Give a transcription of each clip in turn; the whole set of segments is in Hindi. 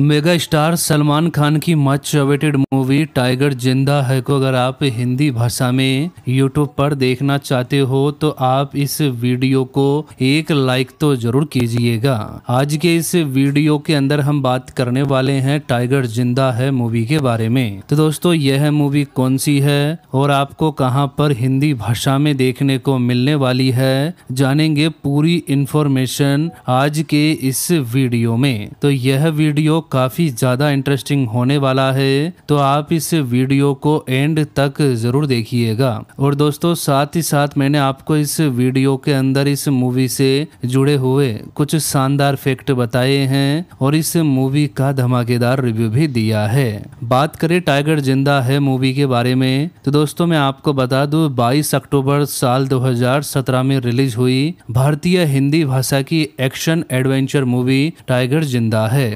मेगा स्टार सलमान खान की मच अवेटेड मूवी टाइगर जिंदा है को अगर आप हिंदी भाषा में यूट्यूब पर देखना चाहते हो तो आप इस वीडियो को एक लाइक तो जरूर कीजिएगा आज के इस वीडियो के अंदर हम बात करने वाले हैं टाइगर जिंदा है मूवी के बारे में तो दोस्तों यह मूवी कौन सी है और आपको कहाँ पर हिंदी भाषा में देखने को मिलने वाली है जानेंगे पूरी इंफॉर्मेशन आज के इस वीडियो में तो यह वीडियो काफ़ी ज़्यादा इंटरेस्टिंग होने वाला है तो आप इस वीडियो को एंड तक ज़रूर देखिएगा और दोस्तों साथ ही साथ मैंने आपको इस वीडियो के अंदर इस मूवी से जुड़े हुए कुछ शानदार फैक्ट बताए हैं और इस मूवी का धमाकेदार रिव्यू भी दिया है बात करें टाइगर जिंदा है मूवी के बारे में तो दोस्तों मैं आपको बता दू बाईस अक्टूबर साल दो में रिलीज हुई भारतीय हिंदी भाषा की एक्शन एडवेंचर मूवी टाइगर जिंदा है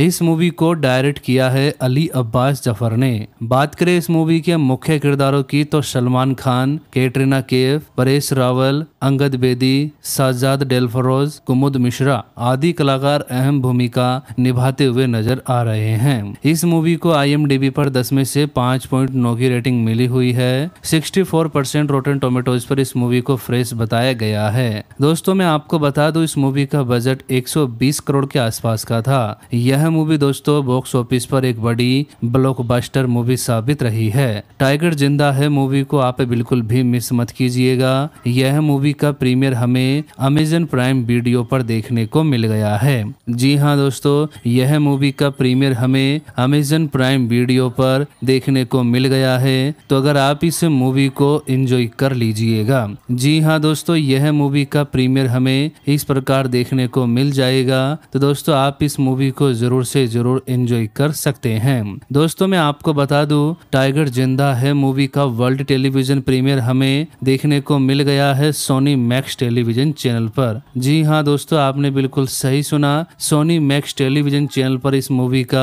इस मूवी को डायरेक्ट किया है अली अब्बास जफर ने बात करें इस मूवी के मुख्य किरदारों की तो सलमान खान कैटरीना केफ परेश रावल अंगद बेदी साजाद डेलफरोज कुमुद मिश्रा आदि कलाकार अहम भूमिका निभाते हुए नजर आ रहे हैं इस मूवी को आई पर दस में से पाँच की रेटिंग मिली हुई है sixty four percent Rotten Tomatoes पर इस मूवी को फ्रेश बताया गया है दोस्तों मैं आपको बता दूं इस मूवी का बजट 120 करोड़ के आसपास का था यह यह मूवी दोस्तों बॉक्स ऑफिस पर एक बड़ी ब्लॉकबस्टर मूवी साबित रही है टाइगर जिंदा है मूवी को आप बिल्कुल भी मिस मत कीजिएगा यह मूवी का प्रीमियर हमें अमेजन प्राइम वीडियो पर देखने को मिल गया है जी हाँ दोस्तों यह मूवी का प्रीमियर हमें अमेजन प्राइम वीडियो पर देखने को मिल गया है तो अगर आप इस मूवी को एंजॉय कर लीजिएगा जी हाँ दोस्तों यह मूवी का प्रीमियर हमें इस प्रकार देखने को मिल जाएगा तो दोस्तों आप इस मूवी को जरूर ज़रूर से ज़रूर एंजॉय कर सकते हैं दोस्तों मैं आपको बता दूं टाइगर जिंदा है मूवी का वर्ल्ड टेलीविजन प्रीमियर हमें देखने को मिल गया है सोनी मैक्स टेलीविजन चैनल पर जी हाँ दोस्तों आपने बिल्कुल सही सुना सोनी मैक्स टेलीविजन चैनल पर इस मूवी का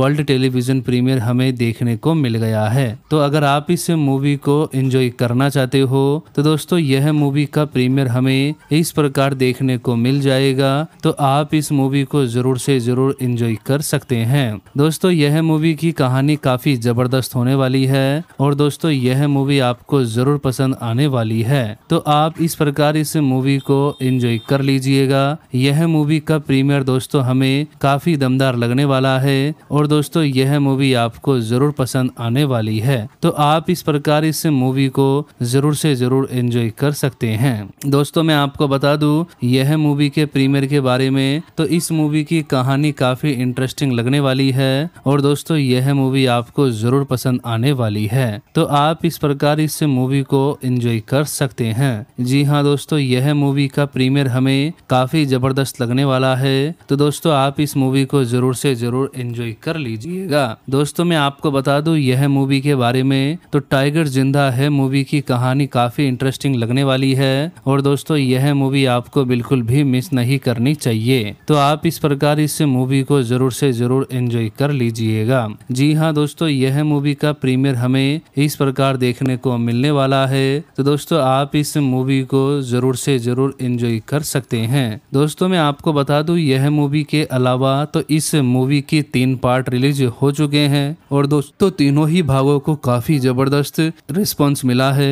वर्ल्ड टेलीविजन प्रीमियर हमें देखने को मिल गया है तो अगर आप इस मूवी को एंजॉय करना चाहते हो तो दोस्तों यह मूवी का प्रीमियर हमें इस प्रकार देखने को मिल जाएगा तो आप इस मूवी को जरूर से जरूर एंजॉय एंजॉय कर सकते हैं दोस्तों यह मूवी की कहानी काफी जबरदस्त होने वाली है और दोस्तों यह मूवी आपको जरूर पसंद आने वाली है तो आप इस प्रकार इस मूवी को एंजॉय कर लीजिएगा यह मूवी का प्रीमियर दोस्तों हमें काफी दमदार लगने वाला है और दोस्तों यह मूवी आपको जरूर पसंद आने वाली है तो आप इस प्रकार इस मूवी को जरूर से जरूर एंजॉय कर सकते हैं दोस्तों मैं आपको बता दूं यह मूवी के प्रीमियर के बारे में तो इस मूवी की कहानी काफी इंटरेस्टिंग लगने वाली है और दोस्तों यह मूवी आपको जरूर पसंद आने वाली है तो आप इस प्रकार इस मूवी को एंजॉय कर सकते हैं जी हाँ दोस्तों यह मूवी का प्रीमियर हमें काफी जबरदस्त लगने वाला है तो दोस्तों आप इस मूवी को जरूर से जरूर एंजॉय कर लीजिएगा दोस्तों मैं आपको बता दू यह मूवी के बारे में तो टाइगर जिंदा है मूवी की कहानी काफी इंटरेस्टिंग लगने वाली है और दोस्तों यह मूवी आपको बिल्कुल भी मिस नहीं करनी चाहिए तो आप इस प्रकार इस मूवी को ज़रूर से ज़रूर एंजॉय कर लीजिएगा जी हाँ दोस्तों यह मूवी का प्रीमियर हमें इस प्रकार देखने को मिलने वाला है तो दोस्तों आप इस मूवी को ज़रूर से ज़रूर एंजॉय कर सकते हैं दोस्तों मैं आपको बता दूं यह मूवी के अलावा तो इस मूवी के तीन पार्ट रिलीज हो चुके हैं और दोस्तों तीनों ही भागों को काफ़ी ज़बरदस्त रिस्पॉन्स मिला है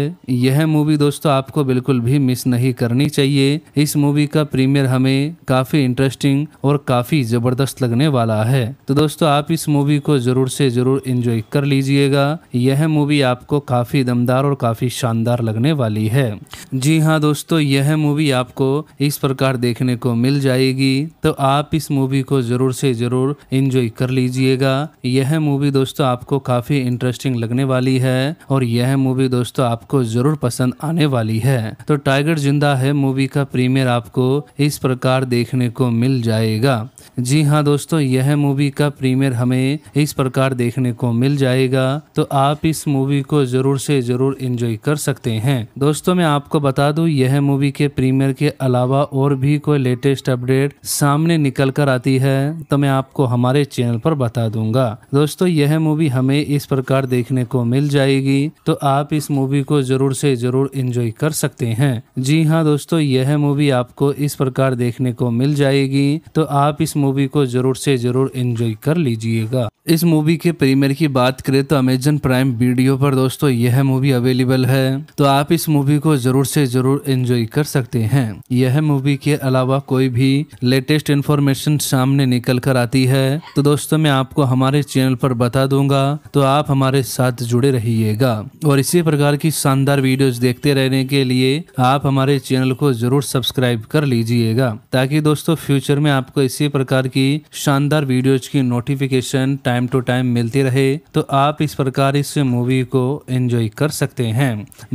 यह मूवी दोस्तों आपको बिल्कुल भी मिस नहीं करनी चाहिए इस मूवी का प्रीमियर हमें काफ़ी इंटरेस्टिंग और काफ़ी ज़बरदस्त लगने होने वाला है तो दोस्तों आप इस मूवी को जरूर से जरूर इंजॉय कर लीजिएगा यह मूवी आपको काफी दमदार और काफी शानदार लगने वाली है जी हाँ दोस्तों यह मूवी आपको इस प्रकार देखने को मिल जाएगी तो आप इस मूवी को जरूर से जरूर इंजॉय कर लीजिएगा यह मूवी दोस्तों आपको काफी इंटरेस्टिंग लगने वाली है और यह मूवी दोस्तों आपको जरूर पसंद आने वाली है तो टाइगर जिंदा है मूवी का प्रीमियर आपको इस प्रकार देखने को मिल जाएगा जी हाँ दोस्तों दोस्तों यह मूवी का प्रीमियर हमें इस प्रकार देखने को मिल जाएगा तो आप इस मूवी को जरूर से जरूर इंजॉय कर सकते हैं दोस्तों मैं आपको बता दूं यह मूवी के प्रीमियर के अलावा और भी कोई लेटेस्ट अपडेट सामने निकल कर आती है तो मैं आपको हमारे चैनल पर बता दूंगा दोस्तों यह मूवी हमें इस प्रकार देखने को मिल जाएगी तो आप इस मूवी को जरूर से जरूर इंजॉय कर सकते हैं जी हाँ दोस्तों यह मूवी आपको इस प्रकार देखने को मिल जाएगी तो आप इस मूवी को जरूर से ज़रूर इंजॉय कर लीजिएगा इस मूवी के प्रीमियर की बात करें तो अमेजन प्राइम वीडियो पर दोस्तों यह मूवी अवेलेबल है तो आप इस मूवी को जरूर से जरूर एंजॉय कर सकते हैं यह मूवी के अलावा कोई भी लेटेस्ट इन्फॉर्मेशन सामने निकल कर आती है तो दोस्तों मैं आपको हमारे चैनल पर बता दूंगा तो आप हमारे साथ जुड़े रहिएगा और इसी प्रकार की शानदार वीडियोज देखते रहने के लिए आप हमारे चैनल को जरूर सब्सक्राइब कर लीजिएगा ताकि दोस्तों फ्यूचर में आपको इसी प्रकार की शानदार वीडियोज की notification time time to time मिलती रहे तो आप इस प्रकार इस मूवी को एंजॉय कर सकते हैं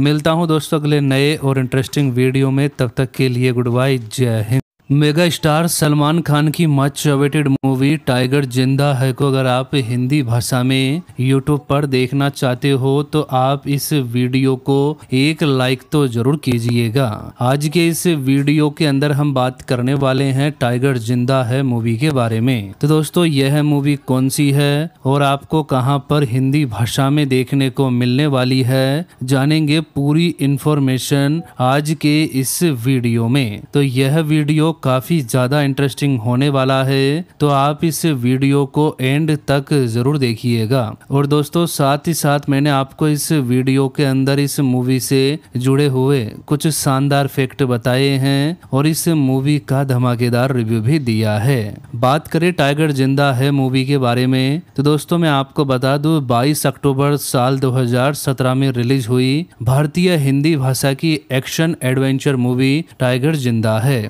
मिलता हूँ दोस्तों अगले नए और इंटरेस्टिंग वीडियो में तब तक के लिए गुड बाय जय हिंद मेगा स्टार सलमान खान की मच अवेटेड मूवी टाइगर जिंदा है को अगर आप हिंदी भाषा में यूट्यूब पर देखना चाहते हो तो आप इस वीडियो को एक लाइक तो जरूर कीजिएगा आज के इस वीडियो के अंदर हम बात करने वाले हैं टाइगर जिंदा है मूवी के बारे में तो दोस्तों यह मूवी कौन सी है और आपको कहाँ पर हिंदी भाषा में देखने को मिलने वाली है जानेंगे पूरी इंफॉर्मेशन आज के इस वीडियो में तो यह वीडियो काफ़ी ज़्यादा इंटरेस्टिंग होने वाला है तो आप इस वीडियो को एंड तक ज़रूर देखिएगा और दोस्तों साथ ही साथ मैंने आपको इस वीडियो के अंदर इस मूवी से जुड़े हुए कुछ शानदार फैक्ट बताए हैं और इस मूवी का धमाकेदार रिव्यू भी दिया है बात करें टाइगर जिंदा है मूवी के बारे में तो दोस्तों मैं आपको बता दू बाईस अक्टूबर साल 2017 में रिलीज हुई भारतीय हिंदी भाषा की एक्शन एडवेंचर मूवी टाइगर जिंदा है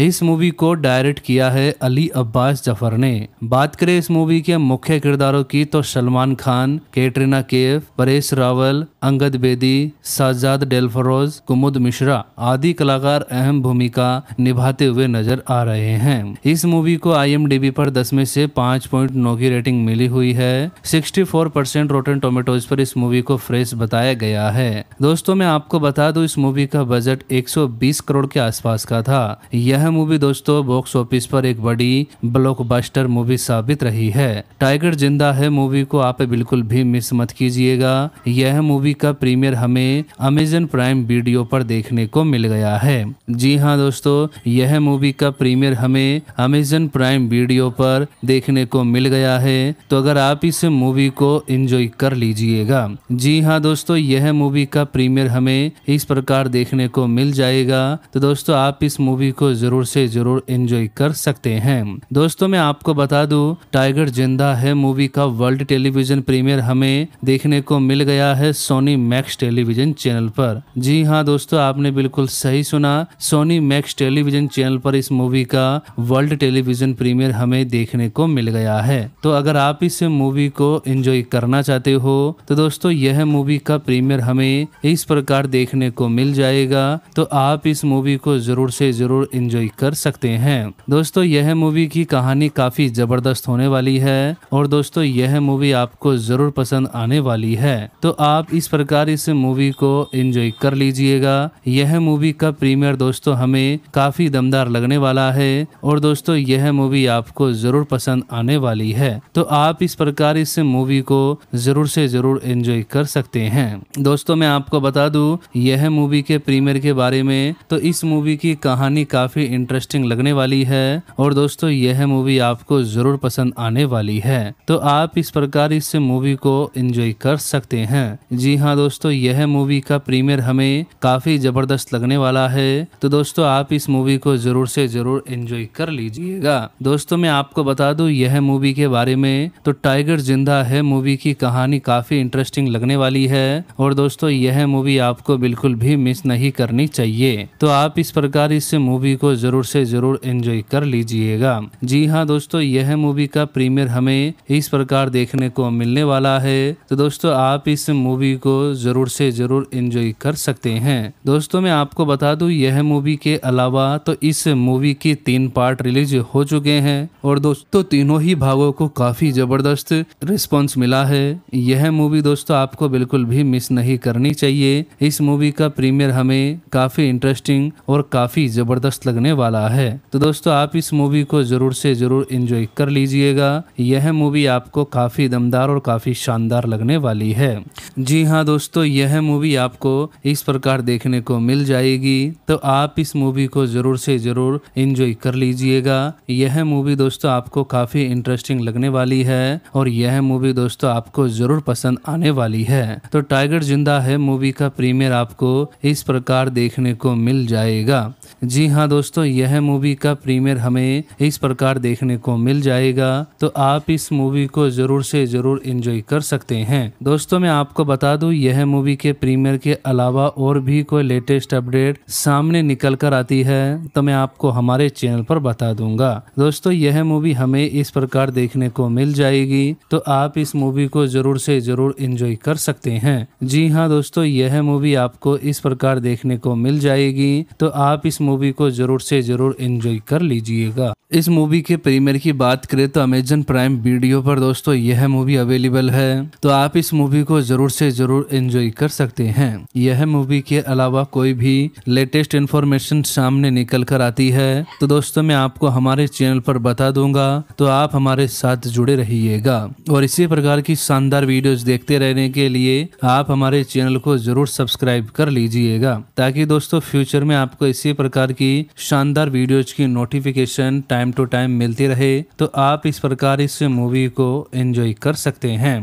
इस मूवी को डायरेक्ट किया है अली अब्बास जफर ने बात करें इस मूवी के मुख्य किरदारों की तो सलमान खान कैटरीना केफ परेश रावल अंगद बेदी साजाद डेलफरोज कुमुद मिश्रा आदि कलाकार अहम भूमिका निभाते हुए नजर आ रहे हैं इस मूवी को आई पर दस में से पाँच पॉइंट नौ की रेटिंग मिली हुई है sixty four percent Rotten Tomatoes पर इस मूवी को फ्रेश बताया गया है दोस्तों मैं आपको बता दूं इस मूवी का बजट 120 करोड़ के आसपास का था यह यह मूवी दोस्तों बॉक्स ऑफिस पर एक बड़ी ब्लॉकबस्टर मूवी साबित रही है टाइगर जिंदा है मूवी को आप बिल्कुल भी मिस मत कीजिएगा यह मूवी का प्रीमियर हमें अमेजन प्राइम वीडियो पर देखने को मिल गया है जी हाँ दोस्तों यह मूवी का प्रीमियर हमें अमेजन प्राइम वीडियो पर देखने को मिल गया है तो अगर आप इस मूवी को इंजॉय कर लीजिएगा जी हाँ दोस्तों यह मूवी का प्रीमियर हमें इस प्रकार देखने को मिल जाएगा तो दोस्तों आप इस मूवी को जरूर जरूर से जरूर एंजॉय कर सकते हैं दोस्तों मैं आपको बता दूं टाइगर जिंदा है मूवी का वर्ल्ड टेलीविजन प्रीमियर हमें देखने को मिल गया है सोनी मैक्स टेलीविजन चैनल पर जी हाँ दोस्तों आपने बिल्कुल सही सुना सोनी मैक्स टेलीविजन चैनल पर इस मूवी का वर्ल्ड टेलीविजन प्रीमियर हमें देखने को मिल गया है तो अगर आप इस मूवी को एंजॉय करना चाहते हो तो दोस्तों यह मूवी का प्रीमियर हमें इस प्रकार देखने को मिल जाएगा तो आप इस मूवी को जरूर से जरूर एंजॉय एंजॉय कर सकते हैं दोस्तों यह मूवी की कहानी काफी जबरदस्त होने वाली है और दोस्तों यह मूवी आपको जरूर पसंद आने वाली है तो आप इस प्रकार इस मूवी को एंजॉय कर लीजिएगा यह मूवी का प्रीमियर दोस्तों हमें काफी दमदार लगने वाला है और दोस्तों यह मूवी आपको जरूर पसंद आने वाली है तो आप इस प्रकार इस मूवी को जरूर से जरूर एंजॉय कर सकते हैं दोस्तों मैं आपको बता दूं यह मूवी के प्रीमियर के बारे में तो इस मूवी की कहानी काफी इंटरेस्टिंग लगने वाली है और दोस्तों यह मूवी आपको जरूर पसंद आने वाली है तो आप इस प्रकार इस मूवी को एंजॉय कर सकते हैं जी हाँ दोस्तों यह मूवी का प्रीमियर हमें काफी जबरदस्त लगने वाला है तो दोस्तों आप इस मूवी को जरूर से जरूर एंजॉय कर लीजिएगा दोस्तों मैं आपको बता दू यह मूवी के बारे में तो टाइगर जिंदा है मूवी की कहानी काफी इंटरेस्टिंग लगने वाली है और दोस्तों यह मूवी आपको बिल्कुल भी मिस नहीं करनी चाहिए तो आप इस प्रकार इस मूवी को ज़रूर से ज़रूर एंजॉय कर लीजिएगा जी हाँ दोस्तों यह मूवी का प्रीमियर हमें इस प्रकार देखने को मिलने वाला है तो दोस्तों आप इस मूवी को ज़रूर से ज़रूर एंजॉय कर सकते हैं दोस्तों मैं आपको बता दूं यह मूवी के अलावा तो इस मूवी के तीन पार्ट रिलीज हो चुके हैं और दोस्तों तीनों ही भागों को काफ़ी ज़बरदस्त रिस्पॉन्स मिला है यह मूवी दोस्तों आपको बिल्कुल भी मिस नहीं करनी चाहिए इस मूवी का प्रीमियर हमें काफ़ी इंटरेस्टिंग और काफ़ी ज़बरदस्त लगने होने वाला है तो दोस्तों आप इस मूवी को जरूर से जरूर इंजॉय कर लीजिएगा यह मूवी आपको काफी दमदार और काफी शानदार लगने वाली है जी हाँ दोस्तों यह मूवी आपको इस प्रकार देखने को मिल जाएगी तो आप इस मूवी को जरूर से जरूर इंजॉय कर लीजिएगा यह मूवी दोस्तों आपको काफी इंटरेस्टिंग लगने वाली है और यह मूवी दोस्तों आपको जरूर पसंद आने वाली है तो टाइगर जिंदा है मूवी का प्रीमियर आपको इस प्रकार देखने को मिल जाएगा जी हाँ दोस्तों दोस्तों यह मूवी का प्रीमियर हमें इस प्रकार देखने को मिल जाएगा तो आप इस मूवी को जरूर से जरूर इंजॉय कर सकते हैं दोस्तों मैं आपको बता दूं यह मूवी के प्रीमियर के अलावा और भी कोई लेटेस्ट अपडेट सामने निकल कर आती है तो मैं आपको हमारे चैनल पर बता दूंगा दोस्तों यह मूवी हमें इस प्रकार देखने को मिल जाएगी तो आप इस मूवी को जरूर से जरूर इंजॉय कर सकते हैं जी हाँ दोस्तों यह मूवी आपको इस प्रकार देखने को मिल जाएगी तो आप इस मूवी को जरूर से जरूर एंजॉय कर लीजिएगा इस मूवी के प्रीमियर की बात करें तो अमेजन प्राइम वीडियो पर दोस्तों यह मूवी अवेलेबल है तो आप इस मूवी को जरूर से जरूर एंजॉय कर सकते हैं यह मूवी के अलावा कोई भी लेटेस्ट इन्फॉर्मेशन सामने निकल कर आती है तो दोस्तों मैं आपको हमारे चैनल पर बता दूंगा तो आप हमारे साथ जुड़े रहिएगा और इसी प्रकार की शानदार वीडियोस देखते रहने के लिए आप हमारे चैनल को जरूर सब्सक्राइब कर लीजिएगा ताकि दोस्तों फ्यूचर में आपको इसी प्रकार की शानदार वीडियोज की नोटिफिकेशन टाइम टू टाइम मिलती रहे तो आप इस प्रकार इस मूवी को एंजॉय कर सकते हैं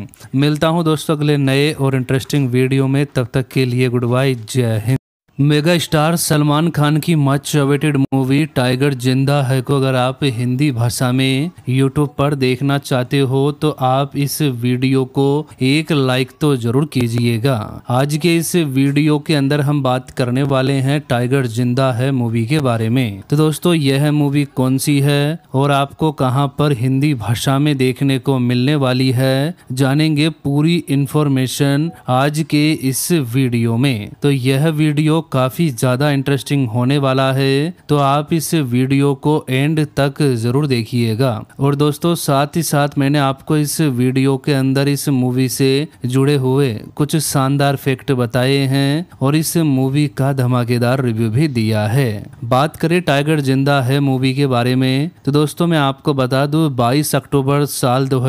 मिलता हूँ दोस्तों अगले नए और इंटरेस्टिंग वीडियो में तब तक के लिए गुड बाय जय हिंद मेगा स्टार सलमान खान की मच अवेटेड मूवी टाइगर जिंदा है को अगर आप हिंदी भाषा में यूट्यूब पर देखना चाहते हो तो आप इस वीडियो को एक लाइक तो जरूर कीजिएगा आज के इस वीडियो के अंदर हम बात करने वाले हैं टाइगर जिंदा है मूवी के बारे में तो दोस्तों यह मूवी कौन सी है और आपको कहाँ पर हिंदी भाषा में देखने को मिलने वाली है जानेंगे पूरी इंफॉर्मेशन आज के इस वीडियो में तो यह वीडियो काफ़ी ज़्यादा इंटरेस्टिंग होने वाला है तो आप इस वीडियो को एंड तक ज़रूर देखिएगा और दोस्तों साथ ही साथ मैंने आपको इस वीडियो के अंदर इस मूवी से जुड़े हुए कुछ शानदार फैक्ट बताए हैं और इस मूवी का धमाकेदार रिव्यू भी दिया है बात करें टाइगर जिंदा है मूवी के बारे में तो दोस्तों मैं आपको बता दू बाईस अक्टूबर साल दो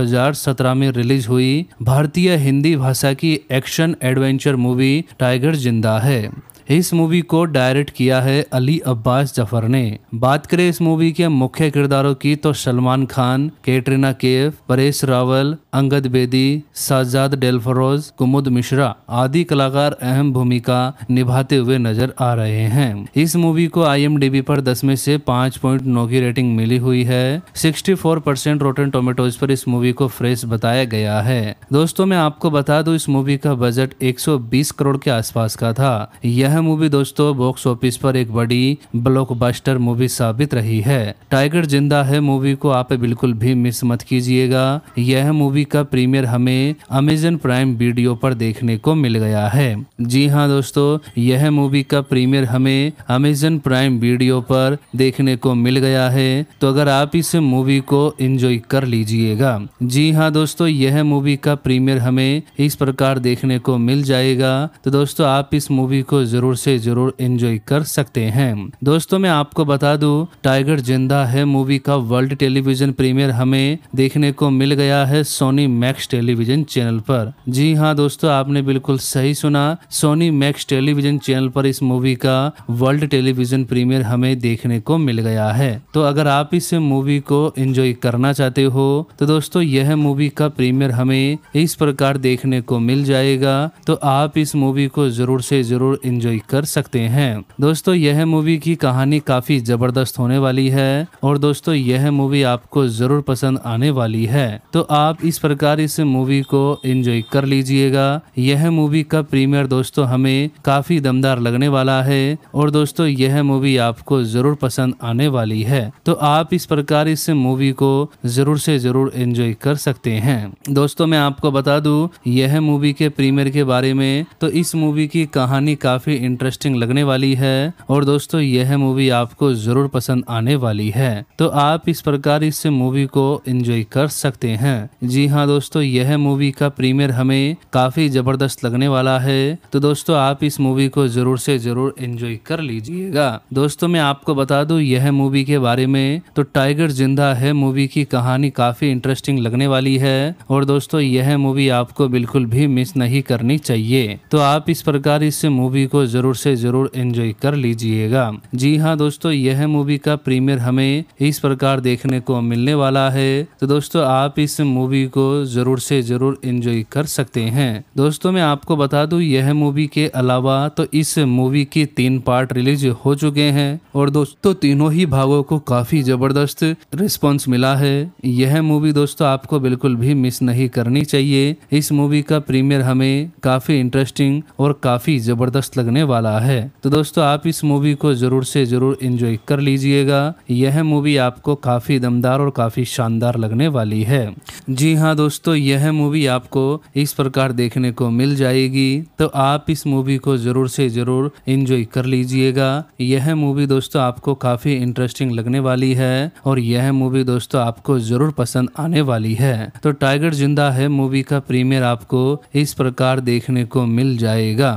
में रिलीज हुई भारतीय हिंदी भाषा की एक्शन एडवेंचर मूवी टाइगर जिंदा है इस मूवी को डायरेक्ट किया है अली अब्बास जफर ने बात करें इस मूवी के मुख्य किरदारों की तो सलमान खान कैटरीना केफ परेश रावल अंगद बेदी साजाद डेलफरोज कुमुद मिश्रा आदि कलाकार अहम भूमिका निभाते हुए नजर आ रहे हैं इस मूवी को आईएमडीबी पर 10 में से 5.9 की रेटिंग मिली हुई है 64 परसेंट रोटन टोमेटोज पर इस मूवी को फ्रेश बताया गया है दोस्तों मैं आपको बता दूं इस मूवी का बजट 120 करोड़ के आसपास का था यह मूवी दोस्तों बॉक्स ऑफिस पर एक बड़ी ब्लॉकबस्टर मूवी साबित रही है टाइगर जिंदा है मूवी को आप बिल्कुल भी मिस मत कीजिएगा यह मूवी का प्रीमियर हमें अमेजन प्राइम वीडियो पर देखने को मिल गया है जी हाँ दोस्तों यह मूवी का प्रीमियर हमें अमेजन प्राइम वीडियो पर देखने को मिल गया है तो अगर आप इस मूवी को इंजॉय कर लीजिएगा जी हाँ दोस्तों यह मूवी का प्रीमियर हमें इस प्रकार देखने को मिल जाएगा तो दोस्तों आप इस मूवी को जरूर जरूर से जरूर एंजॉय कर सकते हैं दोस्तों मैं आपको बता दूं टाइगर जिंदा है मूवी का वर्ल्ड टेलीविजन प्रीमियर हमें देखने को मिल गया है सोनी मैक्स टेलीविजन चैनल पर जी हाँ दोस्तों आपने बिल्कुल सही सुना सोनी मैक्स टेलीविजन चैनल पर इस मूवी का वर्ल्ड टेलीविजन प्रीमियर हमें देखने को मिल गया है तो अगर आप इस मूवी को एंजॉय करना चाहते हो तो दोस्तों यह मूवी का प्रीमियर हमें इस प्रकार देखने को मिल जाएगा तो आप इस मूवी को जरूर से जरूर एंजॉय एंजॉय कर सकते हैं दोस्तों यह मूवी की कहानी काफी जबरदस्त होने वाली है और दोस्तों यह मूवी आपको जरूर पसंद आने वाली है तो आप इस प्रकार इस मूवी को एंजॉय कर लीजिएगा यह मूवी का प्रीमियर दोस्तों हमें काफी दमदार लगने वाला है और दोस्तों यह मूवी आपको जरूर पसंद आने वाली है तो आप इस प्रकार इस मूवी को जरूर से जरूर एंजॉय कर सकते हैं दोस्तों मैं आपको बता दूं यह मूवी के प्रीमियर के बारे में तो इस मूवी की कहानी काफी इंटरेस्टिंग लगने वाली है और दोस्तों यह मूवी आपको जरूर पसंद आने वाली है तो आप इस प्रकार इस मूवी को एंजॉय कर सकते हैं जी हाँ दोस्तों यह मूवी का प्रीमियर हमें काफी जबरदस्त लगने वाला है तो दोस्तों आप इस मूवी को जरूर से जरूर एंजॉय कर लीजिएगा दोस्तों मैं आपको बता दूं यह मूवी के बारे में तो टाइगर जिंदा है मूवी की कहानी काफी इंटरेस्टिंग लगने वाली है और दोस्तों यह मूवी आपको बिल्कुल भी मिस नहीं करनी चाहिए तो आप इस प्रकार इस मूवी को ज़रूर से ज़रूर एंजॉय कर लीजिएगा जी हाँ दोस्तों यह मूवी का प्रीमियर हमें इस प्रकार देखने को मिलने वाला है तो दोस्तों आप इस मूवी को ज़रूर से ज़रूर एंजॉय कर सकते हैं दोस्तों मैं आपको बता दूं यह मूवी के अलावा तो इस मूवी के तीन पार्ट रिलीज हो चुके हैं और दोस्तों तीनों ही भागों को काफ़ी ज़बरदस्त रिस्पॉन्स मिला है यह मूवी दोस्तों आपको बिल्कुल भी मिस नहीं करनी चाहिए इस मूवी का प्रीमियर हमें काफ़ी इंटरेस्टिंग और काफ़ी ज़बरदस्त लगने होने वाला है तो दोस्तों आप इस मूवी को जरूर से जरूर इंजॉय कर लीजिएगा यह मूवी आपको काफी दमदार और काफी शानदार लगने वाली है जी हाँ दोस्तों यह मूवी आपको इस प्रकार देखने को मिल जाएगी तो आप इस मूवी को जरूर से जरूर इंजॉय कर लीजिएगा यह मूवी दोस्तों आपको काफी इंटरेस्टिंग लगने वाली है और यह मूवी दोस्तों आपको जरूर पसंद आने वाली है तो टाइगर जिंदा है मूवी का प्रीमियर आपको इस प्रकार देखने को मिल जाएगा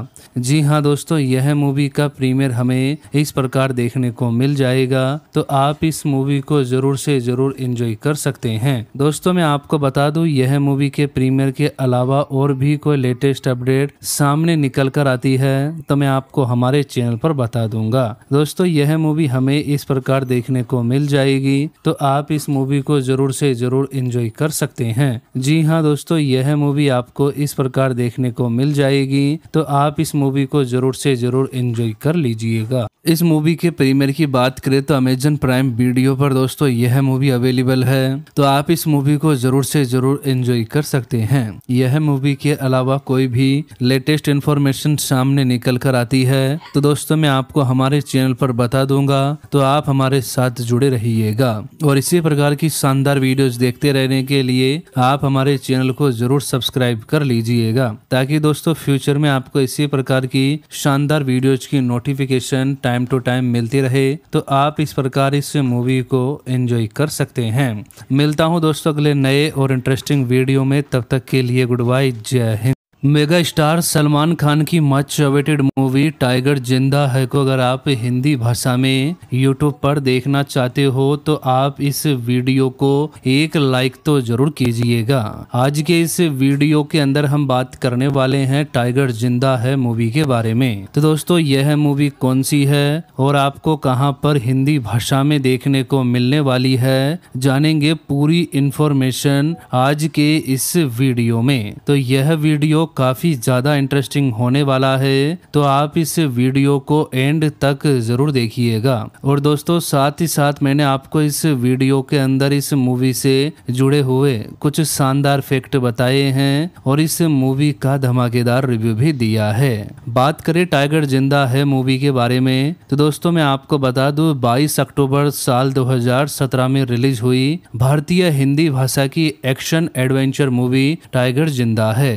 जी हाँ दोस्तों दोस्तों यह मूवी का प्रीमियर हमें इस प्रकार देखने को मिल जाएगा तो आप इस मूवी को जरूर से जरूर इंजॉय कर सकते हैं दोस्तों मैं आपको बता दूं यह मूवी के प्रीमियर के अलावा और भी कोई लेटेस्ट अपडेट सामने निकल कर आती है तो मैं आपको हमारे चैनल पर बता दूंगा दोस्तों यह मूवी हमें इस प्रकार देखने को मिल जाएगी तो आप इस मूवी को जरूर से जरूर इंजॉय कर सकते हैं जी हाँ दोस्तों यह मूवी आपको इस प्रकार देखने को मिल जाएगी तो आप इस मूवी को जरूर उसे ज़रूर इंजॉय कर लीजिएगा इस मूवी के प्रीमियर की बात करें तो अमेजन प्राइम वीडियो पर दोस्तों यह मूवी अवेलेबल है तो आप इस मूवी को जरूर से जरूर एंजॉय कर सकते हैं यह मूवी के अलावा कोई भी लेटेस्ट इन्फॉर्मेशन सामने निकल कर आती है तो दोस्तों मैं आपको हमारे चैनल पर बता दूंगा तो आप हमारे साथ जुड़े रहिएगा और इसी प्रकार की शानदार वीडियोज देखते रहने के लिए आप हमारे चैनल को जरूर सब्सक्राइब कर लीजिएगा ताकि दोस्तों फ्यूचर में आपको इसी प्रकार की शानदार वीडियोज की notification time time to time मिलती रहे तो आप इस प्रकार इस मूवी को एंजॉय कर सकते हैं मिलता हूँ दोस्तों अगले नए और इंटरेस्टिंग वीडियो में तब तक के लिए गुड बाय जय हिंद मेगा स्टार सलमान खान की मच अवेटेड मूवी टाइगर जिंदा है को अगर आप हिंदी भाषा में यूट्यूब पर देखना चाहते हो तो आप इस वीडियो को एक लाइक तो जरूर कीजिएगा आज के इस वीडियो के अंदर हम बात करने वाले हैं टाइगर जिंदा है मूवी के बारे में तो दोस्तों यह मूवी कौन सी है और आपको कहाँ पर हिंदी भाषा में देखने को मिलने वाली है जानेंगे पूरी इंफॉर्मेशन आज के इस वीडियो में तो यह वीडियो काफ़ी ज़्यादा इंटरेस्टिंग होने वाला है तो आप इस वीडियो को एंड तक ज़रूर देखिएगा और दोस्तों साथ ही साथ मैंने आपको इस वीडियो के अंदर इस मूवी से जुड़े हुए कुछ शानदार फैक्ट बताए हैं और इस मूवी का धमाकेदार रिव्यू भी दिया है बात करें टाइगर जिंदा है मूवी के बारे में तो दोस्तों मैं आपको बता दू बाईस अक्टूबर साल दो में रिलीज हुई भारतीय हिंदी भाषा की एक्शन एडवेंचर मूवी टाइगर जिंदा है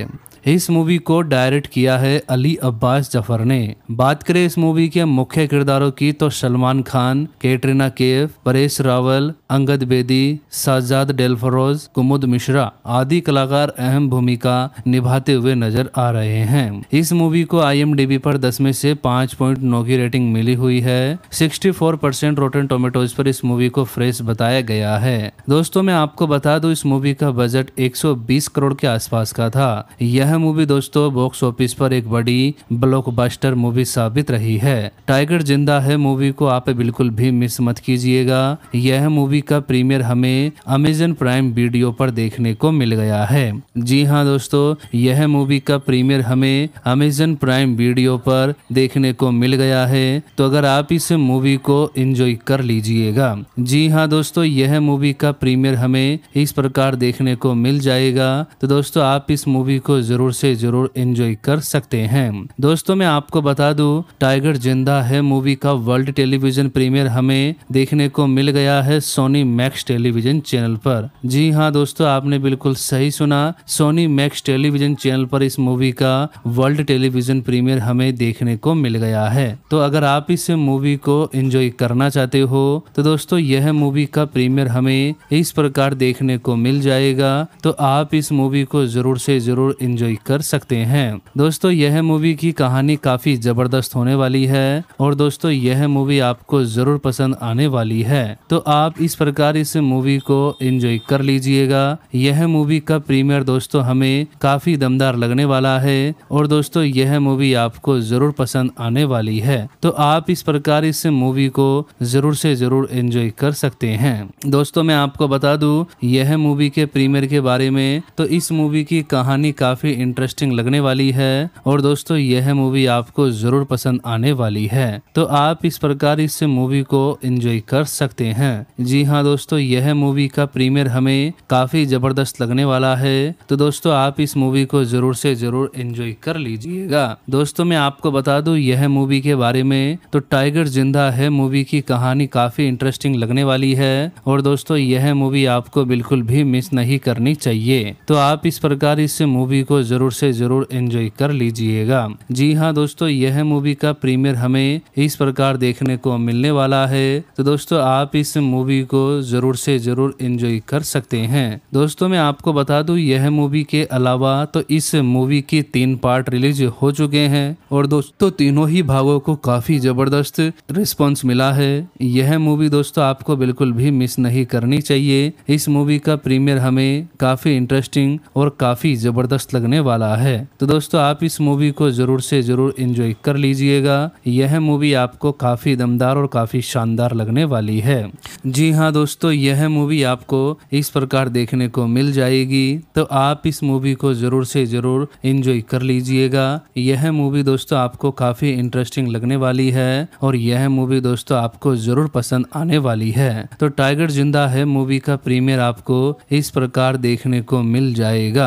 इस मूवी को डायरेक्ट किया है अली अब्बास जफर ने बात करें इस मूवी के मुख्य किरदारों की तो सलमान खान कैटरीना केफ परेश रावल अंगद बेदी साजाद डेलफरोज कुमुद मिश्रा आदि कलाकार अहम भूमिका निभाते हुए नजर आ रहे हैं इस मूवी को आईएमडीबी पर 10 में से 5.9 की रेटिंग मिली हुई है 64 परसेंट रोटेन टोमेटोज पर इस मूवी को फ्रेश बताया गया है दोस्तों मैं आपको बता दूं इस मूवी का बजट 120 करोड़ के आसपास का था यह मूवी दोस्तों बॉक्स ऑफिस पर एक बड़ी ब्लॉकबस्टर मूवी साबित रही है टाइगर जिंदा है मूवी को आप बिल्कुल भी मिस मत कीजिएगा यह मूवी का प्रीमियर हमें अमेजन प्राइम वीडियो पर देखने को मिल गया है जी हाँ दोस्तों यह मूवी का प्रीमियर हमें अमेजन प्राइम वीडियो पर देखने को मिल गया है तो अगर आप इस मूवी को एंजॉय कर लीजिएगा जी हाँ दोस्तों यह मूवी का प्रीमियर हमें इस प्रकार देखने को मिल जाएगा तो दोस्तों आप इस मूवी को जरूर ज़रूर से ज़रूर एंजॉय कर सकते हैं दोस्तों मैं आपको बता दूं टाइगर जिंदा है मूवी का वर्ल्ड टेलीविजन प्रीमियर हमें देखने को मिल गया है सोनी मैक्स टेलीविजन चैनल पर जी हाँ दोस्तों आपने बिल्कुल सही सुना सोनी मैक्स टेलीविजन चैनल पर इस मूवी का वर्ल्ड टेलीविजन प्रीमियर हमें देखने को मिल गया है तो अगर आप इस मूवी को एंजॉय करना चाहते हो तो दोस्तों यह मूवी का प्रीमियर हमें इस प्रकार देखने को मिल जाएगा तो आप इस मूवी को जरूर से जरूर एंजॉय एंजॉय कर सकते हैं दोस्तों यह मूवी की कहानी काफी जबरदस्त होने वाली है और दोस्तों यह मूवी आपको जरूर पसंद आने वाली है तो आप इस प्रकार इस मूवी को एंजॉय कर लीजिएगा यह मूवी का प्रीमियर दोस्तों हमें काफी दमदार लगने वाला है और दोस्तों यह मूवी आपको जरूर पसंद आने वाली है तो आप इस प्रकार इस मूवी को जरूर से जरूर एंजॉय कर सकते हैं दोस्तों मैं आपको बता दूं यह मूवी के प्रीमियर के बारे में तो इस मूवी की कहानी काफी इंटरेस्टिंग लगने वाली है और दोस्तों यह मूवी आपको जरूर पसंद आने वाली है तो आप इस प्रकार इस मूवी को एंजॉय कर सकते हैं जी हाँ दोस्तों यह मूवी का प्रीमियर हमें काफी जबरदस्त लगने वाला है तो दोस्तों आप इस मूवी को जरूर से जरूर एंजॉय कर लीजिएगा दोस्तों मैं आपको बता दू यह मूवी के बारे में तो टाइगर जिंदा है मूवी की कहानी काफी इंटरेस्टिंग लगने वाली है और दोस्तों यह मूवी आपको बिल्कुल भी मिस नहीं करनी चाहिए तो आप इस प्रकार इस मूवी को ज़रूर से ज़रूर एंजॉय कर लीजिएगा जी हाँ दोस्तों यह मूवी का प्रीमियर हमें इस प्रकार देखने को मिलने वाला है तो दोस्तों आप इस मूवी को ज़रूर से ज़रूर एंजॉय कर सकते हैं दोस्तों मैं आपको बता दूं यह मूवी के अलावा तो इस मूवी के तीन पार्ट रिलीज हो चुके हैं और दोस्तों तीनों ही भागों को काफ़ी ज़बरदस्त रिस्पॉन्स मिला है यह मूवी दोस्तों आपको बिल्कुल भी मिस नहीं करनी चाहिए इस मूवी का प्रीमियर हमें काफ़ी इंटरेस्टिंग और काफ़ी ज़बरदस्त लगने होने वाला है तो दोस्तों आप इस मूवी को जरूर से जरूर इंजॉय कर लीजिएगा यह मूवी आपको काफी दमदार और काफी शानदार लगने वाली है जी हाँ दोस्तों यह मूवी आपको इस प्रकार देखने को मिल जाएगी तो आप इस मूवी को जरूर से जरूर इंजॉय कर लीजिएगा यह मूवी दोस्तों आपको काफी इंटरेस्टिंग लगने वाली है और यह मूवी दोस्तों आपको जरूर पसंद आने वाली है तो टाइगर जिंदा है मूवी का प्रीमियर आपको इस प्रकार देखने को मिल जाएगा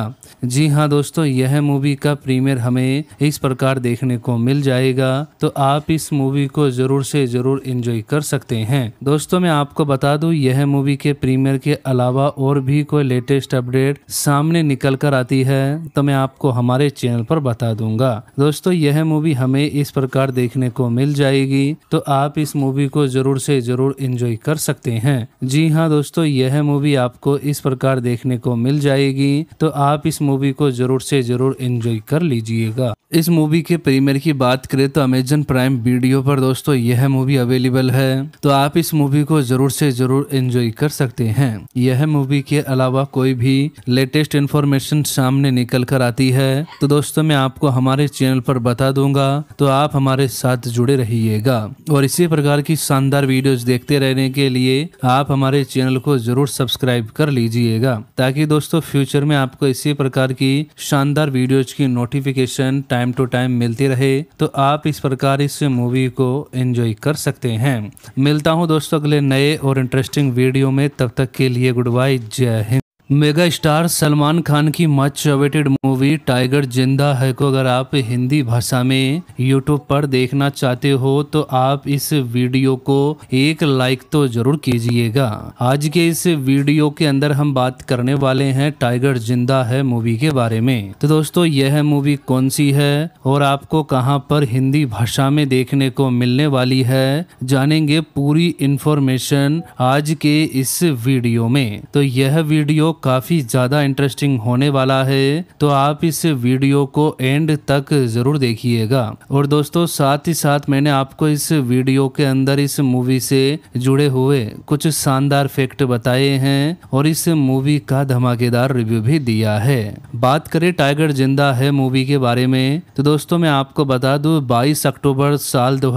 जी हाँ दोस्तों दोस्तों यह मूवी का प्रीमियर हमें इस प्रकार देखने को मिल जाएगा तो आप इस मूवी को जरूर से जरूर इंजॉय कर सकते हैं दोस्तों मैं आपको बता दूं यह मूवी के प्रीमियर के अलावा और भी कोई लेटेस्ट अपडेट सामने निकल कर आती है तो मैं आपको हमारे चैनल पर बता दूंगा दोस्तों यह मूवी हमें इस प्रकार देखने को मिल जाएगी तो आप इस मूवी को जरूर से जरूर इंजॉय कर सकते हैं जी हाँ दोस्तों यह मूवी आपको इस प्रकार देखने को मिल जाएगी तो आप इस मूवी को जरूर से ज़रूर इंजॉय कर लीजिएगा इस मूवी के प्रीमियर की बात करें तो अमेजन प्राइम वीडियो पर दोस्तों यह मूवी अवेलेबल है तो आप इस मूवी को जरूर से जरूर एंजॉय कर सकते हैं यह मूवी के अलावा कोई भी लेटेस्ट इन्फॉर्मेशन सामने निकल कर आती है तो दोस्तों मैं आपको हमारे चैनल पर बता दूंगा तो आप हमारे साथ जुड़े रहिएगा और इसी प्रकार की शानदार वीडियोज देखते रहने के लिए आप हमारे चैनल को जरूर सब्सक्राइब कर लीजिएगा ताकि दोस्तों फ्यूचर में आपको इसी प्रकार की शानदार वीडियोज की notification time time to time मिलती रहे तो आप इस प्रकार इस मूवी को एंजॉय कर सकते हैं मिलता हूँ दोस्तों अगले नए और इंटरेस्टिंग वीडियो में तब तक के लिए गुड बाय जय हिंद मेगा स्टार सलमान खान की मच अवेटेड मूवी टाइगर जिंदा है को अगर आप हिंदी भाषा में यूट्यूब पर देखना चाहते हो तो आप इस वीडियो को एक लाइक तो जरूर कीजिएगा आज के इस वीडियो के अंदर हम बात करने वाले हैं टाइगर जिंदा है मूवी के बारे में तो दोस्तों यह मूवी कौन सी है और आपको कहाँ पर हिंदी भाषा में देखने को मिलने वाली है जानेंगे पूरी इंफॉर्मेशन आज के इस वीडियो में तो यह वीडियो काफ़ी ज़्यादा इंटरेस्टिंग होने वाला है तो आप इस वीडियो को एंड तक ज़रूर देखिएगा और दोस्तों साथ ही साथ मैंने आपको इस वीडियो के अंदर इस मूवी से जुड़े हुए कुछ शानदार फैक्ट बताए हैं और इस मूवी का धमाकेदार रिव्यू भी दिया है बात करें टाइगर जिंदा है मूवी के बारे में तो दोस्तों मैं आपको बता दू बाईस अक्टूबर साल दो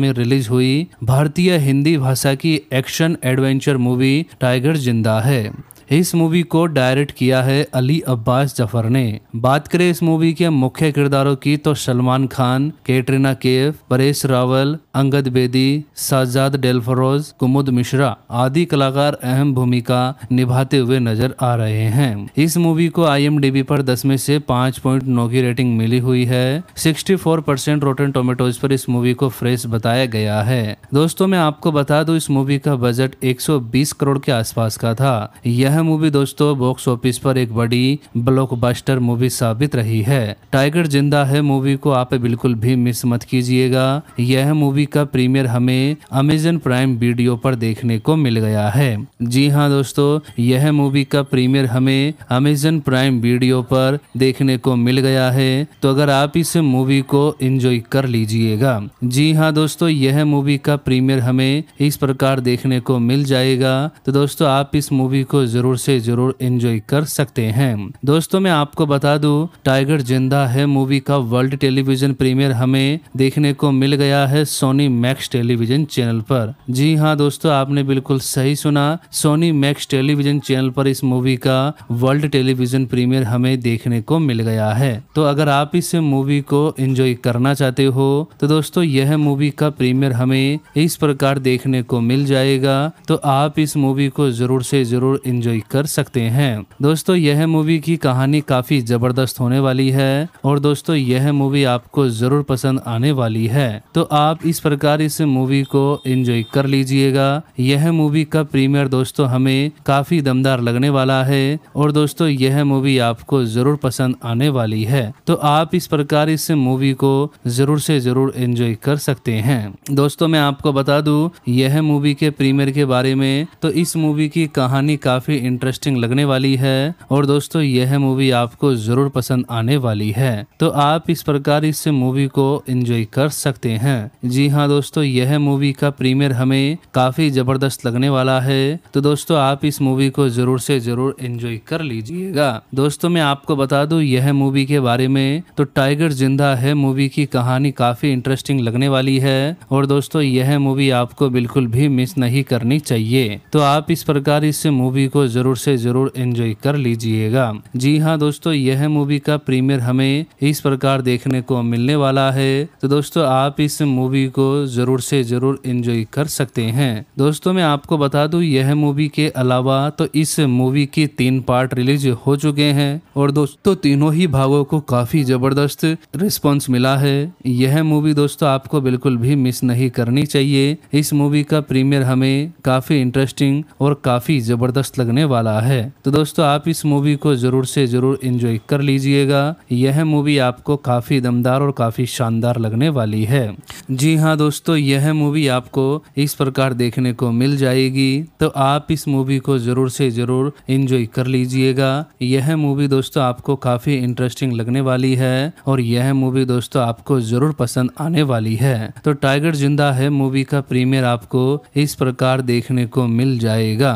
में रिलीज हुई भारतीय हिंदी भाषा की एक्शन एडवेंचर मूवी टाइगर जिंदा है इस मूवी को डायरेक्ट किया है अली अब्बास जफर ने बात करें इस मूवी के मुख्य किरदारों की तो सलमान खान कैटरीना केफ परेश रावल अंगद बेदी साजाद डेल्फरोज कुमुद मिश्रा आदि कलाकार अहम भूमिका निभाते हुए नजर आ रहे हैं इस मूवी को आई पर दस में से नौ की रेटिंग मिली हुई है फोर परसेंट रोटेन टोमेटोज पर इस मूवी को फ्रेश बताया गया है दोस्तों मैं आपको बता दूं इस मूवी का बजट 120 करोड़ के आसपास का था यह यह मूवी दोस्तों बॉक्स ऑफिस पर एक बड़ी ब्लॉकबस्टर मूवी साबित रही है टाइगर जिंदा है मूवी को आप बिल्कुल भी मिस मत कीजिएगा यह मूवी का प्रीमियर हमें अमेजन प्राइम वीडियो पर देखने को मिल गया है जी हाँ दोस्तों यह मूवी का प्रीमियर हमें अमेजन प्राइम वीडियो पर देखने को मिल गया है तो अगर आप इस मूवी को एंजॉय कर लीजिएगा जी हाँ दोस्तों यह मूवी का प्रीमियर हमें इस प्रकार देखने को मिल जाएगा तो दोस्तों आप इस मूवी को जरूर ज़रूर से ज़रूर एंजॉय कर सकते हैं दोस्तों मैं आपको बता दूं टाइगर जिंदा है मूवी का वर्ल्ड टेलीविजन प्रीमियर हमें देखने को मिल गया है सोनी मैक्स टेलीविजन चैनल पर जी हाँ दोस्तों आपने बिल्कुल सही सुना सोनी मैक्स टेलीविजन चैनल पर इस मूवी का वर्ल्ड टेलीविजन प्रीमियर हमें देखने को मिल गया है तो अगर आप इस मूवी को एंजॉय करना चाहते हो तो दोस्तों यह मूवी का प्रीमियर हमें इस प्रकार देखने को मिल जाएगा तो आप इस मूवी को जरूर से जरूर एंजॉय एंजॉय कर सकते हैं दोस्तों यह मूवी की कहानी काफी जबरदस्त होने वाली है और दोस्तों यह मूवी आपको जरूर पसंद आने वाली है तो आप इस प्रकार इस मूवी को एंजॉय कर लीजिएगा यह मूवी का प्रीमियर दोस्तों हमें काफी दमदार लगने वाला है और दोस्तों यह मूवी आपको जरूर पसंद आने वाली है तो आप इस प्रकार इस मूवी को जरूर से जरूर एंजॉय कर सकते हैं दोस्तों मैं आपको बता दूं यह मूवी के प्रीमियर के बारे में तो इस मूवी की कहानी काफी इंटरेस्टिंग लगने वाली है और दोस्तों यह मूवी आपको जरूर पसंद आने वाली है तो आप इस प्रकार इस मूवी को एंजॉय कर सकते हैं जी हाँ दोस्तों यह मूवी का प्रीमियर हमें काफी जबरदस्त लगने वाला है तो दोस्तों आप इस मूवी को जरूर से जरूर एंजॉय कर लीजिएगा दोस्तों मैं आपको बता दू यह मूवी के बारे में तो टाइगर जिंदा है मूवी की कहानी काफी इंटरेस्टिंग लगने वाली है और दोस्तों यह मूवी आपको बिल्कुल भी मिस नहीं करनी चाहिए तो आप इस प्रकार इस मूवी को ज़रूर से ज़रूर एंजॉय कर लीजिएगा जी हाँ दोस्तों यह मूवी का प्रीमियर हमें इस प्रकार देखने को मिलने वाला है तो दोस्तों आप इस मूवी को ज़रूर से ज़रूर एंजॉय कर सकते हैं दोस्तों मैं आपको बता दूं यह मूवी के अलावा तो इस मूवी के तीन पार्ट रिलीज हो चुके हैं और दोस्तों तीनों ही भागों को काफ़ी ज़बरदस्त रिस्पॉन्स मिला है यह मूवी दोस्तों आपको बिल्कुल भी मिस नहीं करनी चाहिए इस मूवी का प्रीमियर हमें काफ़ी इंटरेस्टिंग और काफ़ी ज़बरदस्त लगने होने वाला है तो दोस्तों आप इस मूवी को जरूर से जरूर इंजॉय कर लीजिएगा यह मूवी आपको काफी दमदार और काफी शानदार लगने वाली है जी हाँ दोस्तों यह मूवी आपको इस प्रकार देखने को मिल जाएगी तो आप इस मूवी को जरूर से जरूर इंजॉय कर लीजिएगा यह मूवी दोस्तों आपको काफी इंटरेस्टिंग लगने वाली है और यह मूवी दोस्तों आपको जरूर पसंद आने वाली है तो टाइगर जिंदा है मूवी का प्रीमियर आपको इस प्रकार देखने को मिल जाएगा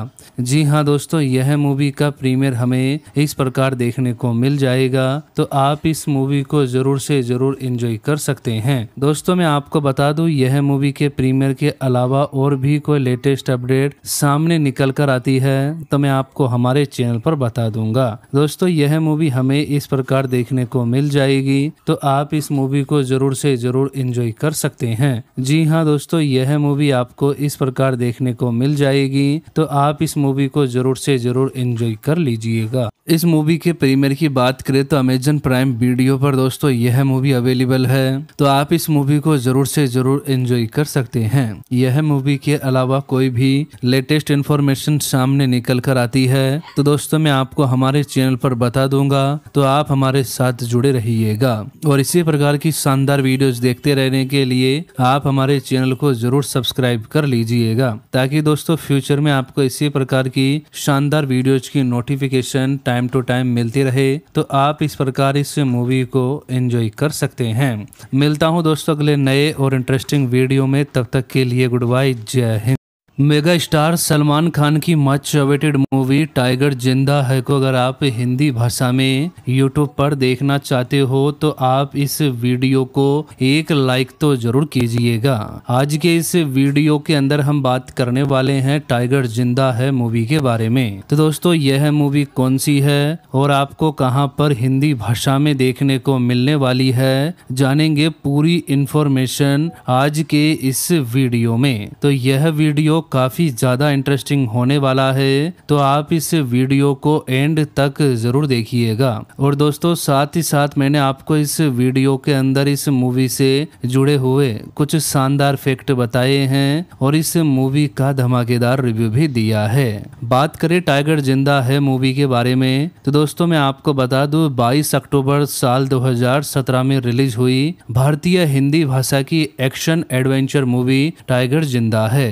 जी हाँ दोस्तों दोस्तों यह मूवी का प्रीमियर हमें इस प्रकार देखने को मिल जाएगा तो आप इस मूवी को जरूर से जरूर इंजॉय कर सकते हैं दोस्तों मैं आपको बता दूं यह मूवी के प्रीमियर के अलावा और भी कोई लेटेस्ट अपडेट सामने निकल कर आती है तो मैं आपको हमारे चैनल पर बता दूंगा दोस्तों यह मूवी हमें इस प्रकार देखने को मिल जाएगी तो आप इस मूवी को जरूर से जरूर इंजॉय कर सकते हैं जी हाँ दोस्तों यह मूवी आपको इस प्रकार देखने को मिल जाएगी तो आप इस मूवी को जरूर उसे जरूर एंजॉय कर लीजिएगा इस मूवी के प्रीमियर की बात करें तो अमेजन प्राइम वीडियो पर दोस्तों यह मूवी अवेलेबल है तो आप इस मूवी को जरूर से जरूर एंजॉय कर सकते हैं यह मूवी के अलावा कोई भी लेटेस्ट इन्फॉर्मेशन सामने निकल कर आती है तो दोस्तों मैं आपको हमारे चैनल पर बता दूंगा तो आप हमारे साथ जुड़े रहिएगा और इसी प्रकार की शानदार वीडियो देखते रहने के लिए आप हमारे चैनल को जरूर सब्सक्राइब कर लीजिएगा ताकि दोस्तों फ्यूचर में आपको इसी प्रकार की शानदार वीडियोज की नोटिफिकेशन टाइम टू टाइम मिलती रहे तो आप इस प्रकार इस मूवी को एंजॉय कर सकते हैं मिलता हूँ दोस्तों अगले नए और इंटरेस्टिंग वीडियो में तब तक के लिए गुड बाय जय हिंद मेगा स्टार सलमान खान की मच अवेटेड मूवी टाइगर जिंदा है को अगर आप हिंदी भाषा में यूट्यूब पर देखना चाहते हो तो आप इस वीडियो को एक लाइक तो जरूर कीजिएगा आज के इस वीडियो के अंदर हम बात करने वाले हैं टाइगर जिंदा है मूवी के बारे में तो दोस्तों यह मूवी कौन सी है और आपको कहाँ पर हिंदी भाषा में देखने को मिलने वाली है जानेंगे पूरी इंफॉर्मेशन आज के इस वीडियो में तो यह वीडियो काफ़ी ज़्यादा इंटरेस्टिंग होने वाला है तो आप इस वीडियो को एंड तक ज़रूर देखिएगा और दोस्तों साथ ही साथ मैंने आपको इस वीडियो के अंदर इस मूवी से जुड़े हुए कुछ शानदार फैक्ट बताए हैं और इस मूवी का धमाकेदार रिव्यू भी दिया है बात करें टाइगर जिंदा है मूवी के बारे में तो दोस्तों मैं आपको बता दू बाईस अक्टूबर साल दो में रिलीज हुई भारतीय हिंदी भाषा की एक्शन एडवेंचर मूवी टाइगर जिंदा है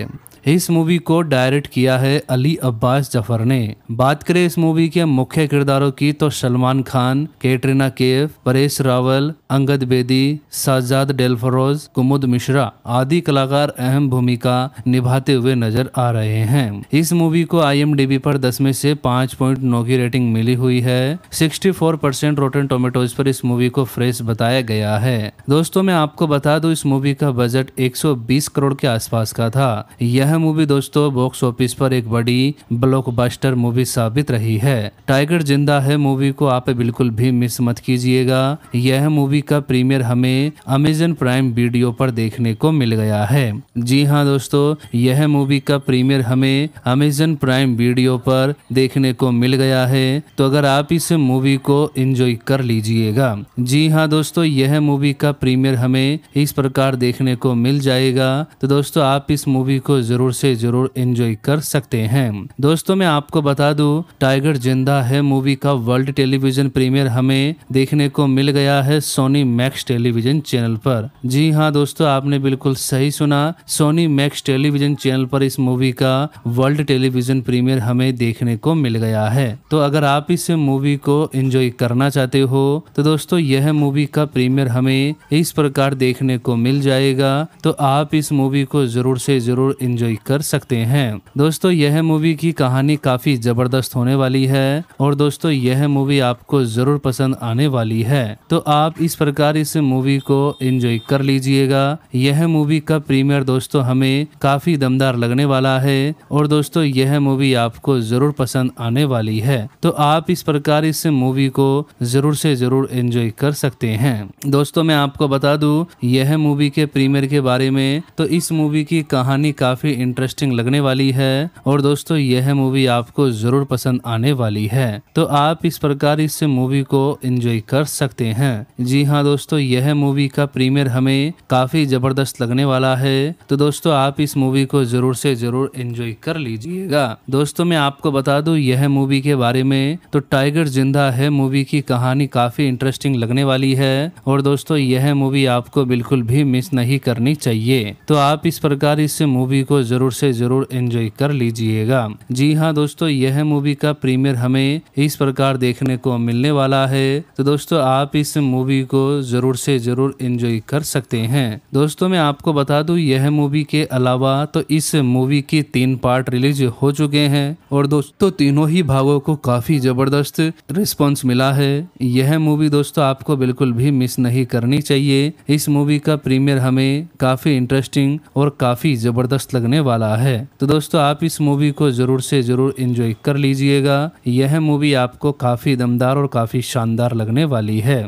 इस मूवी को डायरेक्ट किया है अली अब्बास जफर ने बात करें इस मूवी के मुख्य किरदारों की तो सलमान खान कैटरीना केफ परेश रावल अंगद बेदी साजाद डेलफरोज कुमुद मिश्रा आदि कलाकार अहम भूमिका निभाते हुए नजर आ रहे हैं इस मूवी को आई पर दस में से पाँच पॉइंट नौ की रेटिंग मिली हुई है sixty four percent Rotten Tomatoes पर इस मूवी को फ्रेश बताया गया है दोस्तों मैं आपको बता दूं इस मूवी का बजट 120 करोड़ के आसपास का था यह यह मूवी दोस्तों बॉक्स ऑफिस पर एक बड़ी ब्लॉकबस्टर मूवी साबित रही है टाइगर जिंदा है मूवी को आप बिल्कुल भी मिस मत कीजिएगा यह मूवी का प्रीमियर हमें अमेजन प्राइम वीडियो पर देखने को मिल गया है जी हाँ दोस्तों यह मूवी का प्रीमियर हमें अमेजन प्राइम वीडियो पर देखने को मिल गया है तो अगर आप इस मूवी को एंजॉय कर लीजिएगा जी हाँ दोस्तों यह मूवी का प्रीमियर हमें इस प्रकार देखने को मिल जाएगा तो दोस्तों आप इस मूवी को जरूर ज़रूर से ज़रूर इंजॉय कर सकते हैं दोस्तों मैं आपको बता दूं टाइगर जिंदा है मूवी का वर्ल्ड टेलीविजन प्रीमियर हमें देखने को मिल गया है सोनी मैक्स टेलीविजन चैनल पर जी हाँ दोस्तों आपने बिल्कुल सही सुना सोनी मैक्स टेलीविजन चैनल पर इस मूवी का वर्ल्ड टेलीविजन प्रीमियर हमें देखने को मिल गया है तो अगर आप इस मूवी को एंजॉय करना चाहते हो तो दोस्तों यह मूवी का प्रीमियर हमें इस प्रकार देखने को मिल जाएगा तो आप इस मूवी को जरूर से जरूर एंजॉय एंजॉय कर सकते हैं दोस्तों यह मूवी की कहानी काफी जबरदस्त होने वाली है और दोस्तों यह मूवी आपको जरूर पसंद आने वाली है तो आप इस प्रकार इस मूवी को एंजॉय कर लीजिएगा यह मूवी का प्रीमियर दोस्तों हमें काफी दमदार लगने वाला है और दोस्तों यह मूवी आपको जरूर पसंद आने वाली है तो आप इस प्रकार इस मूवी को जरूर से जरूर एंजॉय कर सकते हैं दोस्तों मैं आपको बता दूं यह मूवी के प्रीमियर के बारे में तो इस मूवी की कहानी काफी इंटरेस्टिंग लगने वाली है और दोस्तों यह मूवी आपको जरूर पसंद आने वाली है तो आप इस प्रकार इस मूवी को एंजॉय कर सकते हैं जी हाँ दोस्तों यह मूवी का प्रीमियर हमें काफी जबरदस्त लगने वाला है तो दोस्तों आप इस मूवी को जरूर से जरूर एंजॉय कर लीजिएगा दोस्तों मैं आपको बता दूं यह मूवी के बारे में तो टाइगर जिंदा है मूवी की कहानी काफी इंटरेस्टिंग लगने वाली है और दोस्तों यह मूवी आपको बिल्कुल भी मिस नहीं करनी चाहिए तो आप इस प्रकार इस मूवी को ज़रूर से ज़रूर एंजॉय कर लीजिएगा जी हाँ दोस्तों यह मूवी का प्रीमियर हमें इस प्रकार देखने को मिलने वाला है तो दोस्तों आप इस मूवी को ज़रूर से ज़रूर एंजॉय कर सकते हैं दोस्तों मैं आपको बता दूं यह मूवी के अलावा तो इस मूवी के तीन पार्ट रिलीज हो चुके हैं और दोस्तों तीनों ही भागों को काफ़ी ज़बरदस्त रिस्पॉन्स मिला है यह मूवी दोस्तों आपको बिल्कुल भी मिस नहीं करनी चाहिए इस मूवी का प्रीमियर हमें काफ़ी इंटरेस्टिंग और काफ़ी ज़बरदस्त लगने वाला है तो दोस्तों आप इस मूवी को ज़रूर से ज़रूर इंजॉय कर लीजिएगा यह मूवी आपको काफ़ी दमदार और काफ़ी शानदार लगने वाली है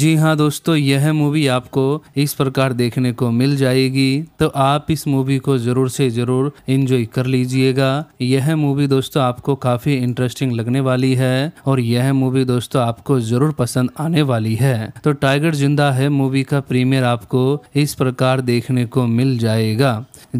जी हाँ दोस्तों यह मूवी आपको इस प्रकार देखने को मिल जाएगी तो आप इस मूवी को ज़रूर से ज़रूर इंजॉय कर लीजिएगा यह मूवी दोस्तों आपको काफ़ी इंटरेस्टिंग लगने वाली है और यह मूवी दोस्तों आपको ज़रूर पसंद आने वाली है तो टाइगर जिंदा है मूवी का प्रीमियर आपको इस प्रकार देखने को मिल जाएगा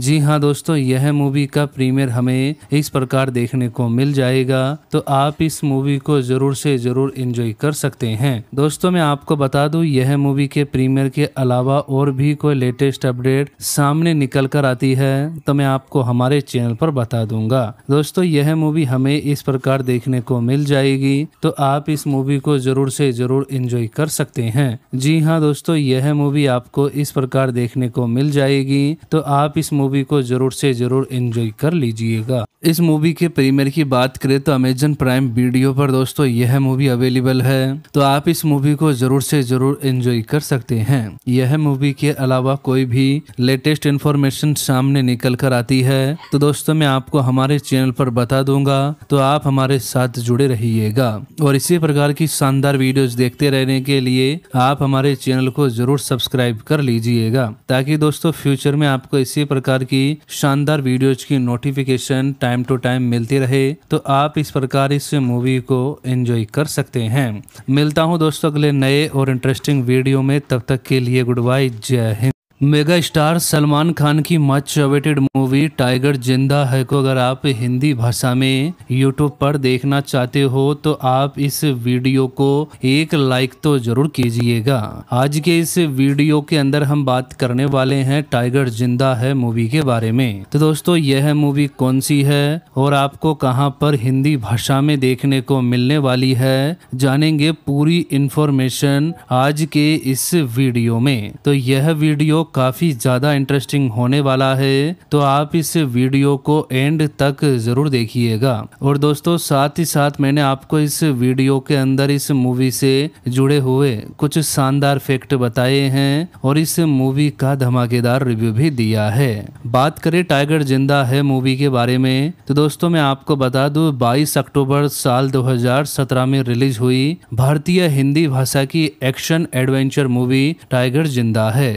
जी हाँ दोस्तों दोस्तों यह मूवी का प्रीमियर हमें इस प्रकार देखने को मिल जाएगा तो आप इस मूवी को जरूर से जरूर इंजॉय कर सकते हैं दोस्तों मैं आपको बता दूं यह मूवी के प्रीमियर के अलावा और भी कोई लेटेस्ट अपडेट सामने निकल कर आती है तो मैं आपको हमारे चैनल पर बता दूंगा दोस्तों यह मूवी हमें इस प्रकार देखने को मिल जाएगी तो आप इस मूवी को जरूर से जरूर इंजॉय कर सकते हैं जी हाँ दोस्तों यह मूवी आपको इस प्रकार देखने को मिल जाएगी तो आप इस मूवी को जरूर से ज़रूर इंजॉय कर लीजिएगा इस मूवी के प्रीमियर की बात करें तो अमेजन प्राइम वीडियो पर दोस्तों यह मूवी अवेलेबल है तो आप इस मूवी को जरूर से जरूर एंजॉय कर सकते हैं यह मूवी के अलावा कोई भी लेटेस्ट इन्फॉर्मेशन सामने निकल कर आती है तो दोस्तों मैं आपको हमारे चैनल पर बता दूंगा तो आप हमारे साथ जुड़े रहिएगा और इसी प्रकार की शानदार वीडियोस देखते रहने के लिए आप हमारे चैनल को जरूर सब्सक्राइब कर लीजिएगा ताकि दोस्तों फ्यूचर में आपको इसी प्रकार की शानदार वीडियोज की notification time time to time मिलती रहे तो आप इस प्रकार इस मूवी को एंजॉय कर सकते हैं मिलता हूँ दोस्तों अगले नए और इंटरेस्टिंग वीडियो में तब तक के लिए गुड बाय जय हिंद मेगा स्टार सलमान खान की मच अवेटेड मूवी टाइगर जिंदा है को अगर आप हिंदी भाषा में यूट्यूब पर देखना चाहते हो तो आप इस वीडियो को एक लाइक तो जरूर कीजिएगा आज के इस वीडियो के अंदर हम बात करने वाले हैं टाइगर जिंदा है मूवी के बारे में तो दोस्तों यह मूवी कौन सी है और आपको कहाँ पर हिंदी भाषा में देखने को मिलने वाली है जानेंगे पूरी इंफॉर्मेशन आज के इस वीडियो में तो यह वीडियो काफ़ी ज़्यादा इंटरेस्टिंग होने वाला है तो आप इस वीडियो को एंड तक ज़रूर देखिएगा और दोस्तों साथ ही साथ मैंने आपको इस वीडियो के अंदर इस मूवी से जुड़े हुए कुछ शानदार फैक्ट बताए हैं और इस मूवी का धमाकेदार रिव्यू भी दिया है बात करें टाइगर जिंदा है मूवी के बारे में तो दोस्तों मैं आपको बता दू बाईस अक्टूबर साल दो में रिलीज हुई भारतीय हिंदी भाषा की एक्शन एडवेंचर मूवी टाइगर जिंदा है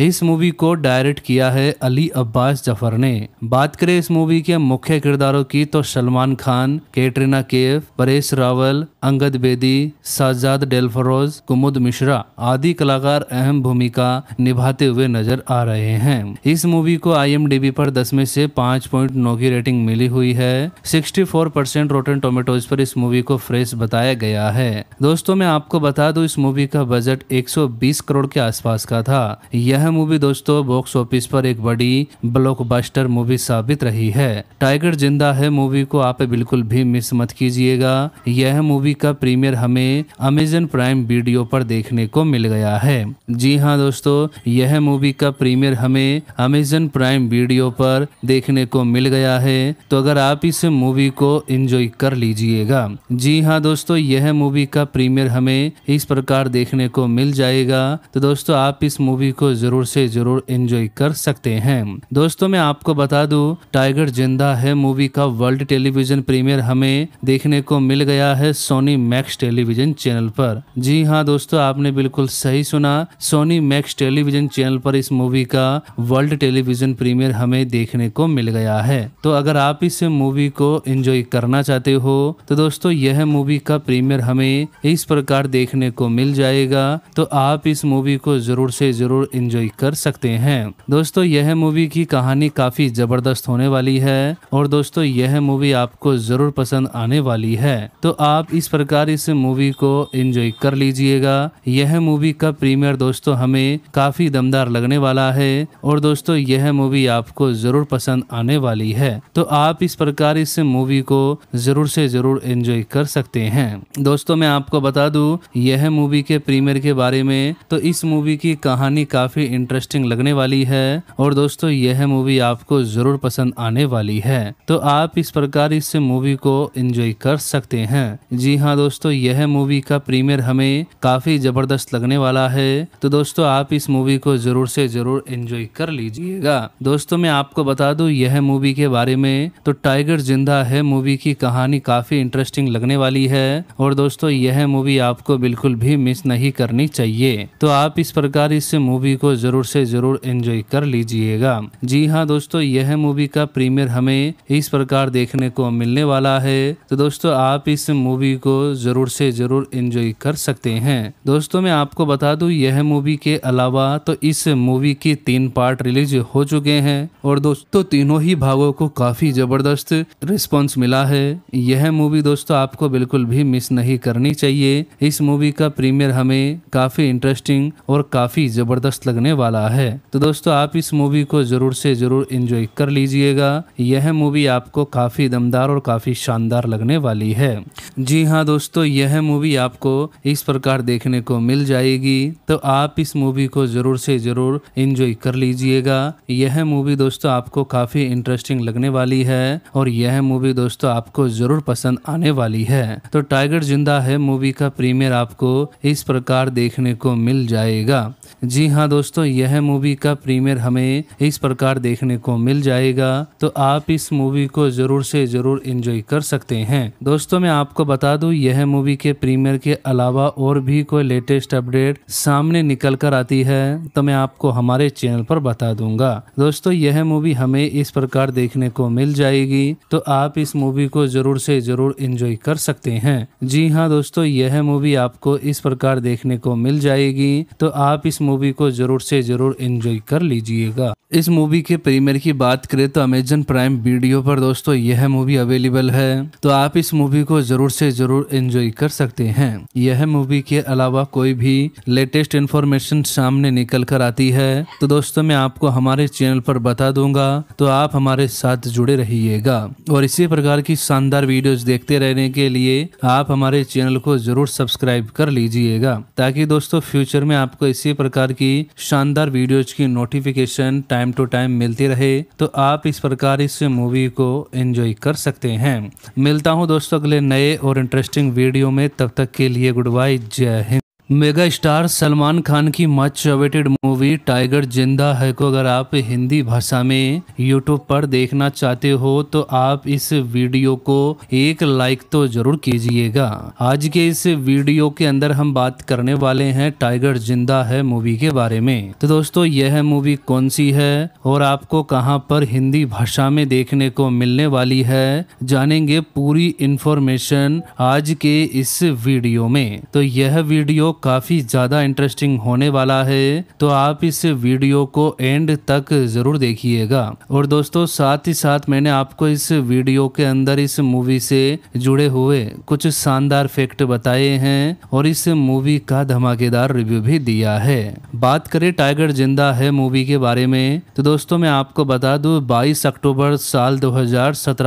इस मूवी को डायरेक्ट किया है अली अब्बास जफर ने बात करें इस मूवी के मुख्य किरदारों की तो सलमान खान कैटरीना केफ परेश रावल अंगद बेदी साजाद डेलफरोज कुमुद मिश्रा आदि कलाकार अहम भूमिका निभाते हुए नजर आ रहे हैं इस मूवी को आई पर दस में से नौ की रेटिंग मिली हुई है फोर परसेंट रोटन टोमेटोज पर इस मूवी को फ्रेश बताया गया है दोस्तों मैं आपको बता दूं इस मूवी का बजट 120 करोड़ के आसपास का था यह यह मूवी दोस्तों बॉक्स ऑफिस पर एक बड़ी ब्लॉकबस्टर मूवी साबित रही है टाइगर जिंदा है मूवी को आप बिल्कुल भी मिस मत कीजिएगा यह मूवी का प्रीमियर हमें अमेजन प्राइम वीडियो पर देखने को मिल गया है जी हाँ दोस्तों यह मूवी का प्रीमियर हमें अमेजन प्राइम वीडियो पर देखने को मिल गया है तो अगर आप इस मूवी को एंजॉय कर लीजिएगा जी हाँ दोस्तों यह मूवी का प्रीमियर हमें इस प्रकार देखने को मिल जाएगा तो दोस्तों आप इस मूवी को जरूर ज़रूर से ज़रूर एंजॉय कर सकते हैं दोस्तों मैं आपको बता दूं टाइगर जिंदा है मूवी का वर्ल्ड टेलीविजन प्रीमियर हमें देखने को मिल गया है सोनी मैक्स टेलीविजन चैनल पर जी हाँ दोस्तों आपने बिल्कुल सही सुना सोनी मैक्स टेलीविजन चैनल पर इस मूवी का वर्ल्ड टेलीविजन प्रीमियर हमें देखने को मिल गया है तो अगर आप इस मूवी को एंजॉय करना चाहते हो तो दोस्तों यह मूवी का प्रीमियर हमें इस प्रकार देखने को मिल जाएगा तो आप इस मूवी को जरूर से जरूर एंजॉय एंजॉय कर सकते हैं दोस्तों यह मूवी की कहानी काफी जबरदस्त होने वाली है और दोस्तों यह मूवी आपको जरूर पसंद आने वाली है तो आप इस प्रकार इस मूवी को एंजॉय कर लीजिएगा यह मूवी का प्रीमियर दोस्तों हमें काफी दमदार लगने वाला है और दोस्तों यह मूवी आपको जरूर पसंद आने वाली है तो आप इस प्रकार इस मूवी को जरूर से जरूर एंजॉय कर सकते हैं दोस्तों मैं आपको बता दूं यह मूवी के प्रीमियर के बारे में तो इस मूवी की कहानी काफी इंटरेस्टिंग लगने वाली है और दोस्तों यह मूवी आपको जरूर पसंद आने वाली है तो आप इस प्रकार इस मूवी को एंजॉय कर सकते हैं जी हाँ दोस्तों यह मूवी का प्रीमियर हमें काफी जबरदस्त लगने वाला है तो दोस्तों आप इस मूवी को जरूर से जरूर एंजॉय कर लीजिएगा दोस्तों मैं आपको बता दूं यह मूवी के बारे में तो टाइगर जिंदा है मूवी की कहानी काफी इंटरेस्टिंग लगने वाली है और दोस्तों यह मूवी आपको बिल्कुल भी मिस नहीं करनी चाहिए तो आप इस प्रकार इस मूवी को ज़रूर से ज़रूर एंजॉय कर लीजिएगा जी हाँ दोस्तों यह मूवी का प्रीमियर हमें इस प्रकार देखने को मिलने वाला है तो दोस्तों आप इस मूवी को ज़रूर से ज़रूर एंजॉय कर सकते हैं दोस्तों मैं आपको बता दूं यह मूवी के अलावा तो इस मूवी के तीन पार्ट रिलीज हो चुके हैं और दोस्तों तीनों ही भागों को काफ़ी ज़बरदस्त रिस्पॉन्स मिला है यह मूवी दोस्तों आपको बिल्कुल भी मिस नहीं करनी चाहिए इस मूवी का प्रीमियर हमें काफ़ी इंटरेस्टिंग और काफ़ी ज़बरदस्त लगने वाला है तो दोस्तों आप इस मूवी को ज़रूर से ज़रूर इंजॉय कर लीजिएगा यह मूवी आपको काफ़ी दमदार और काफ़ी शानदार लगने वाली है जी हाँ दोस्तों यह मूवी आपको इस प्रकार देखने को मिल जाएगी तो आप इस मूवी को ज़रूर से ज़रूर इंजॉय कर लीजिएगा यह मूवी दोस्तों आपको काफ़ी इंटरेस्टिंग लगने वाली है और यह मूवी दोस्तों आपको ज़रूर पसंद आने वाली है तो टाइगर जिंदा है मूवी का प्रीमियर आपको इस प्रकार देखने को मिल जाएगा जी हाँ दोस्तों यह मूवी का प्रीमियर हमें इस प्रकार देखने को मिल जाएगा तो आप इस मूवी को जरूर से जरूर इंजॉय कर सकते हैं दोस्तों मैं आपको बता दूं यह मूवी के प्रीमियर के अलावा और भी कोई लेटेस्ट अपडेट सामने निकल कर आती है तो मैं आपको हमारे चैनल पर बता दूंगा दोस्तों यह मूवी हमें इस प्रकार देखने को मिल जाएगी तो आप इस मूवी को जरूर से जरूर इंजॉय कर सकते हैं जी हाँ दोस्तों यह मूवी आपको इस प्रकार देखने को मिल जाएगी तो आप इस मूवी मूवी को जरूर से जरूर एंजॉय कर लीजिएगा इस मूवी के प्रीमियर की बात करें तो अमेजन प्राइम वीडियो पर दोस्तों यह मूवी अवेलेबल है तो आप इस मूवी को जरूर से जरूर एंजॉय कर सकते हैं यह मूवी के अलावा कोई भी लेटेस्ट इन्फॉर्मेशन सामने निकल कर आती है तो दोस्तों मैं आपको हमारे चैनल पर बता दूंगा तो आप हमारे साथ जुड़े रहिएगा और इसी प्रकार की शानदार वीडियोस देखते रहने के लिए आप हमारे चैनल को जरूर सब्सक्राइब कर लीजिएगा ताकि दोस्तों फ्यूचर में आपको इसी प्रकार प्रकार की शानदार वीडियोज की नोटिफिकेशन टाइम टू टाइम मिलती रहे तो आप इस प्रकार इस मूवी को एंजॉय कर सकते हैं मिलता हूँ दोस्तों अगले नए और इंटरेस्टिंग वीडियो में तब तक के लिए गुड बाय जय हिंद मेगा स्टार सलमान खान की मच अवेटेड मूवी टाइगर जिंदा है को अगर आप हिंदी भाषा में यूट्यूब पर देखना चाहते हो तो आप इस वीडियो को एक लाइक तो जरूर कीजिएगा आज के इस वीडियो के अंदर हम बात करने वाले हैं टाइगर जिंदा है मूवी के बारे में तो दोस्तों यह मूवी कौन सी है और आपको कहाँ पर हिंदी भाषा में देखने को मिलने वाली है जानेंगे पूरी इंफॉर्मेशन आज के इस वीडियो में तो यह वीडियो काफ़ी ज़्यादा इंटरेस्टिंग होने वाला है तो आप इस वीडियो को एंड तक ज़रूर देखिएगा और दोस्तों साथ ही साथ मैंने आपको इस वीडियो के अंदर इस मूवी से जुड़े हुए कुछ शानदार फैक्ट बताए हैं और इस मूवी का धमाकेदार रिव्यू भी दिया है बात करें टाइगर जिंदा है मूवी के बारे में तो दोस्तों मैं आपको बता दू बाईस अक्टूबर साल दो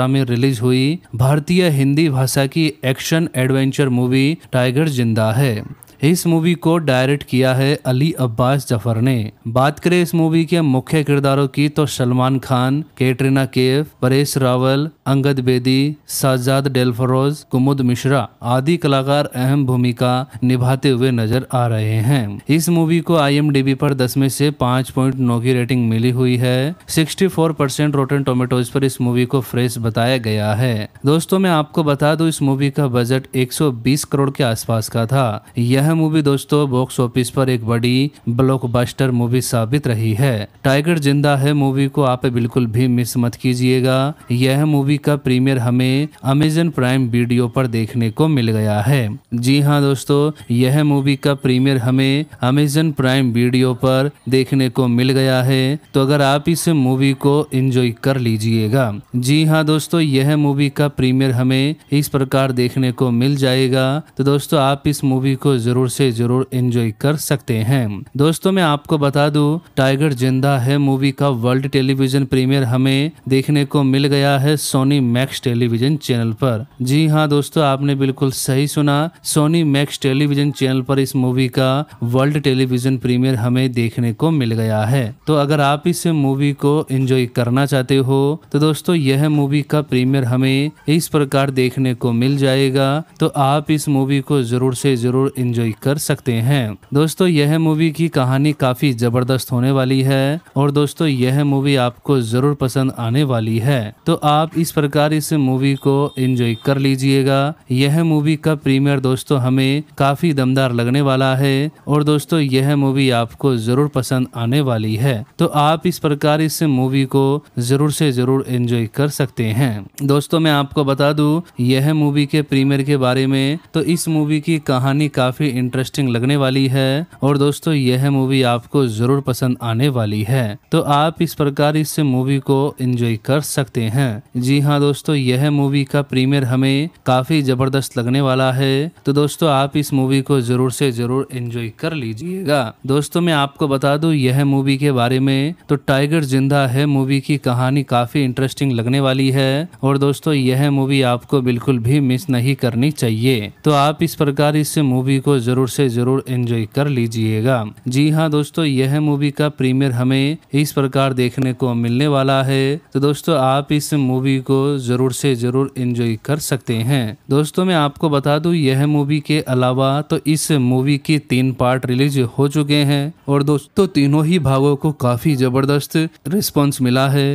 में रिलीज हुई भारतीय हिंदी भाषा की एक्शन एडवेंचर मूवी टाइगर जिंदा है इस मूवी को डायरेक्ट किया है अली अब्बास जफर ने बात करें इस मूवी के मुख्य किरदारों की तो सलमान खान कैटरीना केफ परेश रावल अंगद बेदी साजाद डेल्फरोज कुमुद मिश्रा आदि कलाकार अहम भूमिका निभाते हुए नजर आ रहे हैं इस मूवी को आई पर दस में से पाँच की रेटिंग मिली हुई है sixty four percent Rotten Tomatoes पर इस मूवी को फ्रेश बताया गया है दोस्तों मैं आपको बता दूं इस मूवी का बजट 120 करोड़ के आसपास का था यह यह मूवी दोस्तों बॉक्स ऑफिस पर एक बड़ी ब्लॉकबस्टर मूवी साबित रही है टाइगर जिंदा है मूवी को आप बिल्कुल भी मिस मत कीजिएगा यह मूवी का प्रीमियर हमें अमेजन प्राइम वीडियो पर देखने को मिल गया है जी हाँ दोस्तों यह मूवी का प्रीमियर हमें अमेजन प्राइम वीडियो पर देखने को मिल गया है तो अगर आप इस मूवी को एंजॉय कर लीजिएगा जी हाँ दोस्तों यह मूवी का प्रीमियर हमें इस प्रकार देखने को मिल जाएगा तो दोस्तों आप इस मूवी को जरूर ज़रूर से ज़रूर इन्जॉय कर सकते हैं दोस्तों मैं आपको बता दूं टाइगर जिंदा है मूवी का वर्ल्ड टेलीविजन प्रीमियर हमें देखने को मिल गया है सोनी मैक्स टेलीविजन चैनल पर जी हाँ दोस्तों आपने बिल्कुल सही सुना सोनी मैक्स टेलीविजन चैनल पर इस मूवी का वर्ल्ड टेलीविजन प्रीमियर हमें देखने को मिल गया है तो अगर आप इस मूवी को एंजॉय करना चाहते हो तो दोस्तों यह मूवी का प्रीमियर हमें इस प्रकार देखने को मिल जाएगा तो आप इस मूवी को जरूर से जरूर एंजॉय एंजॉय कर सकते हैं दोस्तों यह मूवी की कहानी काफी जबरदस्त होने वाली है और दोस्तों यह मूवी आपको जरूर पसंद आने वाली है तो आप इस प्रकार इस मूवी को एंजॉय कर लीजिएगा यह मूवी का प्रीमियर दोस्तों हमें काफी दमदार लगने वाला है और दोस्तों यह मूवी आपको जरूर पसंद आने वाली है तो आप इस प्रकार इस मूवी को जरूर से जरूर एंजॉय कर सकते हैं दोस्तों मैं आपको बता दूं यह मूवी के प्रीमियर के बारे में तो इस मूवी की कहानी काफी इंटरेस्टिंग लगने वाली है और दोस्तों यह मूवी आपको जरूर पसंद आने वाली है तो आप इस प्रकार इस मूवी को एंजॉय कर सकते हैं जी हाँ दोस्तों यह मूवी का प्रीमियर हमें काफी जबरदस्त लगने वाला है तो दोस्तों आप इस मूवी को जरूर से जरूर एंजॉय कर लीजिएगा दोस्तों मैं आपको बता दूं यह मूवी के बारे में तो टाइगर जिंदा है मूवी की कहानी काफी इंटरेस्टिंग लगने वाली है और दोस्तों यह मूवी आपको बिल्कुल भी मिस नहीं करनी चाहिए तो आप इस प्रकार इस मूवी को ज़रूर से ज़रूर एंजॉय कर लीजिएगा जी हाँ दोस्तों यह मूवी का प्रीमियर हमें इस प्रकार देखने को मिलने वाला है तो दोस्तों आप इस मूवी को ज़रूर से ज़रूर एंजॉय कर सकते हैं दोस्तों मैं आपको बता दूं यह मूवी के अलावा तो इस मूवी के तीन पार्ट रिलीज हो चुके हैं और दोस्तों तीनों ही भागों को काफ़ी ज़बरदस्त रिस्पॉन्स मिला है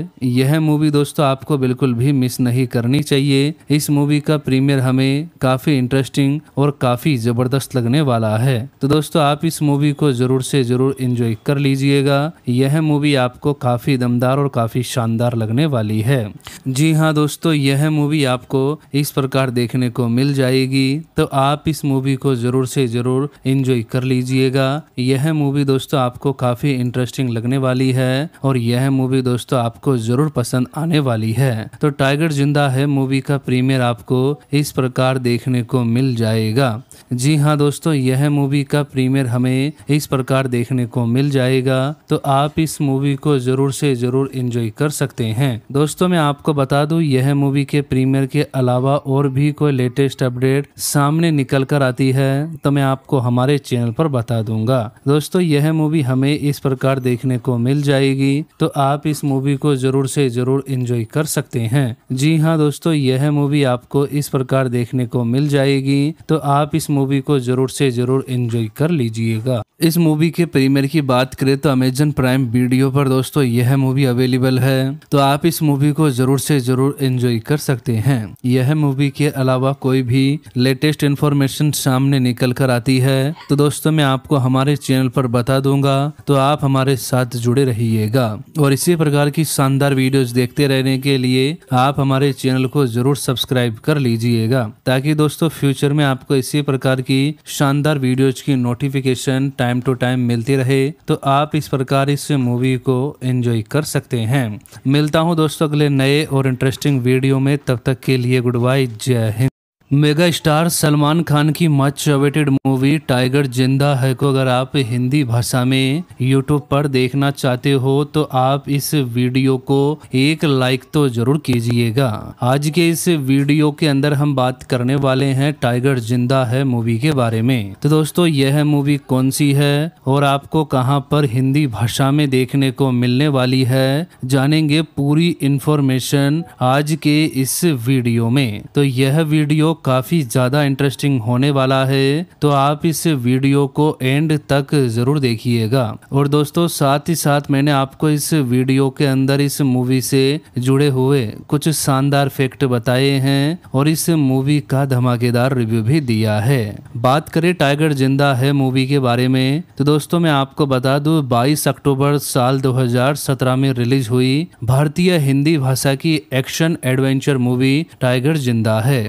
यह मूवी दोस्तों आपको बिल्कुल भी मिस नहीं करनी चाहिए इस मूवी का प्रीमियर हमें काफ़ी इंटरेस्टिंग और काफ़ी ज़बरदस्त लगने वाला है तो दोस्तों आप इस मूवी को जरूर से जरूर इंजॉय कर लीजिएगा यह मूवी आपको काफी दमदार और काफी शानदार लगने वाली है जी हाँ दोस्तों यह मूवी आपको इस प्रकार देखने को मिल जाएगी तो आप इस मूवी को जरूर से जरूर इंजॉय कर लीजिएगा यह मूवी दोस्तों आपको काफी इंटरेस्टिंग लगने वाली है और यह मूवी दोस्तों आपको जरूर पसंद आने वाली है तो टाइगर जिंदा है मूवी का प्रीमियर आपको इस प्रकार देखने को मिल जाएगा जी हाँ दोस्तों दोस्तों यह मूवी का प्रीमियर हमें इस प्रकार देखने को मिल जाएगा तो आप इस मूवी को जरूर से जरूर इंजॉय कर सकते हैं दोस्तों मैं आपको बता दूं यह मूवी के प्रीमियर के अलावा और भी कोई लेटेस्ट अपडेट सामने निकल कर आती है तो मैं आपको हमारे चैनल पर बता दूंगा दोस्तों यह मूवी हमें इस प्रकार देखने को मिल जाएगी तो आप इस मूवी को जरूर से जरूर इंजॉय कर सकते हैं जी हाँ दोस्तों यह मूवी आपको इस प्रकार देखने को मिल जाएगी तो आप इस मूवी को जरूर से इसे जरूर एंजॉय कर लीजिएगा इस मूवी के प्रीमियर की बात करें तो अमेजन प्राइम वीडियो पर दोस्तों यह मूवी अवेलेबल है तो आप इस मूवी को जरूर से जरूर एंजॉय कर सकते हैं यह मूवी के अलावा कोई भी लेटेस्ट इन्फॉर्मेशन सामने निकल कर आती है तो दोस्तों मैं आपको हमारे चैनल पर बता दूंगा तो आप हमारे साथ जुड़े रहिएगा और इसी प्रकार की शानदार वीडियोज देखते रहने के लिए आप हमारे चैनल को जरूर सब्सक्राइब कर लीजिएगा ताकि दोस्तों फ्यूचर में आपको इसी प्रकार की शानदार वीडियोज की नोटिफिकेशन टाइम टू टाइम मिलती रहे तो आप इस प्रकार इस मूवी को एंजॉय कर सकते हैं मिलता हूँ दोस्तों अगले नए और इंटरेस्टिंग वीडियो में तब तक के लिए गुड बाय जय हिंद मेगा स्टार सलमान खान की मच अवेटेड मूवी टाइगर जिंदा है को अगर आप हिंदी भाषा में यूट्यूब पर देखना चाहते हो तो आप इस वीडियो को एक लाइक तो जरूर कीजिएगा आज के इस वीडियो के अंदर हम बात करने वाले हैं टाइगर जिंदा है मूवी के बारे में तो दोस्तों यह मूवी कौन सी है और आपको कहाँ पर हिंदी भाषा में देखने को मिलने वाली है जानेंगे पूरी इंफॉर्मेशन आज के इस वीडियो में तो यह वीडियो काफ़ी ज़्यादा इंटरेस्टिंग होने वाला है तो आप इस वीडियो को एंड तक ज़रूर देखिएगा और दोस्तों साथ ही साथ मैंने आपको इस वीडियो के अंदर इस मूवी से जुड़े हुए कुछ शानदार फैक्ट बताए हैं और इस मूवी का धमाकेदार रिव्यू भी दिया है बात करें टाइगर जिंदा है मूवी के बारे में तो दोस्तों मैं आपको बता दू बाईस अक्टूबर साल दो में रिलीज हुई भारतीय हिंदी भाषा की एक्शन एडवेंचर मूवी टाइगर जिंदा है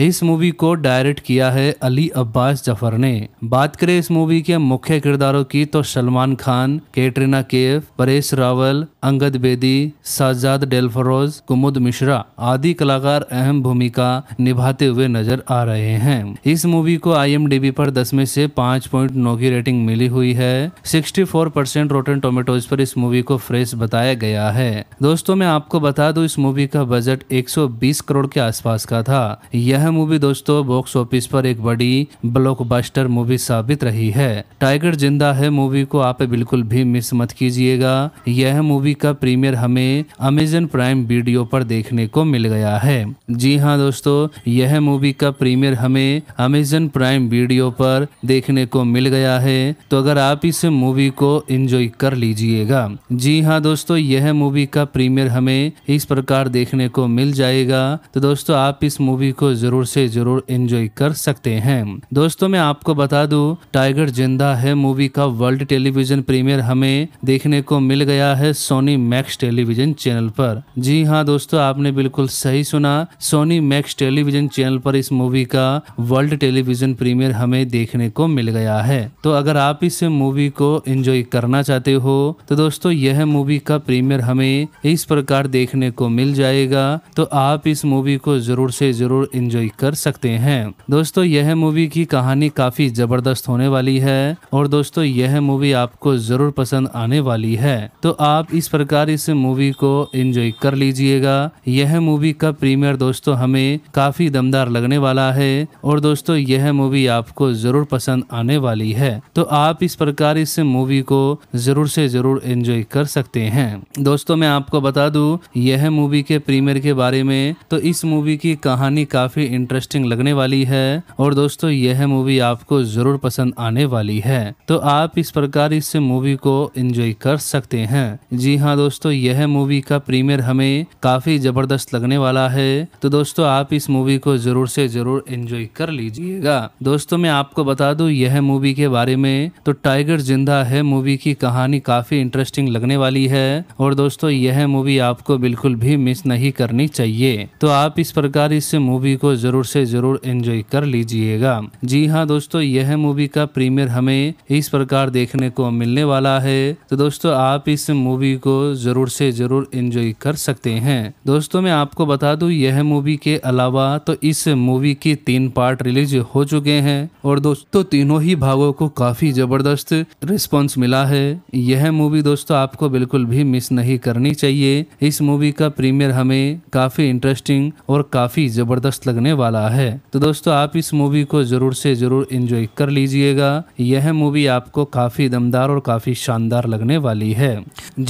इस मूवी को डायरेक्ट किया है अली अब्बास जफर ने बात करें इस मूवी के मुख्य किरदारों की तो सलमान खान कैटरीना केफ परेश रावल अंगद बेदी साजाद डेल्फरोज कुमुद मिश्रा आदि कलाकार अहम भूमिका निभाते हुए नजर आ रहे हैं इस मूवी को आईएमडीबी पर 10 में से 5.9 की रेटिंग मिली हुई है 64 परसेंट रोटन टोमेटोज पर इस मूवी को फ्रेश बताया गया है दोस्तों मैं आपको बता दूं इस मूवी का बजट 120 करोड़ के आसपास का था यह मूवी दोस्तों बॉक्स ऑफिस पर एक बड़ी ब्लॉकबस्टर मूवी साबित रही है टाइगर जिंदा है मूवी को आप बिल्कुल भी मिस मत कीजिएगा यह मूवी मूवी का प्रीमियर हमें अमेजन प्राइम वीडियो पर देखने को मिल गया है जी हाँ दोस्तों यह मूवी का प्रीमियर हमें अमेजन प्राइम वीडियो पर देखने को मिल गया है तो अगर आप इस मूवी को एंजॉय कर लीजिएगा जी हाँ दोस्तों यह मूवी का प्रीमियर हमें इस प्रकार देखने को मिल जाएगा तो दोस्तों आप इस मूवी को जरूर से जरूर एंजॉय कर सकते हैं दोस्तों मैं आपको बता दू टाइगर जिंदा है मूवी का वर्ल्ड टेलीविजन प्रीमियर हमें देखने को मिल गया है Sony Sony Max television channel पर जी हाँ दोस्तों आपने बिल्कुल सही सुना सोनी मैक्स टेलीविजन चैनल पर इस मूवी का वर्ल्ड टेलीविजन प्रीमियर हमें देखने को मिल गया है तो अगर आप इस मूवी को एंजॉय करना चाहते हो तो दोस्तों यह मूवी का प्रीमियर हमें इस प्रकार देखने को मिल जाएगा तो आप इस मूवी को जरूर से जरूर एंजॉय कर सकते हैं दोस्तों यह मूवी की कहानी काफी जबरदस्त होने वाली है और दोस्तों यह मूवी आपको जरूर पसंद आने वाली है तो आप इस प्रकार इस मूवी को एंजॉय कर लीजिएगा यह मूवी का प्रीमियर दोस्तों हमें काफी दमदार लगने वाला है और दोस्तों यह मूवी आपको जरूर पसंद आने वाली है तो आप इस प्रकार इस मूवी को जरूर से जरूर एंजॉय कर सकते हैं दोस्तों मैं आपको बता दूं यह मूवी के प्रीमियर के बारे में तो इस मूवी की कहानी काफी इंटरेस्टिंग लगने वाली है और दोस्तों यह मूवी आपको जरूर पसंद आने वाली है तो आप इस प्रकार इस मूवी को एंजॉय कर सकते हैं जी हाँ दोस्तों यह मूवी का प्रीमियर हमें काफी जबरदस्त लगने वाला है तो दोस्तों आप इस मूवी को जरूर से जरूर एंजॉय कर लीजिएगा दोस्तों मैं आपको बता दू यह मूवी के बारे में तो टाइगर जिंदा है मूवी की कहानी काफी इंटरेस्टिंग लगने वाली है और दोस्तों यह मूवी आपको बिल्कुल भी मिस नहीं करनी चाहिए तो आप इस प्रकार इस मूवी को जरूर से जरूर एंजॉय कर लीजिएगा जी हाँ दोस्तों यह मूवी का प्रीमियर हमें इस प्रकार देखने को मिलने वाला है तो दोस्तों आप इस मूवी को को ज़रूर से ज़रूर इन्जॉय कर सकते हैं दोस्तों मैं आपको बता दूं यह मूवी के अलावा तो इस मूवी के तीन पार्ट रिलीज हो चुके हैं और दोस्तों तीनों ही भागों को काफ़ी ज़बरदस्त रिस्पॉन्स मिला है यह मूवी दोस्तों आपको बिल्कुल भी मिस नहीं करनी चाहिए इस मूवी का प्रीमियर हमें काफ़ी इंटरेस्टिंग और काफ़ी ज़बरदस्त लगने वाला है तो दोस्तों आप इस मूवी को ज़रूर से ज़रूर इंजॉय कर लीजिएगा यह मूवी आपको काफ़ी दमदार और काफ़ी शानदार लगने वाली है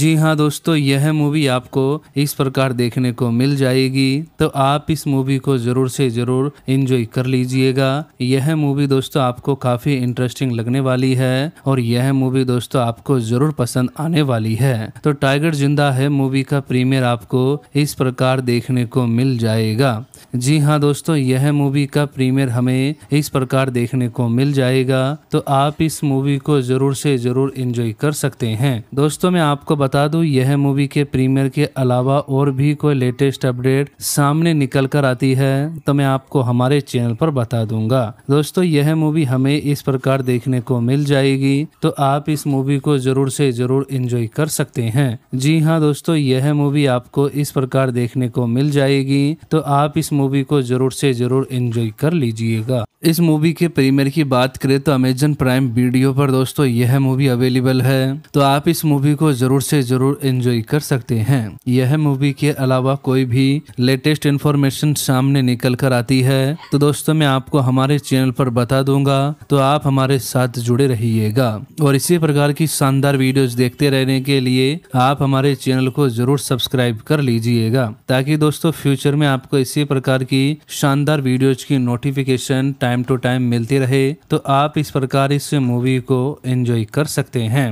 जी हाँ हाँ दोस्तों यह मूवी आपको इस प्रकार देखने को मिल जाएगी तो आप इस मूवी को जरूर से जरूर इंजॉय कर लीजिएगा यह मूवी दोस्तों आपको काफी इंटरेस्टिंग लगने वाली है और यह मूवी दोस्तों आपको जरूर पसंद आने वाली है तो टाइगर जिंदा है मूवी का प्रीमियर आपको इस प्रकार देखने को मिल जाएगा जी हाँ दोस्तों यह मूवी का प्रीमियर हमें इस प्रकार देखने को मिल जाएगा तो आप इस मूवी को जरूर से जरूर इंजॉय कर सकते हैं दोस्तों मैं आपको बता दूं यह मूवी के प्रीमियर के अलावा और भी कोई लेटेस्ट अपडेट सामने निकल कर आती है तो मैं आपको हमारे चैनल पर बता दूंगा दोस्तों यह मूवी हमें इस प्रकार देखने को मिल जाएगी तो आप इस मूवी को जरूर से जरूर इंजॉय कर सकते हैं जी हाँ दोस्तों यह मूवी आपको इस प्रकार देखने को मिल जाएगी तो आप इस मूवी को जरूर से जरूर एंजॉय कर लीजिएगा इस मूवी के प्रीमियर की बात करें तो अमेजन प्राइम वीडियो पर दोस्तों यह मूवी अवेलेबल है तो आप इस मूवी को जरूर से जरूर एंजॉय कर सकते हैं यह मूवी के अलावा कोई भी लेटेस्ट इन्फॉर्मेशन सामने निकल कर आती है तो दोस्तों मैं आपको हमारे चैनल पर बता दूंगा तो आप हमारे साथ जुड़े रहिएगा और इसी प्रकार की शानदार वीडियो देखते रहने के लिए आप हमारे चैनल को जरूर सब्सक्राइब कर लीजिएगा ताकि दोस्तों फ्यूचर में आपको इसी प्रकार प्रकार की शानदार वीडियोज की नोटिफिकेशन टाइम टू टाइम मिलती रहे तो आप इस प्रकार इस मूवी को एंजॉय कर सकते हैं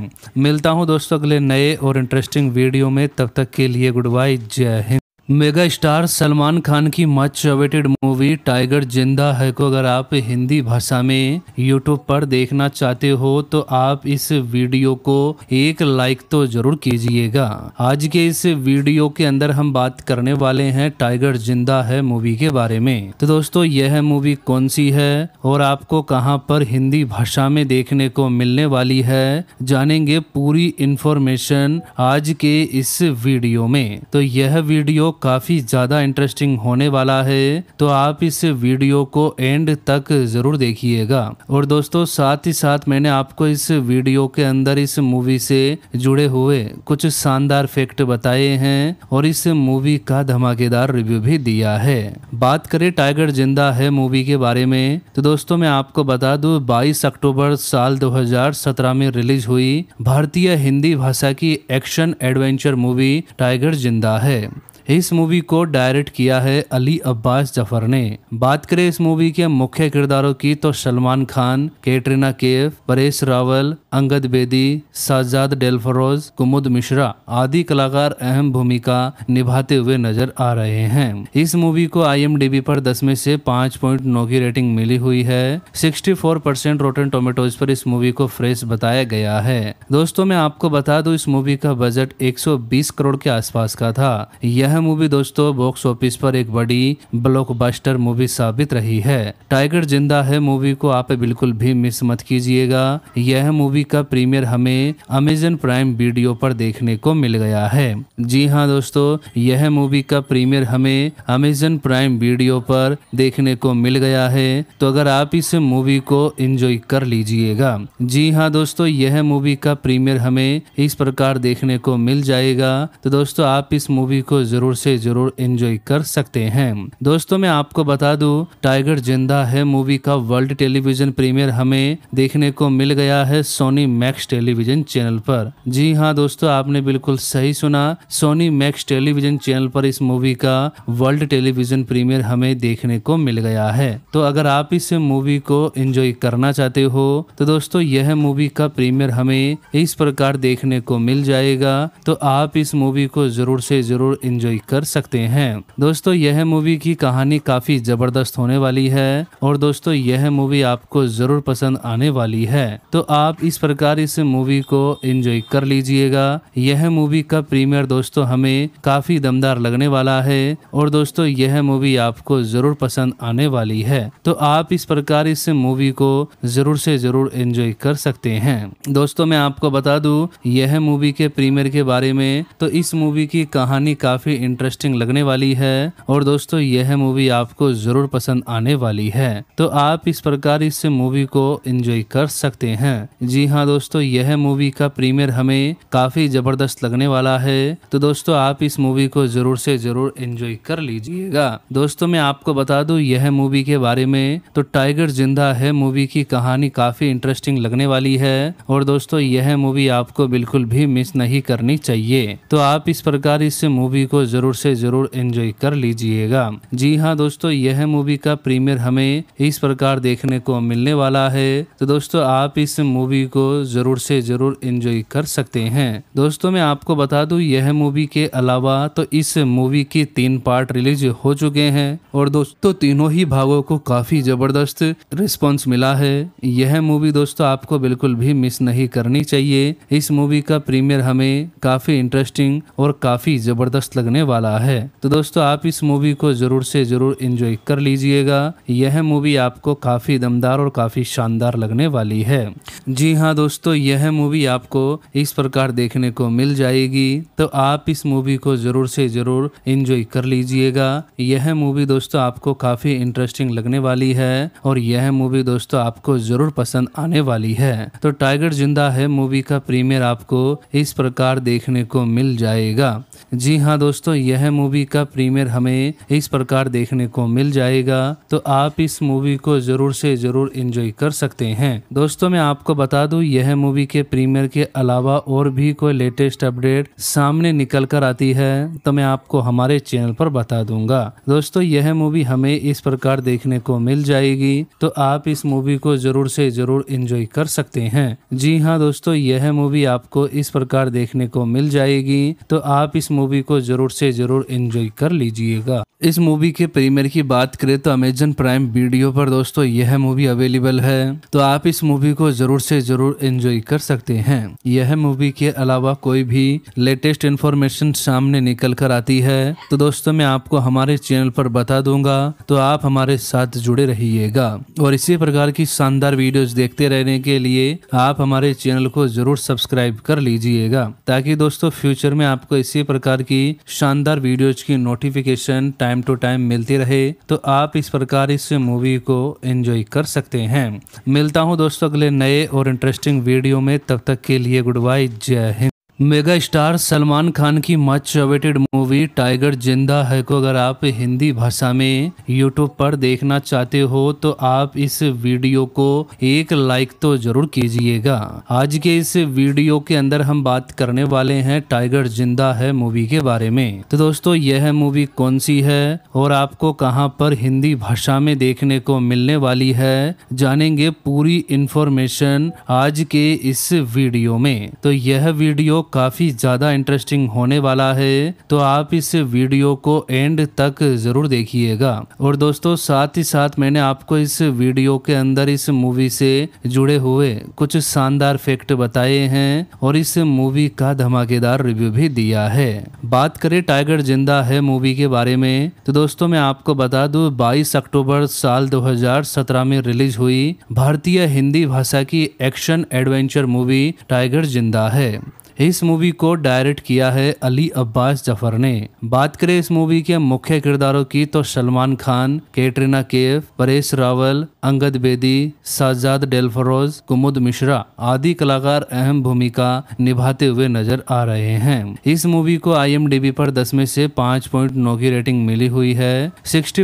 मिलता हूँ दोस्तों अगले नए और इंटरेस्टिंग वीडियो में तब तक के लिए गुड बाय जय हिंद मेगा स्टार सलमान खान की मच अवेटेड मूवी टाइगर जिंदा है को अगर आप हिंदी भाषा में यूट्यूब पर देखना चाहते हो तो आप इस वीडियो को एक लाइक तो जरूर कीजिएगा आज के इस वीडियो के अंदर हम बात करने वाले हैं टाइगर जिंदा है मूवी के बारे में तो दोस्तों यह मूवी कौन सी है और आपको कहाँ पर हिंदी भाषा में देखने को मिलने वाली है जानेंगे पूरी इंफॉर्मेशन आज के इस वीडियो में तो यह वीडियो काफ़ी ज़्यादा इंटरेस्टिंग होने वाला है तो आप इस वीडियो को एंड तक ज़रूर देखिएगा और दोस्तों साथ ही साथ मैंने आपको इस वीडियो के अंदर इस मूवी से जुड़े हुए कुछ शानदार फैक्ट बताए हैं और इस मूवी का धमाकेदार रिव्यू भी दिया है बात करें टाइगर जिंदा है मूवी के बारे में तो दोस्तों मैं आपको बता दू बाईस अक्टूबर साल दो में रिलीज हुई भारतीय हिंदी भाषा की एक्शन एडवेंचर मूवी टाइगर जिंदा है इस मूवी को डायरेक्ट किया है अली अब्बास जफर ने बात करें इस मूवी के मुख्य किरदारों की तो सलमान खान कैटरीना केफ परेश रावल अंगद बेदी साजाद डेल्फरोज कुमुद मिश्रा आदि कलाकार अहम भूमिका निभाते हुए नजर आ रहे हैं इस मूवी को आई पर दस में से नौ की रेटिंग मिली हुई है sixty four percent Rotten Tomatoes पर इस मूवी को फ्रेश बताया गया है दोस्तों मैं आपको बता दूं इस मूवी का बजट 120 करोड़ के आसपास का था यह मूवी दोस्तों बॉक्स ऑफिस पर एक बड़ी ब्लॉकबस्टर मूवी साबित रही है टाइगर जिंदा है मूवी को आप बिल्कुल भी मिस मत कीजिएगा यह मूवी का प्रीमियर हमें अमेजन प्राइम वीडियो पर देखने को मिल गया है जी हाँ दोस्तों यह मूवी का प्रीमियर हमें अमेजन प्राइम वीडियो पर देखने को मिल गया है तो अगर आप इस मूवी को इंजॉय कर लीजिएगा जी हाँ दोस्तों यह मूवी का प्रीमियर हमें इस प्रकार देखने को मिल जाएगा तो दोस्तों आप इस मूवी को जरूर ज़रूर से ज़रूर एंजॉय कर सकते हैं दोस्तों मैं आपको बता दूं टाइगर जिंदा है मूवी का वर्ल्ड टेलीविजन प्रीमियर हमें देखने को मिल गया है सोनी मैक्स टेलीविजन चैनल पर जी हाँ दोस्तों आपने बिल्कुल सही सुना सोनी मैक्स टेलीविजन चैनल पर इस मूवी का वर्ल्ड टेलीविजन प्रीमियर हमें देखने को मिल गया है तो अगर आप इस मूवी को एंजॉय करना चाहते हो तो दोस्तों यह मूवी का प्रीमियर हमें इस प्रकार देखने को मिल जाएगा तो आप इस मूवी को जरूर से जरूर एंजॉय कर सकते हैं दोस्तों यह मूवी की कहानी काफी जबरदस्त होने वाली है और दोस्तों यह मूवी आपको जरूर पसंद आने वाली है तो आप इस प्रकार इस मूवी को एंजॉय कर लीजिएगा यह मूवी का प्रीमियर दोस्तों हमें काफी दमदार लगने वाला है और दोस्तों यह मूवी आपको जरूर पसंद आने वाली है तो आप इस प्रकार इस मूवी को जरूर से जरूर एंजॉय कर सकते हैं दोस्तों मैं आपको बता दूं यह मूवी के प्रीमियर के बारे में तो इस मूवी की कहानी काफी इंटरेस्टिंग लगने वाली है और दोस्तों यह मूवी आपको जरूर पसंद आने वाली है तो आप इस प्रकार इस मूवी को एंजॉय कर सकते हैं जी हाँ दोस्तों यह मूवी का प्रीमियर हमें काफी जबरदस्त लगने वाला है तो दोस्तों आप इस मूवी को जरूर से जरूर एंजॉय कर लीजिएगा दोस्तों मैं आपको बता दू यह मूवी के बारे में तो टाइगर जिंदा है मूवी की कहानी काफी इंटरेस्टिंग लगने वाली है और दोस्तों यह मूवी आपको बिल्कुल भी मिस नहीं करनी चाहिए तो आप इस प्रकार इस मूवी को ज़रूर से ज़रूर एंजॉय कर लीजिएगा जी हाँ दोस्तों यह मूवी का प्रीमियर हमें इस प्रकार देखने को मिलने वाला है तो दोस्तों आप इस मूवी को ज़रूर से ज़रूर एंजॉय कर सकते हैं दोस्तों मैं आपको बता दूं यह मूवी के अलावा तो इस मूवी के तीन पार्ट रिलीज हो चुके हैं और दोस्तों तीनों ही भागों को काफ़ी ज़बरदस्त रिस्पॉन्स मिला है यह मूवी दोस्तों आपको बिल्कुल भी मिस नहीं करनी चाहिए इस मूवी का प्रीमियर हमें काफ़ी इंटरेस्टिंग और काफ़ी ज़बरदस्त लगने होने वाला है तो दोस्तों आप इस मूवी को जरूर से जरूर इंजॉय कर लीजिएगा यह मूवी आपको काफी दमदार और काफी शानदार लगने वाली है जी हाँ दोस्तों यह मूवी आपको इस प्रकार देखने को मिल जाएगी तो आप इस मूवी को जरूर से जरूर इंजॉय कर लीजिएगा यह मूवी दोस्तों आपको काफी इंटरेस्टिंग लगने वाली है और यह मूवी दोस्तों आपको जरूर पसंद आने वाली है तो टाइगर जिंदा है मूवी का प्रीमियर आपको इस प्रकार देखने को मिल जाएगा जी हाँ दोस्तों यह मूवी का प्रीमियर हमें इस प्रकार देखने को मिल जाएगा तो आप इस मूवी को जरूर से जरूर इंजॉय कर सकते हैं दोस्तों मैं आपको बता दूं यह मूवी के प्रीमियर के अलावा और भी कोई लेटेस्ट अपडेट सामने निकल कर आती है तो मैं आपको हमारे चैनल पर बता दूंगा दोस्तों यह मूवी हमें इस प्रकार देखने को मिल जाएगी तो आप इस मूवी को जरूर से जरूर इंजॉय कर सकते हैं जी हाँ दोस्तों यह मूवी आपको इस प्रकार देखने को मिल जाएगी तो आप इस मूवी को जरूर से जरूर एंजॉय कर लीजिएगा इस मूवी के प्रीमियर की बात करें तो अमेजन प्राइम वीडियो पर दोस्तों यह मूवी अवेलेबल है तो आप इस मूवी को जरूर से जरूर एंजॉय कर सकते हैं यह मूवी के अलावा कोई भी लेटेस्ट इन्फॉर्मेशन सामने निकल कर आती है तो दोस्तों मैं आपको हमारे चैनल पर बता दूंगा तो आप हमारे साथ जुड़े रहिएगा और इसी प्रकार की शानदार वीडियो देखते रहने के लिए आप हमारे चैनल को जरूर सब्सक्राइब कर लीजिएगा ताकि दोस्तों फ्यूचर में आपको इसी प्रकार प्रकार की शानदार वीडियोज की नोटिफिकेशन टाइम टू टाइम मिलती रहे तो आप इस प्रकार इस मूवी को एंजॉय कर सकते हैं मिलता हूँ दोस्तों अगले नए और इंटरेस्टिंग वीडियो में तब तक के लिए गुड बाय जय हिंद मेगा स्टार सलमान खान की मच अवेटेड मूवी टाइगर जिंदा है को अगर आप हिंदी भाषा में यूट्यूब पर देखना चाहते हो तो आप इस वीडियो को एक लाइक तो जरूर कीजिएगा आज के इस वीडियो के अंदर हम बात करने वाले हैं टाइगर जिंदा है मूवी के बारे में तो दोस्तों यह मूवी कौन सी है और आपको कहाँ पर हिंदी भाषा में देखने को मिलने वाली है जानेंगे पूरी इंफॉर्मेशन आज के इस वीडियो में तो यह वीडियो काफ़ी ज़्यादा इंटरेस्टिंग होने वाला है तो आप इस वीडियो को एंड तक ज़रूर देखिएगा और दोस्तों साथ ही साथ मैंने आपको इस वीडियो के अंदर इस मूवी से जुड़े हुए कुछ शानदार फैक्ट बताए हैं और इस मूवी का धमाकेदार रिव्यू भी दिया है बात करें टाइगर जिंदा है मूवी के बारे में तो दोस्तों मैं आपको बता दू बाईस अक्टूबर साल दो में रिलीज हुई भारतीय हिंदी भाषा की एक्शन एडवेंचर मूवी टाइगर जिंदा है इस मूवी को डायरेक्ट किया है अली अब्बास जफर ने बात करें इस मूवी के मुख्य किरदारों की तो सलमान खान कैटरीना केफ परेश रावल अंगद बेदी साजाद डेल्फरोज कुमुद मिश्रा आदि कलाकार अहम भूमिका निभाते हुए नजर आ रहे हैं इस मूवी को आई पर दस में से नौ की रेटिंग मिली हुई है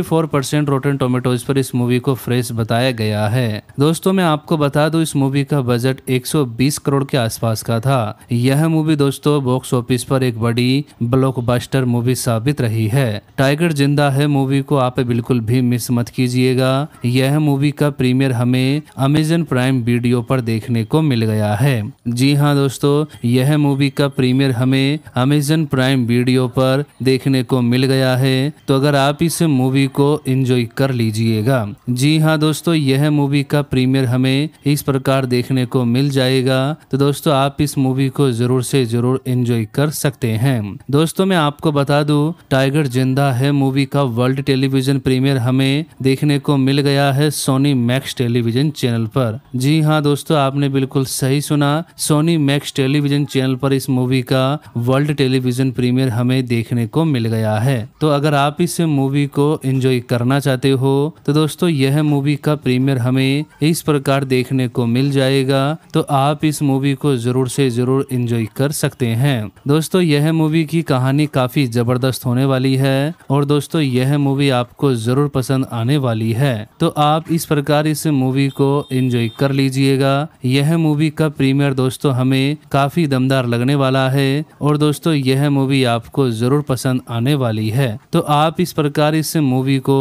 फोर परसेंट रोटेन टोमेटोज पर इस मूवी को फ्रेश बताया गया है दोस्तों मैं आपको बता दूं इस मूवी का बजट 120 करोड़ के आसपास का था यह मूवी दोस्तों बॉक्स ऑफिस पर एक बड़ी ब्लॉकबस्टर मूवी साबित रही है टाइगर जिंदा है मूवी को आप बिल्कुल भी मिस मत कीजिएगा यह मूवी का प्रीमियर हमें अमेजन प्राइम वीडियो पर देखने को मिल गया है जी हाँ दोस्तों यह मूवी का प्रीमियर हमें अमेजन प्राइम वीडियो पर देखने को मिल गया है तो अगर आप इस मूवी को एंजॉय कर लीजिएगा जी हाँ दोस्तों यह मूवी का प्रीमियर हमें इस प्रकार देखने को मिल जाएगा तो दोस्तों आप इस मूवी को जरूर ज़रूर से ज़रूर एंजॉय कर सकते हैं दोस्तों मैं आपको बता दूं टाइगर जिंदा है मूवी का वर्ल्ड टेलीविजन प्रीमियर हमें देखने को मिल गया है सोनी मैक्स टेलीविजन चैनल पर जी हाँ दोस्तों आपने बिल्कुल सही सुना सोनी मैक्स टेलीविजन चैनल पर इस मूवी का वर्ल्ड टेलीविजन प्रीमियर हमें देखने को मिल गया है तो अगर आप इस मूवी को एंजॉय करना चाहते हो तो दोस्तों यह मूवी का प्रीमियर हमें इस प्रकार देखने को मिल जाएगा तो आप इस मूवी को जरूर से जरूर एंजॉय एंजॉय कर सकते हैं दोस्तों यह मूवी की कहानी काफी जबरदस्त होने वाली है और दोस्तों यह मूवी आपको जरूर पसंद आने वाली है तो आप इस प्रकार इस मूवी को एंजॉय कर लीजिएगा यह मूवी का प्रीमियर दोस्तों हमें काफी दमदार लगने वाला है और दोस्तों यह मूवी आपको जरूर पसंद आने वाली है तो आप इस प्रकार इस मूवी को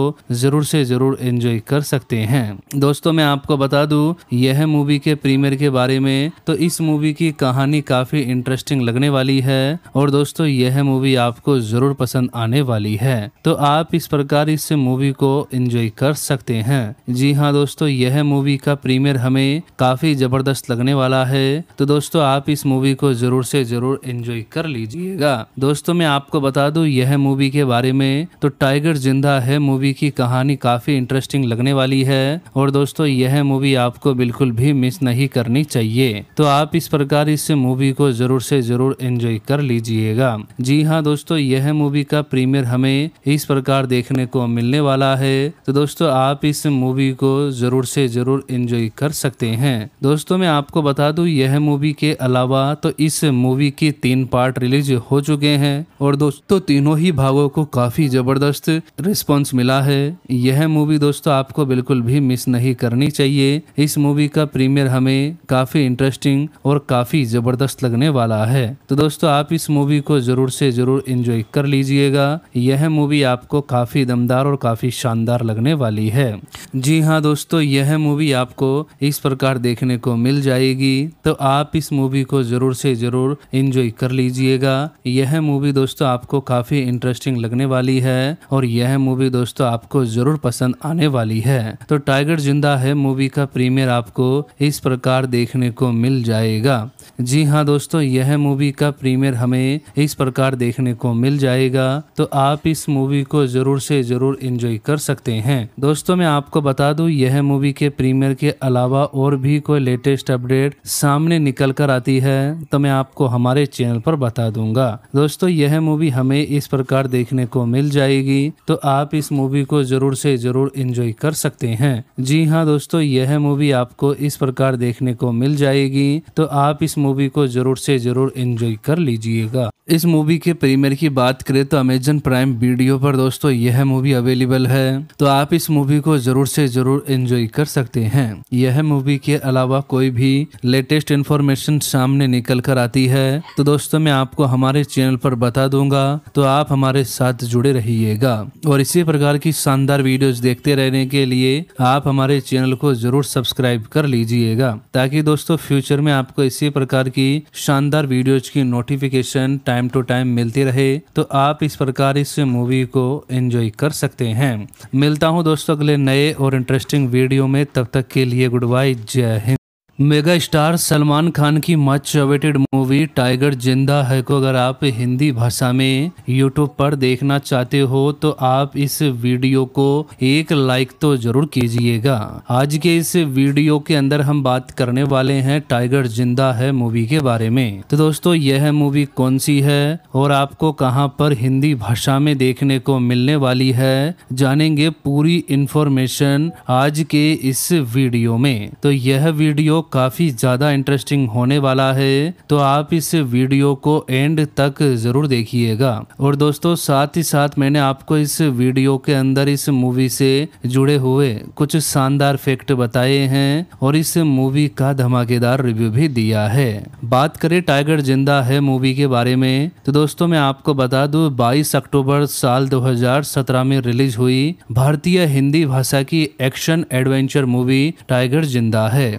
जरूर से जरूर एंजॉय कर सकते हैं दोस्तों मैं आपको बता दूं यह मूवी के प्रीमियर के बारे में तो इस मूवी की कहानी काफी इंटरेस्टिंग लगने वाली है और दोस्तों यह मूवी आपको जरूर पसंद आने वाली है तो आप इस प्रकार इस मूवी को एंजॉय कर सकते हैं जी हाँ दोस्तों यह मूवी का प्रीमियर हमें काफी जबरदस्त लगने वाला है तो दोस्तों आप इस मूवी को जरूर से जरूर एंजॉय कर लीजिएगा दोस्तों मैं आपको बता दू यह मूवी के बारे में तो टाइगर जिंदा है मूवी की कहानी काफी इंटरेस्टिंग लगने वाली है और दोस्तों यह मूवी आपको बिल्कुल भी मिस नहीं करनी चाहिए तो आप इस प्रकार इस मूवी को ज़रूर से ज़रूर एंजॉय कर लीजिएगा जी हाँ दोस्तों यह मूवी का प्रीमियर हमें इस प्रकार देखने को मिलने वाला है तो दोस्तों आप इस मूवी को ज़रूर से ज़रूर एंजॉय कर सकते हैं दोस्तों मैं आपको बता दूं यह मूवी के अलावा तो इस मूवी के तीन पार्ट रिलीज हो चुके हैं और दोस्तों तीनों ही भागों को काफ़ी ज़बरदस्त रिस्पॉन्स मिला है यह मूवी दोस्तों आपको बिल्कुल भी मिस नहीं करनी चाहिए इस मूवी का प्रीमियर हमें काफ़ी इंटरेस्टिंग और काफ़ी ज़बरदस्त लगने होने वाला है तो दोस्तों आप इस मूवी को जरूर से जरूर इंजॉय कर लीजिएगा यह मूवी आपको काफी दमदार और काफी शानदार लगने वाली है जी हाँ दोस्तों यह मूवी आपको इस प्रकार देखने को मिल जाएगी तो आप इस मूवी को जरूर से जरूर इंजॉय कर लीजिएगा यह मूवी दोस्तों आपको काफी इंटरेस्टिंग लगने वाली है और यह मूवी दोस्तों आपको जरूर पसंद आने वाली है तो टाइगर जिंदा है मूवी का प्रीमियर आपको इस प्रकार देखने को मिल जाएगा जी हाँ दोस्तों यह मूवी का प्रीमियर हमें इस प्रकार देखने को मिल जाएगा तो आप इस मूवी को जरूर से जरूर इंजॉय कर सकते हैं दोस्तों मैं आपको बता दूं यह मूवी के प्रीमियर के अलावा और भी कोई लेटेस्ट अपडेट सामने निकल कर आती है तो मैं आपको हमारे चैनल पर बता दूंगा दोस्तों यह मूवी हमें इस प्रकार देखने को मिल जाएगी तो आप इस मूवी को जरूर से जरूर इंजॉय कर सकते हैं जी हाँ दोस्तों यह मूवी आपको इस प्रकार देखने को मिल जाएगी तो आप इस मूवी को जरूर से जरूर एंजॉय कर लीजिएगा इस मूवी के प्रीमियर की बात करें तो अमेजन प्राइम वीडियो पर दोस्तों यह मूवी अवेलेबल है तो आप इस मूवी को जरूर से जरूर एंजॉय कर सकते हैं यह मूवी के अलावा कोई भी लेटेस्ट इन्फॉर्मेशन सामने निकल कर आती है तो दोस्तों मैं आपको हमारे चैनल पर बता दूंगा तो आप हमारे साथ जुड़े रहिएगा और इसी प्रकार की शानदार वीडियो देखते रहने के लिए आप हमारे चैनल को जरूर सब्सक्राइब कर लीजिएगा ताकि दोस्तों फ्यूचर में आपको इसी प्रकार प्रकार की शानदार वीडियोज की नोटिफिकेशन टाइम टू टाइम मिलती रहे तो आप इस प्रकार इस मूवी को एंजॉय कर सकते हैं मिलता हूँ दोस्तों अगले नए और इंटरेस्टिंग वीडियो में तब तक के लिए गुड बाय जय हिंद मेगा स्टार सलमान खान की मच अवेटेड मूवी टाइगर जिंदा है को अगर आप हिंदी भाषा में यूट्यूब पर देखना चाहते हो तो आप इस वीडियो को एक लाइक तो जरूर कीजिएगा आज के इस वीडियो के अंदर हम बात करने वाले हैं टाइगर जिंदा है मूवी के बारे में तो दोस्तों यह मूवी कौन सी है और आपको कहाँ पर हिंदी भाषा में देखने को मिलने वाली है जानेंगे पूरी इंफॉर्मेशन आज के इस वीडियो में तो यह वीडियो काफ़ी ज़्यादा इंटरेस्टिंग होने वाला है तो आप इस वीडियो को एंड तक ज़रूर देखिएगा और दोस्तों साथ ही साथ मैंने आपको इस वीडियो के अंदर इस मूवी से जुड़े हुए कुछ शानदार फैक्ट बताए हैं और इस मूवी का धमाकेदार रिव्यू भी दिया है बात करें टाइगर जिंदा है मूवी के बारे में तो दोस्तों मैं आपको बता दू बाईस अक्टूबर साल दो में रिलीज हुई भारतीय हिंदी भाषा की एक्शन एडवेंचर मूवी टाइगर जिंदा है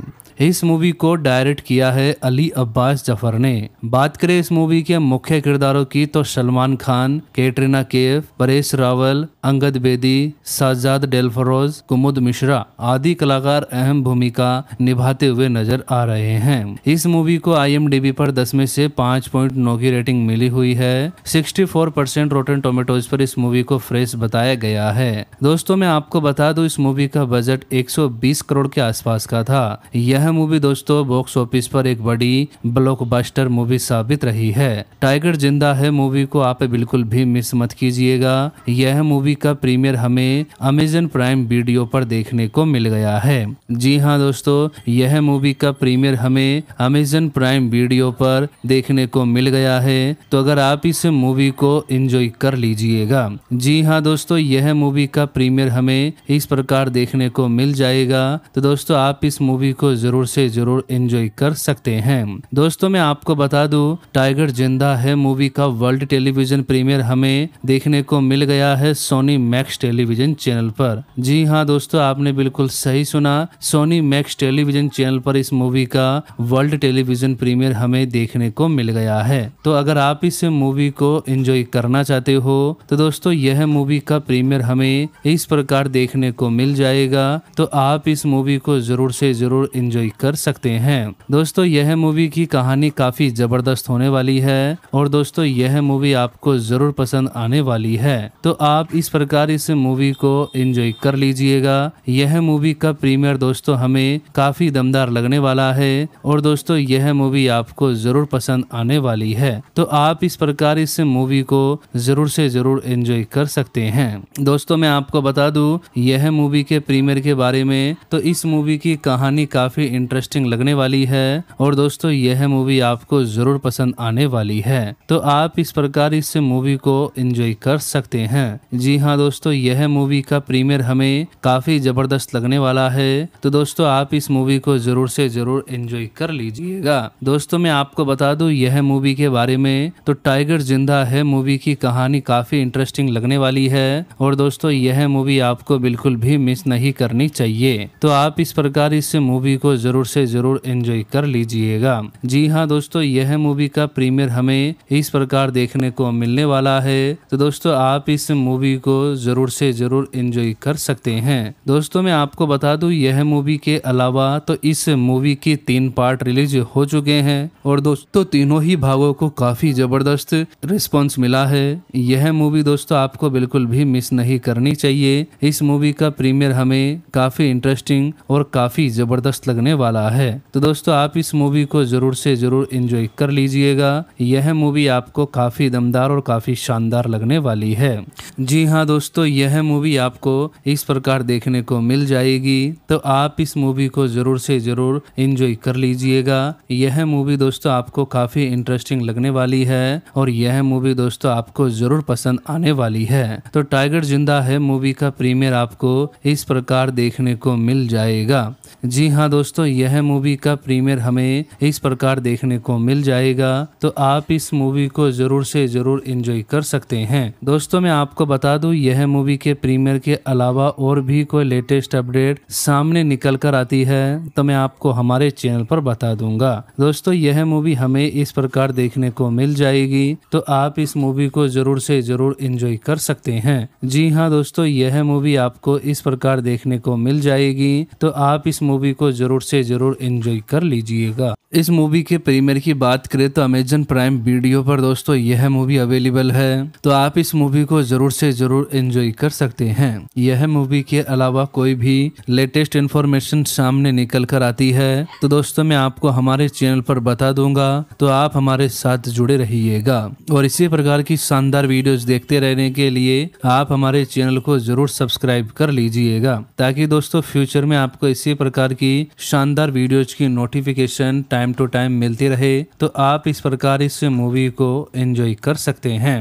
इस मूवी को डायरेक्ट किया है अली अब्बास जफर ने बात करें इस मूवी के मुख्य किरदारों की तो सलमान खान कैटरीना केफ परेश रावल अंगद बेदी साजाद डेलफरोज कुमुद मिश्रा आदि कलाकार अहम भूमिका निभाते हुए नजर आ रहे हैं इस मूवी को आई पर दस में से पाँच पॉइंट नौ की रेटिंग मिली हुई है sixty four percent Rotten Tomatoes पर इस मूवी को फ्रेश बताया गया है दोस्तों मैं आपको बता दूं इस मूवी का बजट 120 करोड़ के आसपास का था यह यह मूवी दोस्तों बॉक्स ऑफिस पर एक बड़ी ब्लॉकबस्टर मूवी साबित रही है टाइगर जिंदा है मूवी को आप बिल्कुल भी मिस मत कीजिएगा यह मूवी का प्रीमियर हमें अमेजन प्राइम वीडियो पर देखने को मिल गया है जी हाँ दोस्तों यह मूवी का प्रीमियर हमें अमेजन प्राइम वीडियो पर देखने को मिल गया है तो अगर आप इस मूवी को एंजॉय कर लीजिएगा जी हाँ दोस्तों यह मूवी का प्रीमियर हमें इस प्रकार देखने को मिल जाएगा तो दोस्तों आप इस मूवी को जरूर ज़रूर से ज़रूर इंजॉय कर सकते हैं दोस्तों मैं आपको बता दूं टाइगर जिंदा है मूवी का वर्ल्ड टेलीविजन प्रीमियर हमें देखने को मिल गया है सोनी मैक्स टेलीविजन चैनल पर जी हाँ दोस्तों आपने बिल्कुल सही सुना सोनी मैक्स टेलीविजन चैनल पर इस मूवी का वर्ल्ड टेलीविजन प्रीमियर हमें देखने को मिल गया है तो अगर आप इस मूवी को एंजॉय करना चाहते हो तो दोस्तों यह मूवी का प्रीमियर हमें इस प्रकार देखने को मिल जाएगा तो आप इस मूवी को जरूर से जरूर एंजॉय एंजॉय कर सकते हैं दोस्तों यह मूवी की कहानी काफी जबरदस्त होने वाली है और दोस्तों यह मूवी आपको जरूर पसंद आने वाली है तो आप इस प्रकार इस मूवी को एंजॉय कर लीजिएगा यह मूवी का प्रीमियर दोस्तों हमें काफी दमदार लगने वाला है और दोस्तों यह मूवी आपको जरूर पसंद आने वाली है तो आप इस प्रकार इस मूवी को जरूर से जरूर एंजॉय कर सकते हैं दोस्तों मैं आपको बता दूं यह मूवी के प्रीमियर के बारे में तो इस मूवी की कहानी काफी इंटरेस्टिंग लगने वाली है और दोस्तों यह मूवी आपको जरूर पसंद आने वाली है तो आप इस प्रकार इस मूवी को एंजॉय कर सकते हैं जी हाँ दोस्तों यह मूवी का प्रीमियर हमें काफी जबरदस्त लगने वाला है तो दोस्तों आप इस मूवी को जरूर से जरूर एंजॉय कर लीजिएगा दोस्तों मैं आपको बता दू यह मूवी के बारे में तो टाइगर जिंदा है मूवी की कहानी काफी इंटरेस्टिंग लगने वाली है और दोस्तों यह मूवी आपको बिल्कुल भी मिस नहीं करनी चाहिए तो आप इस प्रकार इस मूवी को ज़रूर से ज़रूर एंजॉय कर लीजिएगा जी हाँ दोस्तों यह मूवी का प्रीमियर हमें इस प्रकार देखने को मिलने वाला है तो दोस्तों आप इस मूवी को ज़रूर से ज़रूर एंजॉय कर सकते हैं दोस्तों मैं आपको बता दूं यह मूवी के अलावा तो इस मूवी के तीन पार्ट रिलीज हो चुके हैं और दोस्तों तीनों ही भागों को काफ़ी ज़बरदस्त रिस्पॉन्स मिला है यह मूवी दोस्तों आपको बिल्कुल भी मिस नहीं करनी चाहिए इस मूवी का प्रीमियर हमें काफ़ी इंटरेस्टिंग और काफ़ी ज़बरदस्त लगने वाला है तो दोस्तों आप इस मूवी को जरूर से जरूर इंजॉय कर लीजिएगा यह मूवी आपको काफी दमदार और काफी शानदार लगने वाली है जी हाँ दोस्तों यह मूवी आपको इस प्रकार देखने को मिल जाएगी तो आप इस मूवी को जरूर से जरूर इंजॉय कर लीजिएगा यह मूवी दोस्तों आपको काफी इंटरेस्टिंग लगने वाली है और यह मूवी दोस्तों आपको जरूर पसंद आने वाली है तो टाइगर जिंदा है मूवी का प्रीमियर आपको इस प्रकार देखने को मिल जाएगा जी हाँ दोस्तों यह मूवी का प्रीमियर हमें इस प्रकार देखने को मिल जाएगा तो आप इस मूवी को जरूर से जरूर एंजॉय कर सकते हैं दोस्तों मैं आपको बता दूं यह मूवी के प्रीमियर के अलावा और भी कोई लेटेस्ट अपडेट सामने निकल कर आती है तो मैं आपको हमारे चैनल पर बता दूंगा दोस्तों यह मूवी हमें इस प्रकार देखने को मिल जाएगी तो आप इस मूवी को जरूर से जरूर एंजॉय कर सकते हैं जी हाँ दोस्तों यह मूवी आपको इस प्रकार देखने को मिल जाएगी तो आप इस मूवी मूवी को ज़रूर से ज़रूर इंजॉय कर लीजिएगा इस मूवी के प्रीमियर की बात करें तो अमेजन प्राइम वीडियो पर दोस्तों यह मूवी अवेलेबल है तो आप इस मूवी को जरूर से जरूर एंजॉय कर सकते हैं यह मूवी के अलावा कोई भी लेटेस्ट इन्फॉर्मेशन सामने निकल कर आती है तो दोस्तों मैं आपको हमारे चैनल पर बता दूंगा तो आप हमारे साथ जुड़े रहिएगा और इसी प्रकार की शानदार वीडियोस देखते रहने के लिए आप हमारे चैनल को जरूर सब्सक्राइब कर लीजिएगा ताकि दोस्तों फ्यूचर में आपको इसी प्रकार की शानदार वीडियोज की notification time time to time मिलती रहे तो आप इस प्रकार इस मूवी को एंजॉय कर सकते हैं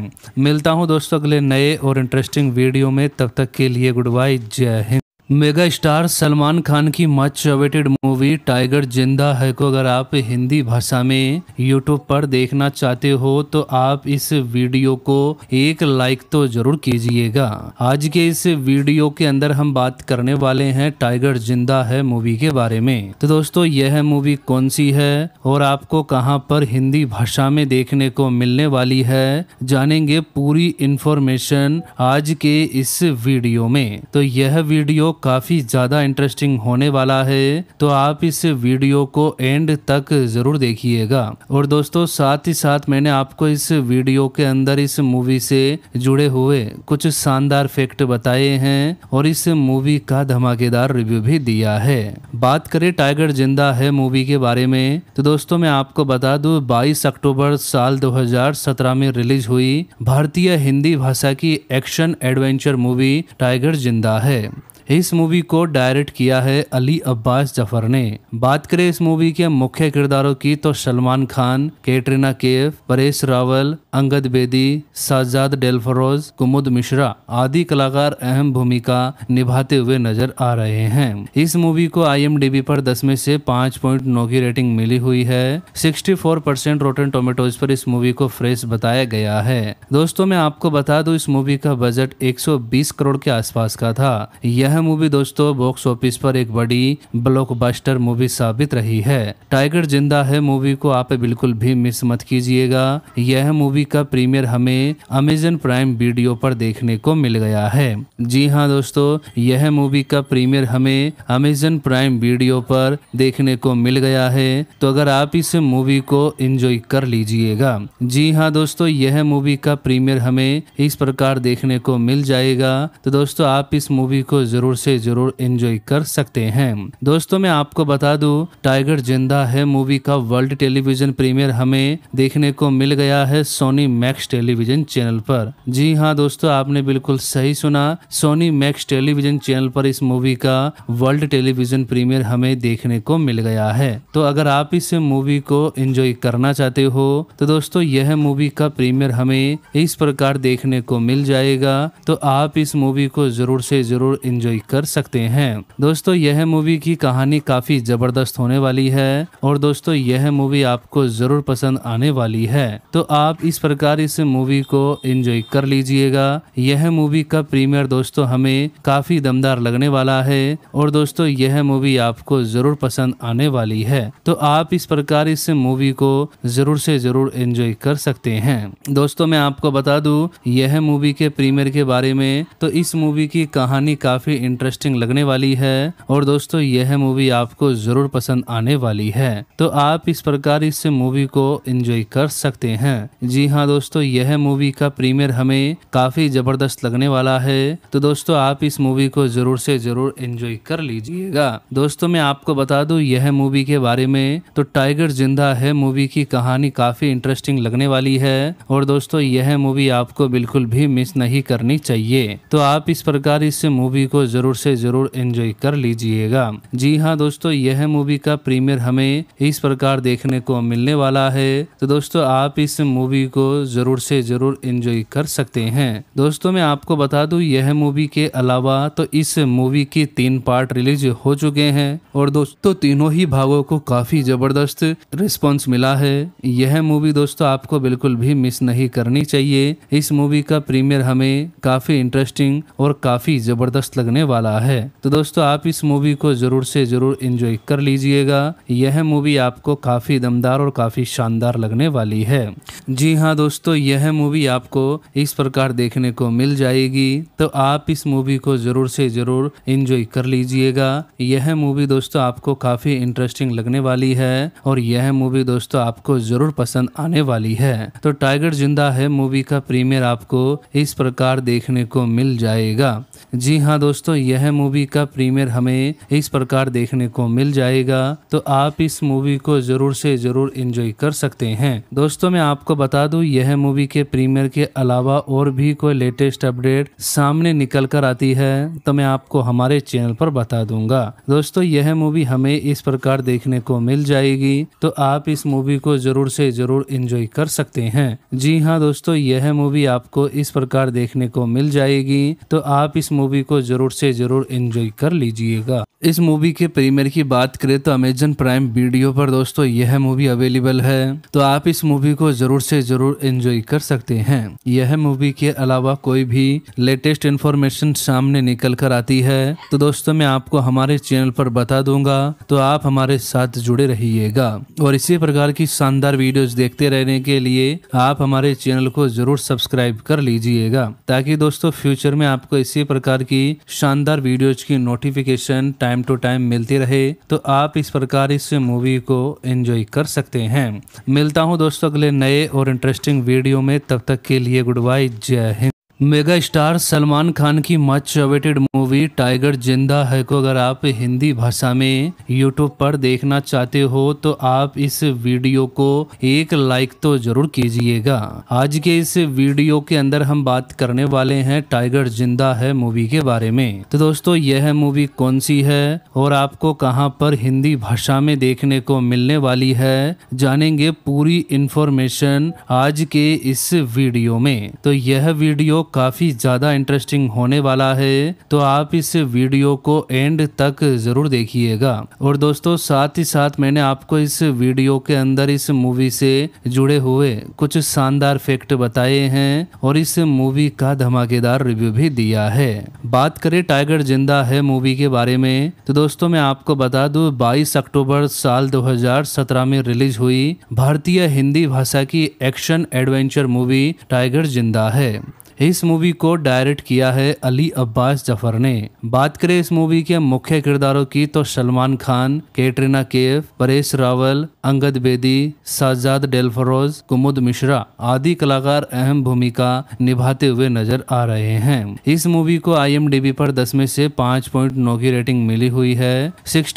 मिलता हूँ दोस्तों अगले नए और इंटरेस्टिंग वीडियो में तब तक के लिए गुड बाय जय हिंद मेगा स्टार सलमान खान की मच अवेटेड मूवी टाइगर जिंदा है को अगर आप हिंदी भाषा में यूट्यूब पर देखना चाहते हो तो आप इस वीडियो को एक लाइक तो जरूर कीजिएगा आज के इस वीडियो के अंदर हम बात करने वाले हैं टाइगर जिंदा है मूवी के बारे में तो दोस्तों यह मूवी कौन सी है और आपको कहाँ पर हिंदी भाषा में देखने को मिलने वाली है जानेंगे पूरी इंफॉर्मेशन आज के इस वीडियो में तो यह वीडियो काफ़ी ज़्यादा इंटरेस्टिंग होने वाला है तो आप इस वीडियो को एंड तक ज़रूर देखिएगा और दोस्तों साथ ही साथ मैंने आपको इस वीडियो के अंदर इस मूवी से जुड़े हुए कुछ शानदार फैक्ट बताए हैं और इस मूवी का धमाकेदार रिव्यू भी दिया है बात करें टाइगर जिंदा है मूवी के बारे में तो दोस्तों मैं आपको बता दू बाईस अक्टूबर साल दो में रिलीज हुई भारतीय हिंदी भाषा की एक्शन एडवेंचर मूवी टाइगर जिंदा है इस मूवी को डायरेक्ट किया है अली अब्बास जफर ने बात करें इस मूवी के मुख्य किरदारों की तो सलमान खान कैटरीना केफ परेश रावल अंगद बेदी साजाद डेलफरोज कुमुद मिश्रा आदि कलाकार अहम भूमिका निभाते हुए नजर आ रहे हैं इस मूवी को आई पर दस में से पाँच पॉइंट नौ की रेटिंग मिली हुई है sixty four percent Rotten Tomatoes पर इस मूवी को फ्रेश बताया गया है दोस्तों मैं आपको बता दूं इस मूवी का बजट 120 करोड़ के आसपास का था यह यह मूवी दोस्तों बॉक्स ऑफिस पर एक बड़ी ब्लॉकबस्टर मूवी साबित रही है टाइगर जिंदा है मूवी को आप बिल्कुल भी मिस मत कीजिएगा यह मूवी का प्रीमियर हमें अमेजन प्राइम वीडियो पर देखने को मिल गया है जी हाँ दोस्तों यह मूवी का प्रीमियर हमें अमेजन प्राइम वीडियो पर देखने को मिल गया है तो अगर आप इस मूवी को एंजॉय कर लीजिएगा जी हाँ दोस्तों यह मूवी का प्रीमियर हमें इस प्रकार देखने को मिल जाएगा तो दोस्तों आप इस मूवी को जरूर ज़रूर से ज़रूर इंजॉय कर सकते हैं दोस्तों मैं आपको बता दूं टाइगर जिंदा है मूवी का वर्ल्ड टेलीविजन प्रीमियर हमें देखने को मिल गया है सोनी मैक्स टेलीविजन चैनल पर जी हाँ दोस्तों आपने बिल्कुल सही सुना सोनी मैक्स टेलीविजन चैनल पर इस मूवी का वर्ल्ड टेलीविजन प्रीमियर हमें देखने को मिल गया है तो अगर आप इस मूवी को एंजॉय करना चाहते हो तो दोस्तों यह मूवी का प्रीमियर हमें इस प्रकार देखने को मिल जाएगा तो आप इस मूवी को जरूर से जरूर एंजॉय एंजॉय कर सकते हैं दोस्तों यह मूवी की कहानी काफी जबरदस्त होने वाली है और दोस्तों यह मूवी आपको जरूर पसंद आने वाली है तो आप इस प्रकार इस मूवी को एंजॉय कर लीजिएगा यह मूवी का प्रीमियर दोस्तों हमें काफी दमदार लगने वाला है और दोस्तों यह मूवी आपको जरूर पसंद आने वाली है तो आप इस प्रकार इस मूवी को जरूर से जरूर एंजॉय कर सकते हैं दोस्तों मैं आपको बता दूं यह मूवी के प्रीमियर के बारे में तो इस मूवी की कहानी काफी इंटरेस्टिंग लगने वाली है और दोस्तों यह मूवी आपको जरूर पसंद आने वाली है तो आप इस प्रकार इस मूवी को एंजॉय कर सकते हैं जी हाँ दोस्तों यह मूवी का प्रीमियर हमें काफी जबरदस्त लगने वाला है तो दोस्तों आप इस मूवी को जरूर से जरूर एंजॉय कर लीजिएगा दोस्तों मैं आपको बता दूं यह मूवी के बारे में तो टाइगर जिंदा है मूवी की कहानी काफी इंटरेस्टिंग लगने वाली है और दोस्तों यह मूवी आपको बिल्कुल भी मिस नहीं करनी चाहिए तो आप इस प्रकार इस मूवी को ज़रूर से ज़रूर एंजॉय कर लीजिएगा जी हाँ दोस्तों यह मूवी का प्रीमियर हमें इस प्रकार देखने को मिलने वाला है तो दोस्तों आप इस मूवी को ज़रूर से ज़रूर एंजॉय कर सकते हैं दोस्तों मैं आपको बता दूं यह मूवी के अलावा तो इस मूवी के तीन पार्ट रिलीज हो चुके हैं और दोस्तों तीनों ही भागों को काफ़ी ज़बरदस्त रिस्पॉन्स मिला है यह मूवी दोस्तों आपको बिल्कुल भी मिस नहीं करनी चाहिए इस मूवी का प्रीमियर हमें काफ़ी इंटरेस्टिंग और काफ़ी ज़बरदस्त लगने वाला है तो दोस्तों आप इस मूवी को ज़रूर से ज़रूर इंजॉय कर लीजिएगा यह मूवी आपको काफ़ी दमदार और काफ़ी शानदार लगने वाली है जी हाँ दोस्तों यह मूवी आपको इस प्रकार देखने को मिल जाएगी तो आप इस मूवी को ज़रूर से ज़रूर इंजॉय कर लीजिएगा यह मूवी दोस्तों आपको काफ़ी इंटरेस्टिंग लगने वाली है और यह मूवी दोस्तों आपको ज़रूर पसंद आने वाली है तो टाइगर जिंदा है मूवी का प्रीमियर आपको इस प्रकार देखने को मिल जाएगा जी हाँ दोस्तों यह मूवी का प्रीमियर हमें इस प्रकार देखने को मिल जाएगा तो आप इस मूवी को जरूर से जरूर इंजॉय कर सकते हैं दोस्तों मैं आपको बता दूं यह मूवी के प्रीमियर के अलावा और भी कोई लेटेस्ट अपडेट सामने निकल कर आती है तो मैं आपको हमारे चैनल पर बता दूंगा दोस्तों यह मूवी हमें इस प्रकार देखने को मिल जाएगी तो आप इस मूवी को जरूर से जरूर इंजॉय कर सकते हैं जी हाँ दोस्तों यह मूवी आपको इस प्रकार देखने को मिल जाएगी तो आप इस मूवी मूवी को ज़रूर से ज़रूर इंजॉय कर लीजिएगा इस मूवी के प्रीमियर की बात करें तो अमेजन प्राइम वीडियो पर दोस्तों यह मूवी अवेलेबल है तो आप इस मूवी को जरूर से जरूर एंजॉय कर सकते हैं यह मूवी के अलावा कोई भी लेटेस्ट इन्फॉर्मेशन सामने निकल कर आती है तो दोस्तों मैं आपको हमारे चैनल पर बता दूंगा तो आप हमारे साथ जुड़े रहिएगा और इसी प्रकार की शानदार वीडियोस देखते रहने के लिए आप हमारे चैनल को जरूर सब्सक्राइब कर लीजिएगा ताकि दोस्तों फ्यूचर में आपको इसी प्रकार की शानदार वीडियोज की notification time time to time मिलती रहे तो आप इस प्रकार इस मूवी को एंजॉय कर सकते हैं मिलता हूँ दोस्तों अगले नए और इंटरेस्टिंग वीडियो में तब तक के लिए गुड बाय जय हिंद मेगा स्टार सलमान खान की मच अवेटेड मूवी टाइगर जिंदा है को अगर आप हिंदी भाषा में यूट्यूब पर देखना चाहते हो तो आप इस वीडियो को एक लाइक तो जरूर कीजिएगा आज के इस वीडियो के अंदर हम बात करने वाले हैं टाइगर जिंदा है मूवी के बारे में तो दोस्तों यह मूवी कौन सी है और आपको कहाँ पर हिंदी भाषा में देखने को मिलने वाली है जानेंगे पूरी इंफॉर्मेशन आज के इस वीडियो में तो यह वीडियो काफ़ी ज़्यादा इंटरेस्टिंग होने वाला है तो आप इस वीडियो को एंड तक ज़रूर देखिएगा और दोस्तों साथ ही साथ मैंने आपको इस वीडियो के अंदर इस मूवी से जुड़े हुए कुछ शानदार फैक्ट बताए हैं और इस मूवी का धमाकेदार रिव्यू भी दिया है बात करें टाइगर जिंदा है मूवी के बारे में तो दोस्तों मैं आपको बता दू बाईस अक्टूबर साल दो में रिलीज हुई भारतीय हिंदी भाषा की एक्शन एडवेंचर मूवी टाइगर जिंदा है इस मूवी को डायरेक्ट किया है अली अब्बास जफर ने बात करें इस मूवी के मुख्य किरदारों की तो सलमान खान कैटरीना केफ परेश रावल अंगद बेदी साजाद डेलफरोज कुमुद मिश्रा आदि कलाकार अहम भूमिका निभाते हुए नजर आ रहे हैं इस मूवी को आई पर दस में से नौ की रेटिंग मिली हुई है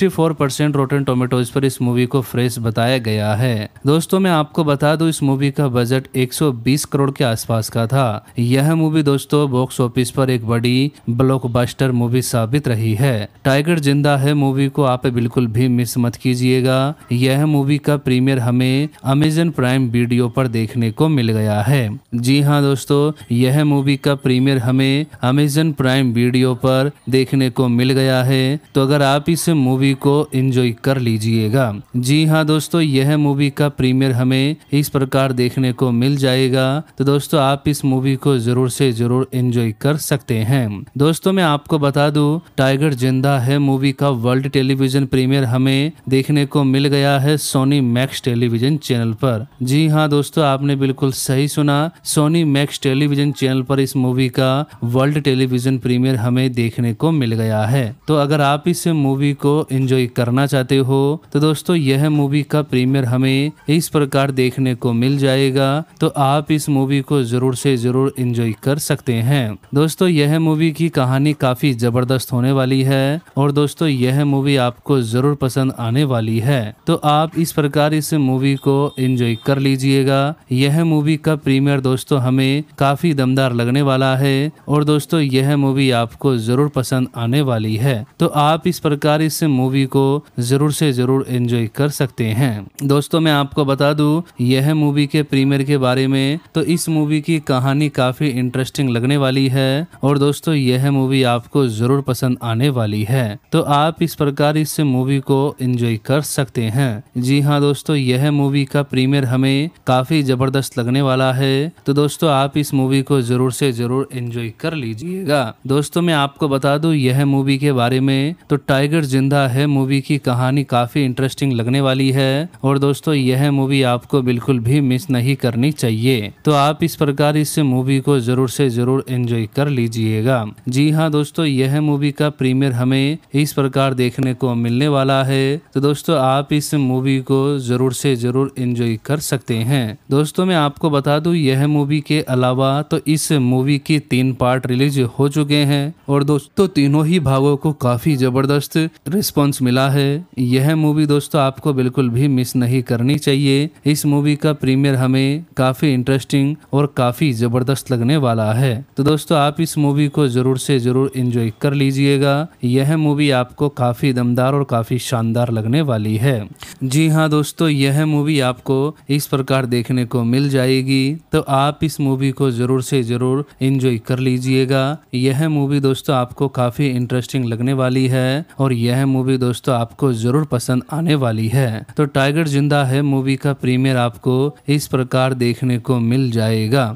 फोर परसेंट रोटन टोमेटोज पर इस मूवी को फ्रेश बताया गया है दोस्तों मैं आपको बता दूं इस मूवी का बजट 120 करोड़ के आसपास का था यह यह मूवी दोस्तों बॉक्स ऑफिस पर एक बड़ी ब्लॉकबस्टर मूवी साबित रही है टाइगर जिंदा है मूवी को आप बिल्कुल भी मिस मत कीजिएगा यह मूवी का प्रीमियर हमें अमेजन प्राइम वीडियो पर देखने को मिल गया है जी हाँ दोस्तों यह मूवी का प्रीमियर हमें अमेजन प्राइम वीडियो पर देखने को मिल गया है तो अगर आप इस मूवी को एंजॉय कर लीजिएगा जी हाँ दोस्तों यह मूवी का प्रीमियर हमें इस प्रकार देखने को मिल जाएगा तो दोस्तों आप इस मूवी को जरूर ज़रूर से ज़रूर एंजॉय कर सकते हैं दोस्तों मैं आपको बता दूं टाइगर जिंदा है मूवी का वर्ल्ड टेलीविजन प्रीमियर हमें देखने को मिल गया है सोनी मैक्स टेलीविजन चैनल पर जी हाँ दोस्तों आपने बिल्कुल सही सुना सोनी मैक्स टेलीविजन चैनल पर इस मूवी का वर्ल्ड टेलीविजन प्रीमियर हमें देखने को मिल गया है तो अगर आप इस मूवी को एंजॉय करना चाहते हो तो दोस्तों यह मूवी का प्रीमियर हमें इस प्रकार देखने को मिल जाएगा तो आप इस मूवी को जरूर से जरूर एंजॉय एंजॉय कर सकते हैं दोस्तों यह मूवी की कहानी काफी जबरदस्त होने वाली है और दोस्तों यह मूवी आपको जरूर पसंद आने वाली है तो आप इस प्रकार इस मूवी को एंजॉय कर लीजिएगा यह मूवी का प्रीमियर दोस्तों हमें काफी दमदार लगने वाला है और दोस्तों यह मूवी आपको जरूर पसंद आने वाली है तो आप इस प्रकार इस मूवी को जरूर से जरूर एंजॉय कर सकते हैं दोस्तों मैं आपको बता दूं यह मूवी के प्रीमियर के बारे में तो इस मूवी की कहानी काफी इंटरेस्टिंग लगने वाली है और दोस्तों यह मूवी आपको जरूर पसंद आने वाली है तो आप इस प्रकार इस मूवी को एंजॉय कर सकते हैं जी हाँ दोस्तों यह मूवी का प्रीमियर हमें काफी जबरदस्त लगने वाला है तो दोस्तों आप इस मूवी को जरूर से जरूर एंजॉय कर लीजिएगा दोस्तों मैं आपको बता दू यह मूवी के बारे में तो टाइगर जिंदा है मूवी की कहानी काफी इंटरेस्टिंग लगने वाली है और दोस्तों यह मूवी आपको बिल्कुल भी मिस नहीं करनी चाहिए तो आप इस प्रकार इस मूवी को ज़रूर से ज़रूर एंजॉय कर लीजिएगा जी हाँ दोस्तों यह मूवी का प्रीमियर हमें इस प्रकार देखने को मिलने वाला है तो दोस्तों आप इस मूवी को ज़रूर से ज़रूर एंजॉय कर सकते हैं दोस्तों मैं आपको बता दूं यह मूवी के अलावा तो इस मूवी के तीन पार्ट रिलीज हो चुके हैं और दोस्तों तीनों ही भागों को काफ़ी ज़बरदस्त रिस्पॉन्स मिला है यह मूवी दोस्तों आपको बिल्कुल भी मिस नहीं करनी चाहिए इस मूवी का प्रीमियर हमें काफ़ी इंटरेस्टिंग और काफ़ी ज़बरदस्त लगने वाला है तो दोस्तों आप इस मूवी को ज़रूर से ज़रूर इंजॉय कर लीजिएगा यह मूवी आपको काफ़ी दमदार और काफ़ी शानदार लगने वाली है जी हाँ दोस्तों यह मूवी आपको इस प्रकार देखने को मिल जाएगी तो आप इस मूवी को ज़रूर से ज़रूर इंजॉय कर लीजिएगा यह मूवी दोस्तों आपको काफ़ी इंटरेस्टिंग लगने वाली है और यह मूवी दोस्तों आपको ज़रूर पसंद आने वाली है तो टाइगर जिंदा है मूवी का प्रीमियर आपको इस प्रकार देखने को मिल जाएगा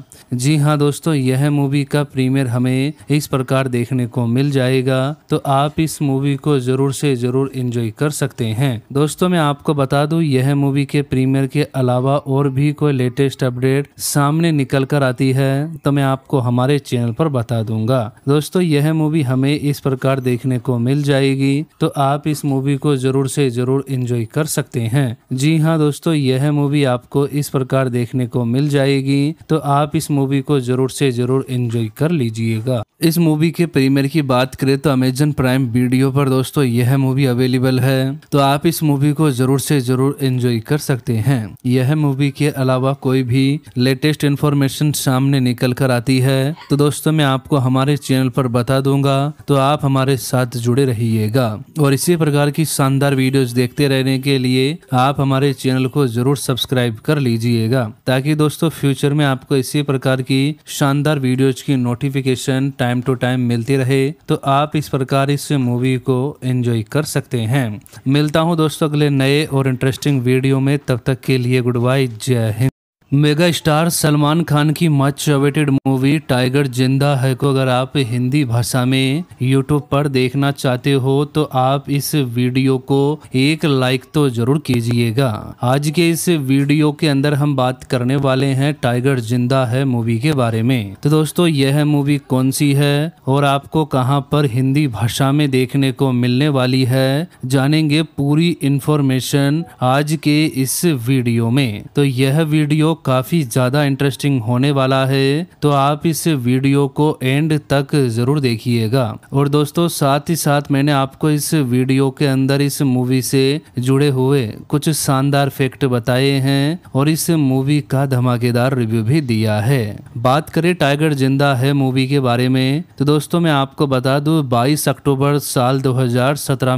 जी हाँ दोस्तों दोस्तों यह मूवी का प्रीमियर हमें इस प्रकार देखने को मिल जाएगा तो आप इस मूवी को जरूर से जरूर इंजॉय कर सकते हैं दोस्तों मैं आपको बता दूं यह मूवी के प्रीमियर के अलावा और भी कोई लेटेस्ट अपडेट सामने निकल कर आती है तो मैं आपको हमारे चैनल पर बता दूंगा दोस्तों यह मूवी हमें इस प्रकार देखने को मिल जाएगी तो आप इस मूवी को जरूर से जरूर इंजॉय कर सकते हैं जी हाँ दोस्तों यह मूवी आपको इस प्रकार देखने को मिल जाएगी तो आप इस मूवी को जरूर से ज़रूर इंजॉय कर लीजिएगा इस मूवी के प्रीमियर की बात करें तो अमेजन प्राइम वीडियो पर दोस्तों यह मूवी अवेलेबल है तो आप इस मूवी को जरूर से जरूर एंजॉय कर सकते हैं यह मूवी के अलावा कोई भी लेटेस्ट इन्फॉर्मेशन सामने निकल कर आती है तो दोस्तों मैं आपको हमारे चैनल पर बता दूंगा तो आप हमारे साथ जुड़े रहिएगा और इसी प्रकार की शानदार वीडियोस देखते रहने के लिए आप हमारे चैनल को जरूर सब्सक्राइब कर लीजिएगा ताकि दोस्तों फ्यूचर में आपको इसी प्रकार की शानदार वीडियोज की notification time time to time मिलती रहे तो आप इस प्रकार इस मूवी को एंजॉय कर सकते हैं मिलता हूँ दोस्तों अगले नए और इंटरेस्टिंग वीडियो में तब तक के लिए गुड बाय जय हिंद मेगा स्टार सलमान खान की मच अवेटेड मूवी टाइगर जिंदा है को अगर आप हिंदी भाषा में यूट्यूब पर देखना चाहते हो तो आप इस वीडियो को एक लाइक तो जरूर कीजिएगा आज के इस वीडियो के अंदर हम बात करने वाले हैं टाइगर जिंदा है मूवी के बारे में तो दोस्तों यह मूवी कौन सी है और आपको कहाँ पर हिंदी भाषा में देखने को मिलने वाली है जानेंगे पूरी इंफॉर्मेशन आज के इस वीडियो में तो यह वीडियो काफ़ी ज़्यादा इंटरेस्टिंग होने वाला है तो आप इस वीडियो को एंड तक ज़रूर देखिएगा और दोस्तों साथ ही साथ मैंने आपको इस वीडियो के अंदर इस मूवी से जुड़े हुए कुछ शानदार फैक्ट बताए हैं और इस मूवी का धमाकेदार रिव्यू भी दिया है बात करें टाइगर जिंदा है मूवी के बारे में तो दोस्तों मैं आपको बता दू बाईस अक्टूबर साल दो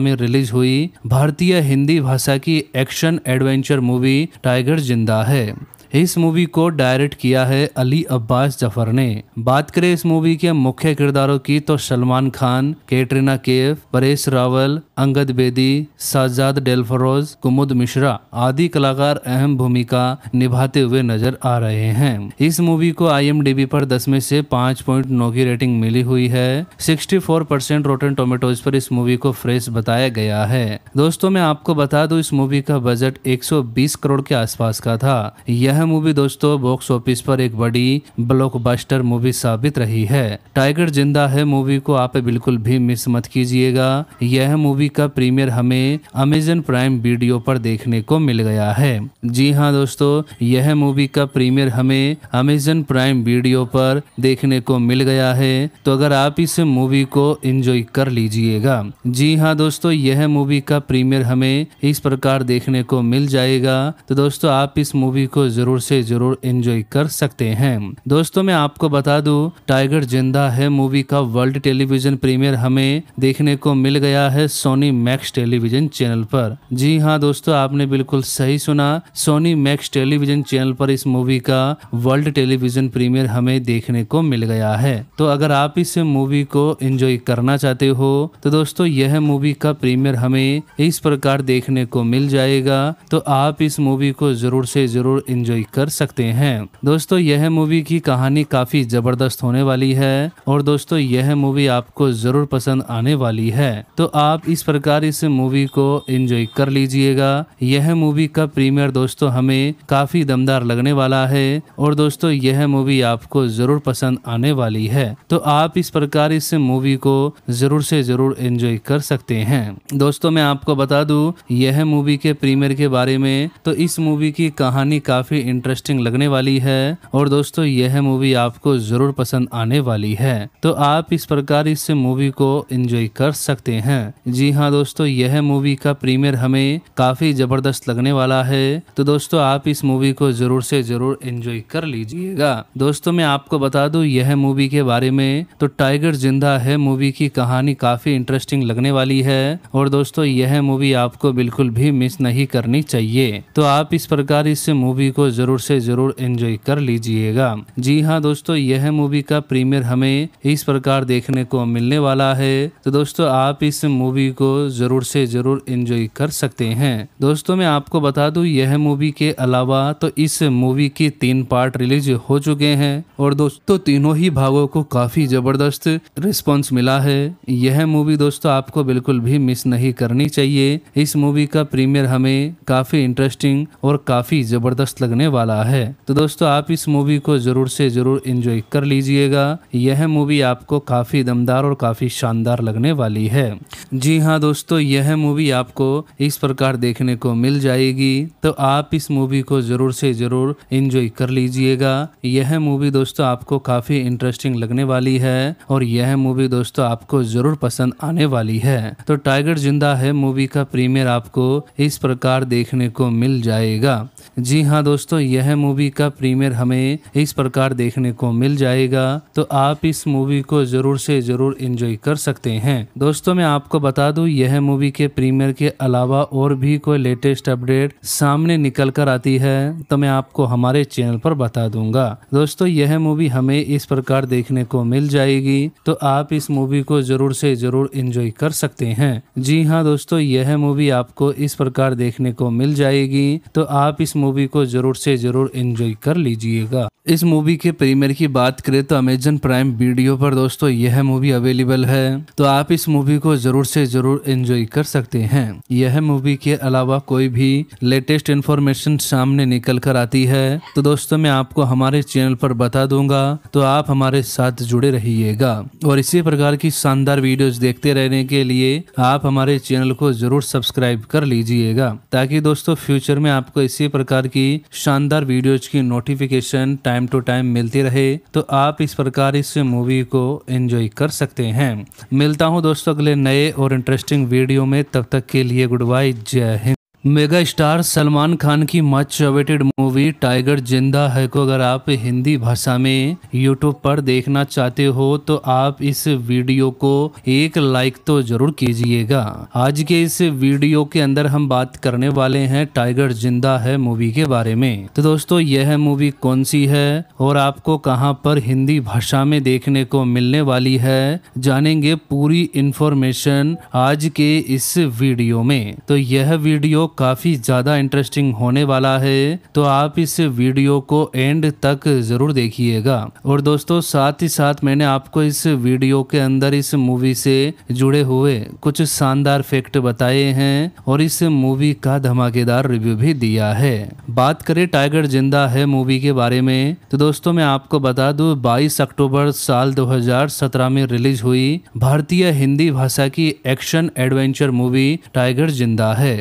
में रिलीज हुई भारतीय हिंदी भाषा की एक्शन एडवेंचर मूवी टाइगर जिंदा है इस मूवी को डायरेक्ट किया है अली अब्बास जफर ने बात करें इस मूवी के मुख्य किरदारों की तो सलमान खान कैटरीना केफ परेश रावल अंगद बेदी साजाद डेलफरोज कुमुद मिश्रा आदि कलाकार अहम भूमिका निभाते हुए नजर आ रहे हैं इस मूवी को आईएमडीबी पर 10 में से 5.9 की रेटिंग मिली हुई है 64 परसेंट रोटन टोमेटोज पर इस मूवी को फ्रेश बताया गया है दोस्तों मैं आपको बता दूं इस मूवी का बजट 120 करोड़ के आसपास का था यह मूवी दोस्तों बॉक्स ऑफिस पर एक बड़ी ब्लॉकबस्टर मूवी साबित रही है टाइगर जिंदा है मूवी को आप बिल्कुल भी मिस मत कीजिएगा यह मूवी का प्रीमियर हमें अमेजन प्राइम वीडियो पर देखने को मिल गया है जी हाँ दोस्तों यह मूवी का प्रीमियर हमें अमेजन प्राइम वीडियो पर देखने को मिल गया है तो अगर आप इस मूवी को एंजॉय कर लीजिएगा जी हाँ दोस्तों यह मूवी का प्रीमियर हमें इस प्रकार देखने को मिल जाएगा तो दोस्तों आप इस मूवी को जरूर जरूर से जरूर एंजॉय कर सकते हैं दोस्तों मैं आपको बता दूं टाइगर जिंदा है मूवी का वर्ल्ड टेलीविजन प्रीमियर हमें देखने को मिल गया है सोनी मैक्स टेलीविजन चैनल पर जी हाँ दोस्तों आपने बिल्कुल सही सुना सोनी मैक्स टेलीविजन चैनल पर इस मूवी का वर्ल्ड टेलीविजन प्रीमियर हमें देखने को मिल गया है तो अगर आप इस मूवी को एंजॉय करना चाहते हो तो दोस्तों यह मूवी का प्रीमियर हमें इस प्रकार देखने को मिल जाएगा तो आप इस मूवी को जरूर से जरूर एंजॉय एंजॉय कर सकते हैं दोस्तों यह मूवी की कहानी काफी जबरदस्त होने वाली है और दोस्तों यह मूवी आपको जरूर पसंद आने वाली है तो आप इस प्रकार इस मूवी को एंजॉय कर लीजिएगा यह मूवी का प्रीमियर दोस्तों हमें काफी दमदार लगने वाला है और दोस्तों यह मूवी आपको जरूर पसंद आने वाली है तो आप इस प्रकार इस मूवी को जरूर से जरूर एंजॉय कर सकते हैं दोस्तों मैं आपको बता दूं यह मूवी के प्रीमियर के बारे में तो इस मूवी की कहानी काफी इंटरेस्टिंग लगने वाली है और दोस्तों यह मूवी आपको जरूर पसंद आने वाली है तो आप इस प्रकार इस मूवी को एंजॉय कर सकते हैं जी हाँ दोस्तों यह मूवी का प्रीमियर हमें काफी जबरदस्त लगने वाला है तो दोस्तों आप इस मूवी को जरूर से जरूर एंजॉय कर लीजिएगा दोस्तों मैं आपको बता दू यह मूवी के बारे में तो टाइगर जिंदा है मूवी की कहानी काफी इंटरेस्टिंग लगने वाली है और दोस्तों यह मूवी आपको बिल्कुल भी मिस नहीं करनी चाहिए तो आप इस प्रकार इस मूवी को ज़रूर से ज़रूर एंजॉय कर लीजिएगा जी हाँ दोस्तों यह मूवी का प्रीमियर हमें इस प्रकार देखने को मिलने वाला है तो दोस्तों आप इस मूवी को ज़रूर से ज़रूर एंजॉय कर सकते हैं दोस्तों मैं आपको बता दूं यह मूवी के अलावा तो इस मूवी के तीन पार्ट रिलीज हो चुके हैं और दोस्तों तीनों ही भागों को काफ़ी ज़बरदस्त रिस्पॉन्स मिला है यह मूवी दोस्तों आपको बिल्कुल भी मिस नहीं करनी चाहिए इस मूवी का प्रीमियर हमें काफ़ी इंटरेस्टिंग और काफ़ी ज़बरदस्त लगने होने वाला है तो दोस्तों आप इस मूवी को जरूर से जरूर इंजॉय कर लीजिएगा यह मूवी आपको काफी दमदार और काफी शानदार लगने वाली है जी हाँ दोस्तों यह मूवी आपको इस प्रकार देखने को मिल जाएगी तो आप इस मूवी को जरूर से जरूर इंजॉय कर लीजिएगा यह मूवी दोस्तों आपको काफी इंटरेस्टिंग लगने वाली है और यह मूवी दोस्तों आपको जरूर पसंद आने वाली है तो टाइगर जिंदा है मूवी का प्रीमियर आपको इस प्रकार देखने को मिल जाएगा जी हाँ दोस्तों दोस्तों यह मूवी का प्रीमियर हमें इस प्रकार देखने को मिल जाएगा तो आप इस मूवी को जरूर से जरूर इंजॉय कर सकते हैं दोस्तों मैं आपको बता दूं यह मूवी के प्रीमियर के अलावा और भी कोई लेटेस्ट अपडेट सामने निकल कर आती है तो मैं आपको हमारे चैनल पर बता दूंगा दोस्तों यह मूवी हमें इस प्रकार देखने को मिल जाएगी तो आप इस मूवी को जरूर से जरूर इंजॉय कर सकते हैं जी हाँ दोस्तों यह मूवी आपको इस प्रकार देखने को मिल जाएगी तो आप इस मूवी को जरूर उसे ज़रूर इंजॉय कर लीजिएगा इस मूवी के प्रीमियर की बात करें तो अमेजन प्राइम वीडियो पर दोस्तों यह मूवी अवेलेबल है तो आप इस मूवी को जरूर से जरूर एंजॉय कर सकते हैं यह मूवी के अलावा कोई भी लेटेस्ट इन्फॉर्मेशन सामने निकल कर आती है तो दोस्तों मैं आपको हमारे चैनल पर बता दूंगा तो आप हमारे साथ जुड़े रहिएगा और इसी प्रकार की शानदार वीडियो देखते रहने के लिए आप हमारे चैनल को जरूर सब्सक्राइब कर लीजिएगा ताकि दोस्तों फ्यूचर में आपको इसी प्रकार की शानदार वीडियोज की notification time time to time मिलती रहे तो आप इस प्रकार इस मूवी को एंजॉय कर सकते हैं मिलता हूँ दोस्तों अगले नए और इंटरेस्टिंग वीडियो में तब तक के लिए गुड बाय जय हिंद मेगा स्टार सलमान खान की मच अवेटेड मूवी टाइगर जिंदा है को अगर आप हिंदी भाषा में यूट्यूब पर देखना चाहते हो तो आप इस वीडियो को एक लाइक तो जरूर कीजिएगा आज के इस वीडियो के अंदर हम बात करने वाले हैं टाइगर जिंदा है मूवी के बारे में तो दोस्तों यह मूवी कौन सी है और आपको कहाँ पर हिंदी भाषा में देखने को मिलने वाली है जानेंगे पूरी इंफॉर्मेशन आज के इस वीडियो में तो यह वीडियो काफ़ी ज़्यादा इंटरेस्टिंग होने वाला है तो आप इस वीडियो को एंड तक ज़रूर देखिएगा और दोस्तों साथ ही साथ मैंने आपको इस वीडियो के अंदर इस मूवी से जुड़े हुए कुछ शानदार फैक्ट बताए हैं और इस मूवी का धमाकेदार रिव्यू भी दिया है बात करें टाइगर जिंदा है मूवी के बारे में तो दोस्तों मैं आपको बता दू बाईस अक्टूबर साल दो में रिलीज हुई भारतीय हिंदी भाषा की एक्शन एडवेंचर मूवी टाइगर जिंदा है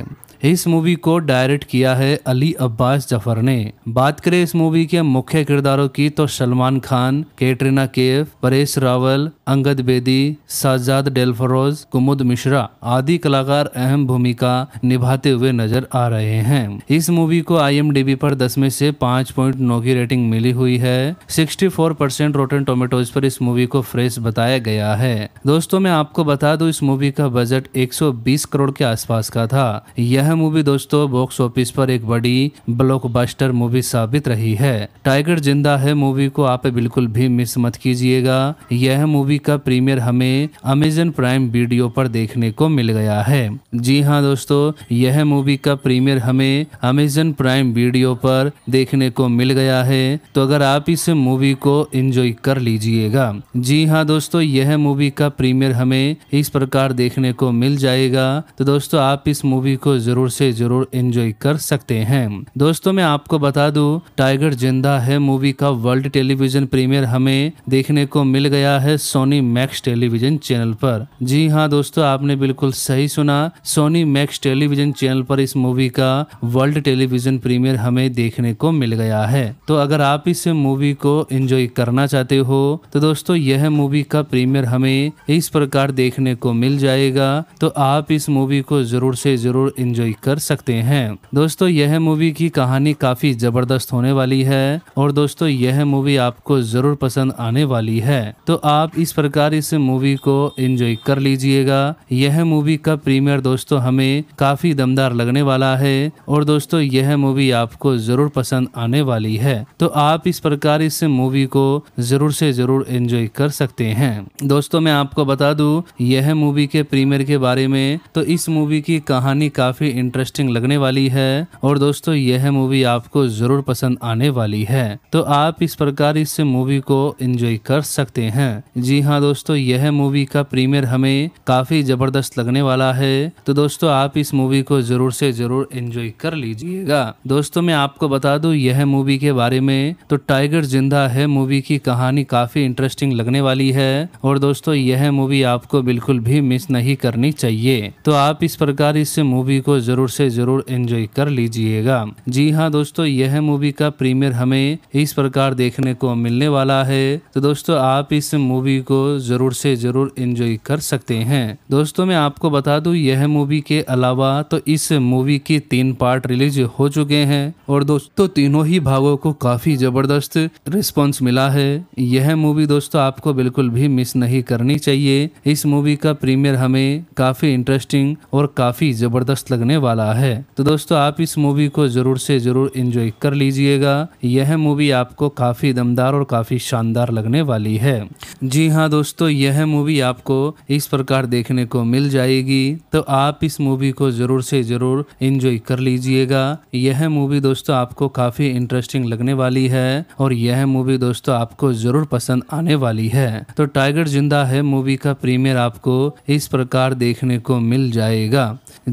इस मूवी को डायरेक्ट किया है अली अब्बास जफर ने बात करें इस मूवी के मुख्य किरदारों की तो सलमान खान कैटरीना केफ परेश रावल अंगद बेदी साजाद डेलफरोज कुमुद मिश्रा आदि कलाकार अहम भूमिका निभाते हुए नजर आ रहे हैं इस मूवी को आईएमडीबी पर 10 में से 5.9 की रेटिंग मिली हुई है 64 परसेंट रोटन टोमेटोज पर इस मूवी को फ्रेश बताया गया है दोस्तों मैं आपको बता दूं इस मूवी का बजट 120 करोड़ के आसपास का था यह मूवी दोस्तों बॉक्स ऑफिस पर एक बड़ी ब्लॉकबस्टर मूवी साबित रही है टाइगर जिंदा है मूवी को आप बिल्कुल भी मिस मत कीजिएगा यह मूवी का प्रीमियर हमें अमेजन प्राइम वीडियो पर देखने को मिल गया है जी हाँ दोस्तों यह मूवी का प्रीमियर हमें अमेजन प्राइम वीडियो पर देखने को मिल गया है तो अगर आप इस मूवी को एंजॉय कर लीजिएगा जी हाँ दोस्तों यह मूवी का प्रीमियर हमें इस प्रकार देखने को मिल जाएगा तो दोस्तों आप इस मूवी को जरूर जरूर से जरूर एंजॉय कर सकते हैं दोस्तों मैं आपको बता दूं टाइगर जिंदा है मूवी का वर्ल्ड टेलीविजन प्रीमियर हमें देखने को मिल गया है सोनी मैक्स टेलीविजन चैनल पर जी हाँ दोस्तों आपने बिल्कुल सही सुना सोनी मैक्स टेलीविजन चैनल पर इस मूवी का वर्ल्ड टेलीविजन प्रीमियर हमें देखने को मिल गया है तो अगर आप इस मूवी को एंजॉय करना चाहते हो तो दोस्तों यह मूवी का प्रीमियर हमें इस प्रकार देखने को मिल जाएगा तो आप इस मूवी को जरूर से जरूर एंजॉय एंजॉय कर सकते हैं दोस्तों यह मूवी की कहानी काफी जबरदस्त होने वाली है और दोस्तों यह मूवी आपको जरूर पसंद आने वाली है तो आप इस प्रकार इस मूवी को एंजॉय कर लीजिएगा यह मूवी का प्रीमियर दोस्तों हमें काफी दमदार लगने वाला है और दोस्तों यह मूवी आपको जरूर पसंद आने वाली है तो आप इस प्रकार इस मूवी को जरूर से जरूर एंजॉय कर सकते हैं दोस्तों मैं आपको बता दूं यह मूवी के प्रीमियर के बारे में तो इस मूवी की कहानी काफी इंटरेस्टिंग लगने वाली है और दोस्तों यह मूवी आपको जरूर पसंद आने वाली है तो आप इस प्रकार इस मूवी को एंजॉय कर सकते हैं जी हाँ दोस्तों यह मूवी का प्रीमियर हमें काफी जबरदस्त लगने वाला है तो दोस्तों आप इस मूवी को जरूर से जरूर एंजॉय कर लीजिएगा दोस्तों मैं आपको बता दूं यह मूवी के बारे में तो टाइगर जिंदा है मूवी की कहानी काफी इंटरेस्टिंग लगने वाली है और दोस्तों यह मूवी आपको बिल्कुल भी मिस नहीं करनी चाहिए तो आप इस प्रकार इस मूवी को ज़रूर से ज़रूर एंजॉय कर लीजिएगा जी हाँ दोस्तों यह मूवी का प्रीमियर हमें इस प्रकार देखने को मिलने वाला है तो दोस्तों आप इस मूवी को ज़रूर से ज़रूर एंजॉय कर सकते हैं दोस्तों मैं आपको बता दूं यह मूवी के अलावा तो इस मूवी के तीन पार्ट रिलीज हो चुके हैं और दोस्तों तीनों ही भागों को काफ़ी ज़बरदस्त रिस्पॉन्स मिला है यह मूवी दोस्तों आपको बिल्कुल भी मिस नहीं करनी चाहिए इस मूवी का प्रीमियर हमें काफ़ी इंटरेस्टिंग और काफ़ी ज़बरदस्त लगने होने वाला है तो दोस्तों आप इस मूवी को जरूर से जरूर इंजॉय कर लीजिएगा यह मूवी आपको काफी दमदार और काफी शानदार लगने वाली है जी हाँ दोस्तों यह मूवी आपको इस प्रकार देखने को मिल जाएगी तो आप इस मूवी को जरूर से जरूर इंजॉय कर लीजिएगा यह मूवी दोस्तों आपको काफी इंटरेस्टिंग लगने वाली है और यह मूवी दोस्तों आपको जरूर पसंद आने वाली है तो टाइगर जिंदा है मूवी का प्रीमियर आपको इस प्रकार देखने को मिल जाएगा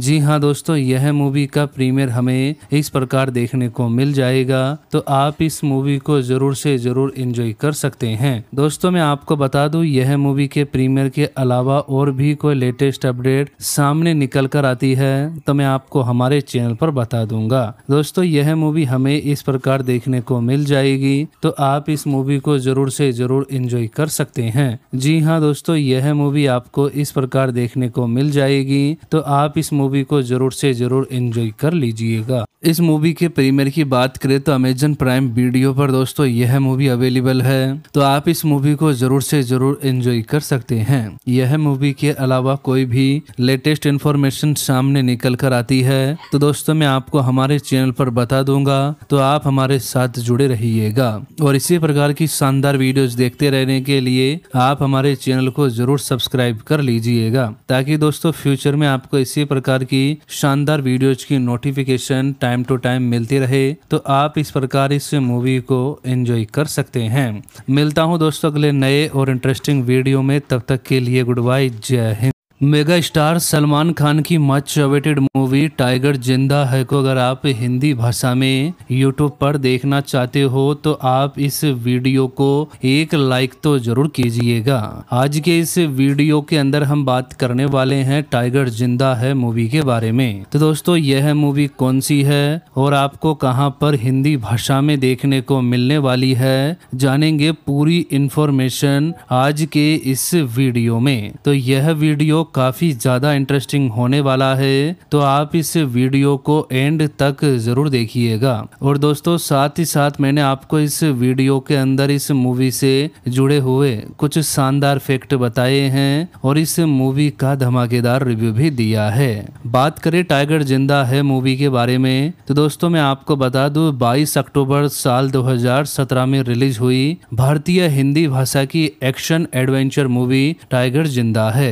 जी हाँ दोस्तों दोस्तों यह मूवी का प्रीमियर हमें इस प्रकार देखने को मिल जाएगा तो आप इस मूवी को जरूर से जरूर इंजॉय कर सकते हैं दोस्तों मैं आपको बता दूं यह मूवी के प्रीमियर के अलावा और भी कोई लेटेस्ट अपडेट सामने निकल कर आती है तो मैं आपको हमारे चैनल पर बता दूंगा दोस्तों यह मूवी हमें इस प्रकार देखने को मिल जाएगी तो आप इस मूवी को जरूर से जरूर इंजॉय कर सकते हैं जी हाँ दोस्तों यह मूवी आपको इस प्रकार देखने को मिल जाएगी तो आप इस मूवी को जरूर उसे जरूर एंजॉय कर लीजिएगा इस मूवी के प्रीमियर की बात करें तो अमेजन प्राइम वीडियो पर दोस्तों यह मूवी अवेलेबल है तो आप इस मूवी को जरूर से जरूर एंजॉय कर सकते हैं यह मूवी के अलावा कोई भी लेटेस्ट इन्फॉर्मेशन सामने निकल कर आती है तो दोस्तों मैं आपको हमारे चैनल पर बता दूंगा तो आप हमारे साथ जुड़े रहिएगा और इसी प्रकार की शानदार वीडियो देखते रहने के लिए आप हमारे चैनल को जरूर सब्सक्राइब कर लीजिएगा ताकि दोस्तों फ्यूचर में आपको इसी प्रकार की शान शानदार वीडियोज की नोटिफिकेशन टाइम टू टाइम मिलती रहे तो आप इस प्रकार इस मूवी को एंजॉय कर सकते हैं मिलता हूँ दोस्तों अगले नए और इंटरेस्टिंग वीडियो में तब तक के लिए गुड बाय जय हिंद मेगा स्टार सलमान खान की मच अवेटेड मूवी टाइगर जिंदा है को अगर आप हिंदी भाषा में यूट्यूब पर देखना चाहते हो तो आप इस वीडियो को एक लाइक तो जरूर कीजिएगा आज के इस वीडियो के अंदर हम बात करने वाले हैं टाइगर जिंदा है मूवी के बारे में तो दोस्तों यह मूवी कौन सी है और आपको कहाँ पर हिंदी भाषा में देखने को मिलने वाली है जानेंगे पूरी इंफॉर्मेशन आज के इस वीडियो में तो यह वीडियो काफ़ी ज़्यादा इंटरेस्टिंग होने वाला है तो आप इस वीडियो को एंड तक ज़रूर देखिएगा और दोस्तों साथ ही साथ मैंने आपको इस वीडियो के अंदर इस मूवी से जुड़े हुए कुछ शानदार फैक्ट बताए हैं और इस मूवी का धमाकेदार रिव्यू भी दिया है बात करें टाइगर जिंदा है मूवी के बारे में तो दोस्तों मैं आपको बता दू बाईस अक्टूबर साल दो में रिलीज हुई भारतीय हिंदी भाषा की एक्शन एडवेंचर मूवी टाइगर जिंदा है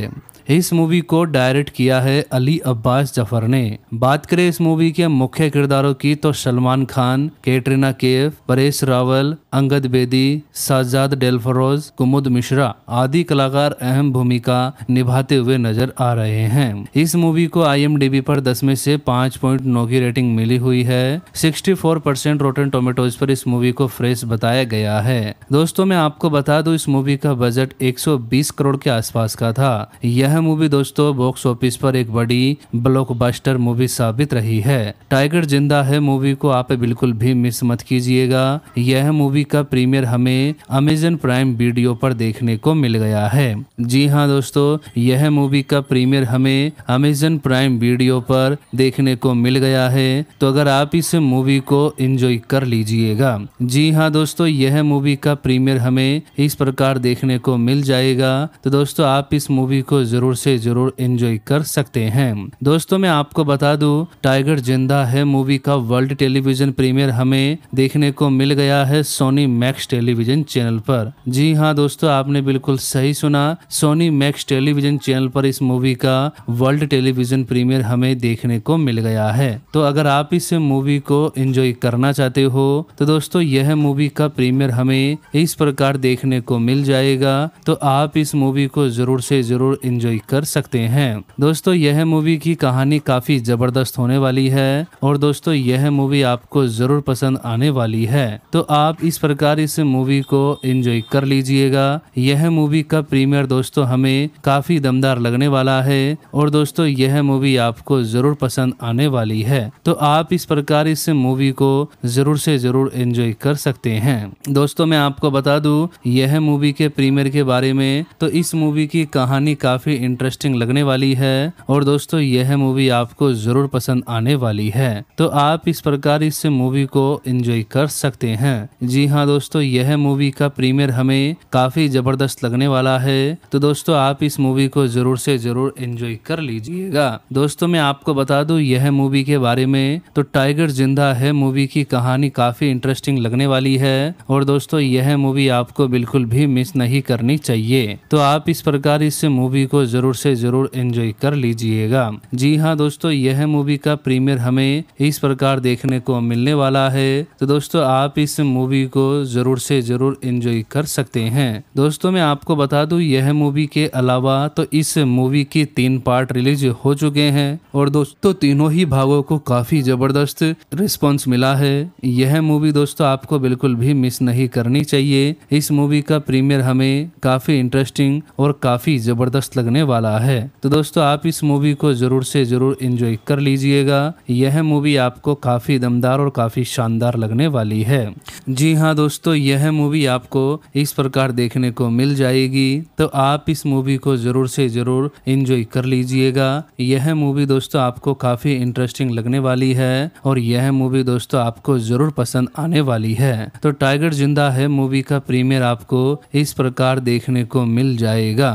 इस मूवी को डायरेक्ट किया है अली अब्बास जफर ने बात करें इस मूवी के मुख्य किरदारों की तो सलमान खान कैटरीना केफ परेश रावल अंगद बेदी साजाद डेलफरोज कुमुद मिश्रा आदि कलाकार अहम भूमिका निभाते हुए नजर आ रहे हैं इस मूवी को आईएमडीबी पर 10 में से 5.9 की रेटिंग मिली हुई है 64 परसेंट रोटन टोमेटोज पर इस मूवी को फ्रेश बताया गया है दोस्तों मैं आपको बता दूं इस मूवी का बजट 120 करोड़ के आसपास का था यह मूवी दोस्तों बॉक्स ऑफिस पर एक बड़ी ब्लॉकबस्टर मूवी साबित रही है टाइगर जिंदा है मूवी को आप बिल्कुल भी मिस मत कीजिएगा यह मूवी का प्रीमियर हमें अमेजन प्राइम वीडियो पर देखने को मिल गया है जी हाँ दोस्तों यह मूवी का प्रीमियर हमें अमेजन प्राइम वीडियो पर देखने को मिल गया है तो अगर आप इस मूवी को एंजॉय कर लीजिएगा जी हाँ दोस्तों यह मूवी का प्रीमियर हमें इस प्रकार देखने को मिल जाएगा तो दोस्तों आप इस मूवी को जरूर जरूर से जरूर एंजॉय कर सकते हैं दोस्तों मैं आपको बता दूं टाइगर जिंदा है मूवी का वर्ल्ड टेलीविजन प्रीमियर हमें देखने को मिल गया है सोनी मैक्स टेलीविजन चैनल पर जी हाँ दोस्तों आपने बिल्कुल सही सुना सोनी मैक्स टेलीविजन चैनल पर इस मूवी का वर्ल्ड टेलीविजन प्रीमियर हमें देखने को मिल गया है तो अगर आप इस मूवी को एंजॉय करना चाहते हो तो दोस्तों यह मूवी का प्रीमियर हमें इस प्रकार देखने को मिल जाएगा तो आप इस मूवी को जरूर से जरूर एंजॉय एंजॉय कर सकते हैं दोस्तों यह मूवी की कहानी काफी जबरदस्त होने वाली है और दोस्तों यह मूवी आपको जरूर पसंद आने वाली है तो आप इस प्रकार इस मूवी को एंजॉय कर लीजिएगा यह मूवी का प्रीमियर दोस्तों हमें काफी दमदार लगने वाला है और दोस्तों यह मूवी आपको जरूर पसंद आने वाली है तो आप इस प्रकार इस मूवी को जरूर से जरूर एंजॉय कर सकते हैं दोस्तों मैं आपको बता दूं यह मूवी के प्रीमियर के बारे में तो इस मूवी की कहानी काफी इंटरेस्टिंग लगने वाली है और दोस्तों यह मूवी आपको जरूर पसंद आने वाली है तो आप इस प्रकार इस मूवी को एंजॉय कर सकते हैं जी हाँ दोस्तों यह मूवी का प्रीमियर हमें काफी जबरदस्त लगने वाला है तो दोस्तों आप इस मूवी को जरूर से जरूर एंजॉय कर लीजिएगा दोस्तों मैं आपको बता दू यह मूवी के बारे में तो टाइगर जिंदा है मूवी की कहानी काफी इंटरेस्टिंग लगने वाली है और दोस्तों यह मूवी आपको बिल्कुल भी मिस नहीं करनी चाहिए तो आप इस प्रकार इस मूवी को ज़रूर से ज़रूर एंजॉय कर लीजिएगा जी हाँ दोस्तों यह मूवी का प्रीमियर हमें इस प्रकार देखने को मिलने वाला है तो दोस्तों आप इस मूवी को ज़रूर से ज़रूर एंजॉय कर सकते हैं दोस्तों मैं आपको बता दूं यह मूवी के अलावा तो इस मूवी के तीन पार्ट रिलीज हो चुके हैं और दोस्तों तीनों ही भागों को काफ़ी ज़बरदस्त रिस्पॉन्स मिला है यह मूवी दोस्तों आपको बिल्कुल भी मिस नहीं करनी चाहिए इस मूवी का प्रीमियर हमें काफ़ी इंटरेस्टिंग और काफ़ी ज़बरदस्त लगने होने वाला है तो दोस्तों आप इस मूवी को जरूर से जरूर इंजॉय कर लीजिएगा यह मूवी आपको काफी दमदार और काफी शानदार लगने वाली है जी हाँ दोस्तों यह मूवी आपको इस प्रकार देखने को मिल जाएगी तो आप इस मूवी को जरूर से जरूर इंजॉय कर लीजिएगा यह मूवी दोस्तों आपको काफी इंटरेस्टिंग लगने वाली है और यह मूवी दोस्तों आपको जरूर पसंद आने वाली है तो टाइगर जिंदा है मूवी का प्रीमियर आपको इस प्रकार देखने को मिल जाएगा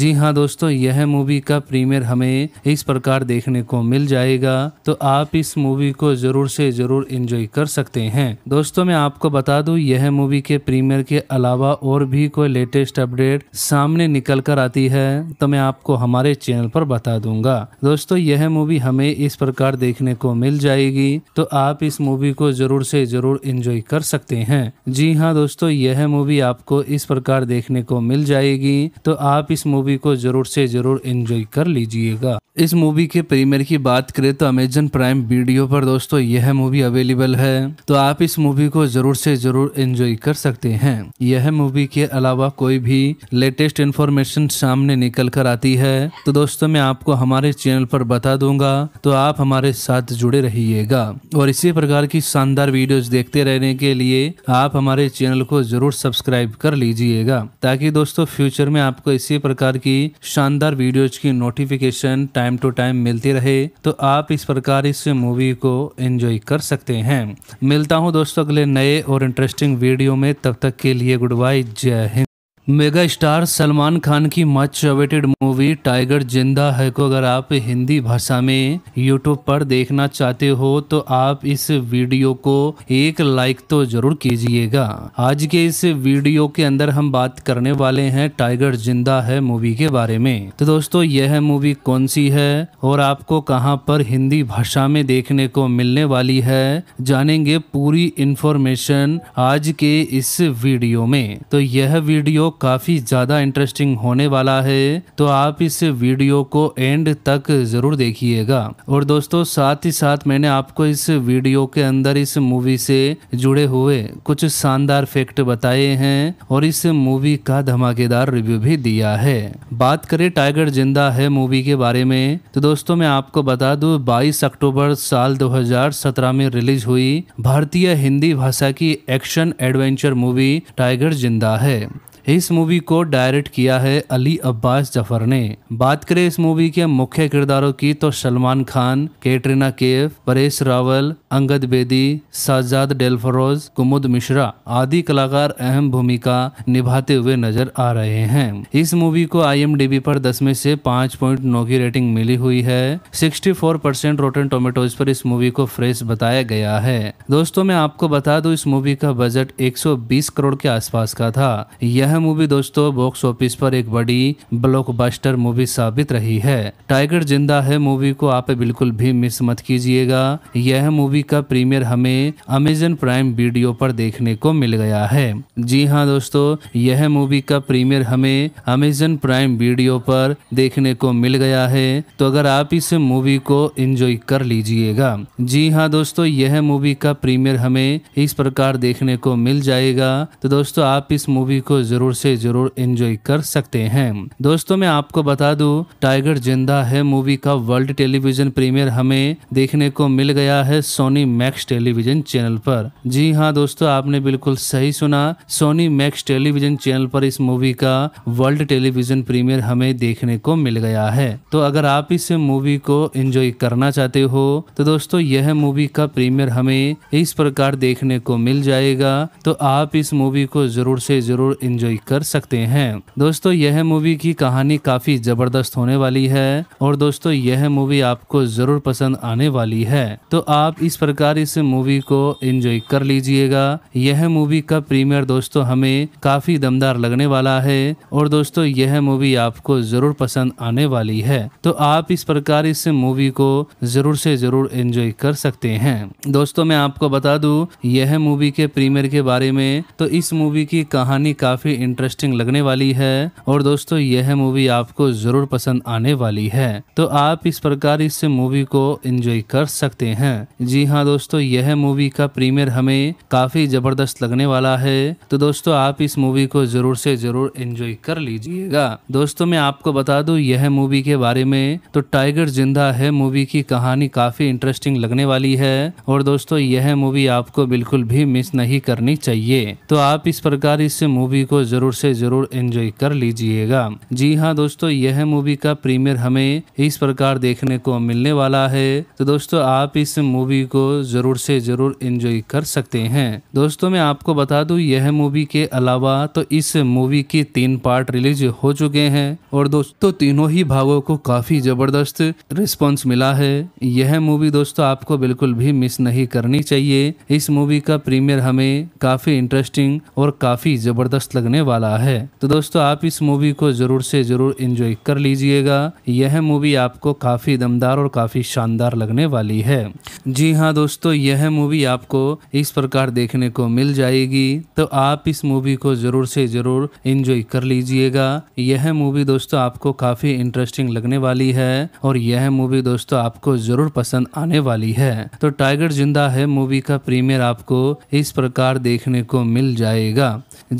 जी हाँ दोस्तों दोस्तों यह मूवी का प्रीमियर हमें इस प्रकार देखने को मिल जाएगा तो आप इस मूवी को जरूर से जरूर इंजॉय कर सकते हैं दोस्तों मैं आपको बता दूं यह मूवी के प्रीमियर के अलावा और भी कोई लेटेस्ट अपडेट सामने निकल कर आती है तो मैं आपको हमारे चैनल पर बता दूंगा दोस्तों यह मूवी हमें इस प्रकार देखने को मिल जाएगी तो आप इस मूवी को जरूर से जरूर इंजॉय कर सकते हैं जी हाँ दोस्तों यह मूवी आपको इस प्रकार देखने को मिल जाएगी तो आप इस मूवी को जरूर उसे जरूर एंजॉय कर लीजिएगा इस मूवी के प्रीमियर की बात करें तो अमेजन प्राइम वीडियो पर दोस्तों यह मूवी अवेलेबल है तो आप इस मूवी को जरूर से जरूर एंजॉय कर सकते हैं यह मूवी के अलावा कोई भी लेटेस्ट इन्फॉर्मेशन सामने निकल कर आती है तो दोस्तों मैं आपको हमारे चैनल पर बता दूंगा तो आप हमारे साथ जुड़े रहिएगा और इसी प्रकार की शानदार वीडियो देखते रहने के लिए आप हमारे चैनल को जरूर सब्सक्राइब कर लीजिएगा ताकि दोस्तों फ्यूचर में आपको इसी प्रकार की शानदार वीडियोज की नोटिफिकेशन टाइम टू टाइम मिलती रहे तो आप इस प्रकार इस मूवी को एंजॉय कर सकते हैं मिलता हूँ दोस्तों अगले नए और इंटरेस्टिंग वीडियो में तब तक के लिए गुड बाय जय हिंद मेगा स्टार सलमान खान की मच अवेटेड मूवी टाइगर जिंदा है को अगर आप हिंदी भाषा में यूट्यूब पर देखना चाहते हो तो आप इस वीडियो को एक लाइक तो जरूर कीजिएगा आज के इस वीडियो के अंदर हम बात करने वाले हैं टाइगर जिंदा है मूवी के बारे में तो दोस्तों यह मूवी कौन सी है और आपको कहाँ पर हिंदी भाषा में देखने को मिलने वाली है जानेंगे पूरी इंफॉर्मेशन आज के इस वीडियो में तो यह वीडियो काफ़ी ज़्यादा इंटरेस्टिंग होने वाला है तो आप इस वीडियो को एंड तक ज़रूर देखिएगा और दोस्तों साथ ही साथ मैंने आपको इस वीडियो के अंदर इस मूवी से जुड़े हुए कुछ शानदार फैक्ट बताए हैं और इस मूवी का धमाकेदार रिव्यू भी दिया है बात करें टाइगर जिंदा है मूवी के बारे में तो दोस्तों मैं आपको बता दू बाईस अक्टूबर साल दो में रिलीज हुई भारतीय हिंदी भाषा की एक्शन एडवेंचर मूवी टाइगर जिंदा है इस मूवी को डायरेक्ट किया है अली अब्बास जफर ने बात करें इस मूवी के मुख्य किरदारों की तो सलमान खान कैटरीना केफ परेश रावल अंगद बेदी साजाद डेलफरोज कुमुद मिश्रा आदि कलाकार अहम भूमिका निभाते हुए नजर आ रहे हैं इस मूवी को आई पर दस में से पाँच पॉइंट नौ की रेटिंग मिली हुई है sixty four percent Rotten Tomatoes पर इस मूवी को फ्रेश बताया गया है दोस्तों मैं आपको बता दूं इस मूवी का बजट 120 करोड़ के आसपास का था यह यह मूवी दोस्तों बॉक्स ऑफिस पर एक बड़ी ब्लॉकबस्टर मूवी साबित रही है टाइगर जिंदा है मूवी को आप बिल्कुल भी मिस मत कीजिएगा यह मूवी का प्रीमियर हमें अमेजन प्राइम वीडियो पर देखने को मिल गया है जी हाँ दोस्तों यह मूवी का प्रीमियर हमें अमेजन प्राइम वीडियो पर देखने को मिल गया है तो अगर आप इस मूवी को एंजॉय कर लीजिएगा जी हाँ दोस्तों यह मूवी का प्रीमियर हमें इस प्रकार देखने को मिल जाएगा तो दोस्तों आप इस मूवी को जरूर ज़रूर से ज़रूर इंजॉय कर सकते हैं दोस्तों मैं आपको बता दू टाइगर जिंदा है मूवी का वर्ल्ड टेलीविजन प्रीमियर हमें देखने को मिल गया है सोनी मैक्स टेलीविजन चैनल पर जी हाँ दोस्तों आपने बिल्कुल सही सुना सोनी मैक्स टेलीविजन चैनल पर इस मूवी का वर्ल्ड टेलीविजन प्रीमियर हमें देखने को मिल गया है तो अगर आप इस मूवी को एंजॉय करना चाहते हो तो दोस्तों यह मूवी का प्रीमियर हमें इस प्रकार देखने को मिल जाएगा तो आप इस मूवी को जरूर से जरूर एंजॉय एंजॉय कर सकते हैं दोस्तों यह मूवी की कहानी काफी जबरदस्त होने वाली है और दोस्तों यह मूवी आपको जरूर पसंद आने वाली है तो आप इस प्रकार इस मूवी को एंजॉय कर लीजिएगा यह मूवी का प्रीमियर दोस्तों हमें काफी दमदार लगने वाला है और दोस्तों यह मूवी आपको जरूर पसंद आने वाली है तो आप इस प्रकार इस मूवी को जरूर से जरूर एंजॉय कर सकते हैं दोस्तों मैं आपको बता दूं यह मूवी के प्रीमियर के बारे में तो इस मूवी की कहानी काफी इंटरेस्टिंग लगने वाली है और दोस्तों यह मूवी आपको जरूर पसंद आने वाली है तो आप इस प्रकार इस मूवी को एंजॉय कर सकते हैं जी हाँ दोस्तों यह मूवी का प्रीमियर हमें काफी जबरदस्त लगने वाला है तो दोस्तों आप इस मूवी को जरूर से जरूर एंजॉय कर लीजिएगा दोस्तों मैं आपको बता दू यह मूवी के बारे में तो टाइगर जिंदा है मूवी की कहानी काफी इंटरेस्टिंग लगने वाली है और दोस्तों यह मूवी आपको बिल्कुल भी मिस नहीं करनी चाहिए तो आप इस प्रकार इस मूवी को ज़रूर से ज़रूर एंजॉय कर लीजिएगा जी हाँ दोस्तों यह मूवी का प्रीमियर हमें इस प्रकार देखने को मिलने वाला है तो दोस्तों आप इस मूवी को ज़रूर से ज़रूर एंजॉय कर सकते हैं दोस्तों मैं आपको बता दूं यह मूवी के अलावा तो इस मूवी के तीन पार्ट रिलीज हो चुके हैं और दोस्तों तीनों ही भागों को काफ़ी ज़बरदस्त रिस्पॉन्स मिला है यह मूवी दोस्तों आपको बिल्कुल भी मिस नहीं करनी चाहिए इस मूवी का प्रीमियर हमें काफ़ी इंटरेस्टिंग और काफ़ी ज़बरदस्त लगने वाला है तो दोस्तों आप इस मूवी को जरूर से जरूर इंजॉय कर लीजिएगा यह मूवी आपको काफी दमदार और काफी शानदार लगने वाली है जी हाँ दोस्तों यह मूवी आपको इस प्रकार देखने को मिल जाएगी तो आप इस मूवी को जरूर से जरूर इंजॉय कर लीजिएगा यह मूवी दोस्तों आपको काफी इंटरेस्टिंग लगने वाली है और यह मूवी दोस्तों आपको जरूर पसंद आने वाली है तो टाइगर जिंदा है मूवी का प्रीमियर आपको इस प्रकार देखने को मिल जाएगा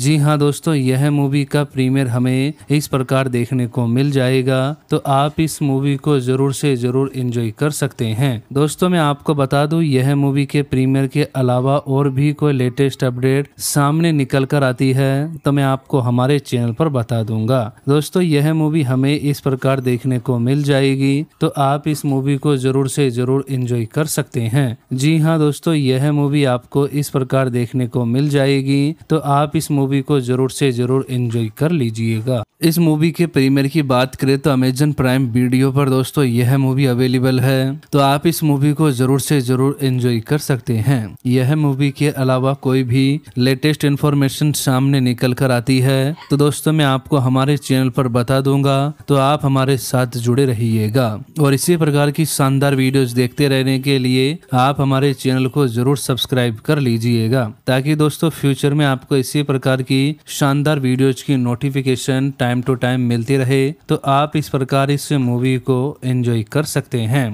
जी हाँ दोस्तों यह मूवी का प्रीमियर हमें इस प्रकार देखने को मिल जाएगा तो आप इस मूवी को जरूर से जरूर इंजॉय कर सकते हैं दोस्तों मैं आपको बता दूं यह मूवी के प्रीमियर के अलावा और भी कोई लेटेस्ट अपडेट सामने निकल कर आती है तो मैं आपको हमारे चैनल पर बता दूंगा दोस्तों यह मूवी हमें इस प्रकार देखने को मिल जाएगी तो आप इस मूवी को जरूर से जरूर इंजॉय कर सकते हैं जी हाँ दोस्तों यह मूवी आपको इस प्रकार देखने को मिल जाएगी तो आप इस मूवी को जरूर उसे जरूर एंजॉय कर लीजिएगा इस मूवी के प्रीमियर की बात करें तो अमेजन प्राइम वीडियो पर दोस्तों यह मूवी अवेलेबल है तो आप इस मूवी को जरूर से जरूर एंजॉय कर सकते हैं यह मूवी के अलावा कोई भी लेटेस्ट इन्फॉर्मेशन सामने निकल कर आती है तो दोस्तों मैं आपको हमारे चैनल पर बता दूंगा तो आप हमारे साथ जुड़े रहिएगा और इसी प्रकार की शानदार वीडियोस देखते रहने के लिए आप हमारे चैनल को जरूर सब्सक्राइब कर लीजिएगा ताकि दोस्तों फ्यूचर में आपको इसी प्रकार की शानदार वीडियोज की नोटिफिकेशन टाइम टू टाइम मिलती रहे तो आप इस प्रकार इस मूवी को एंजॉय कर सकते हैं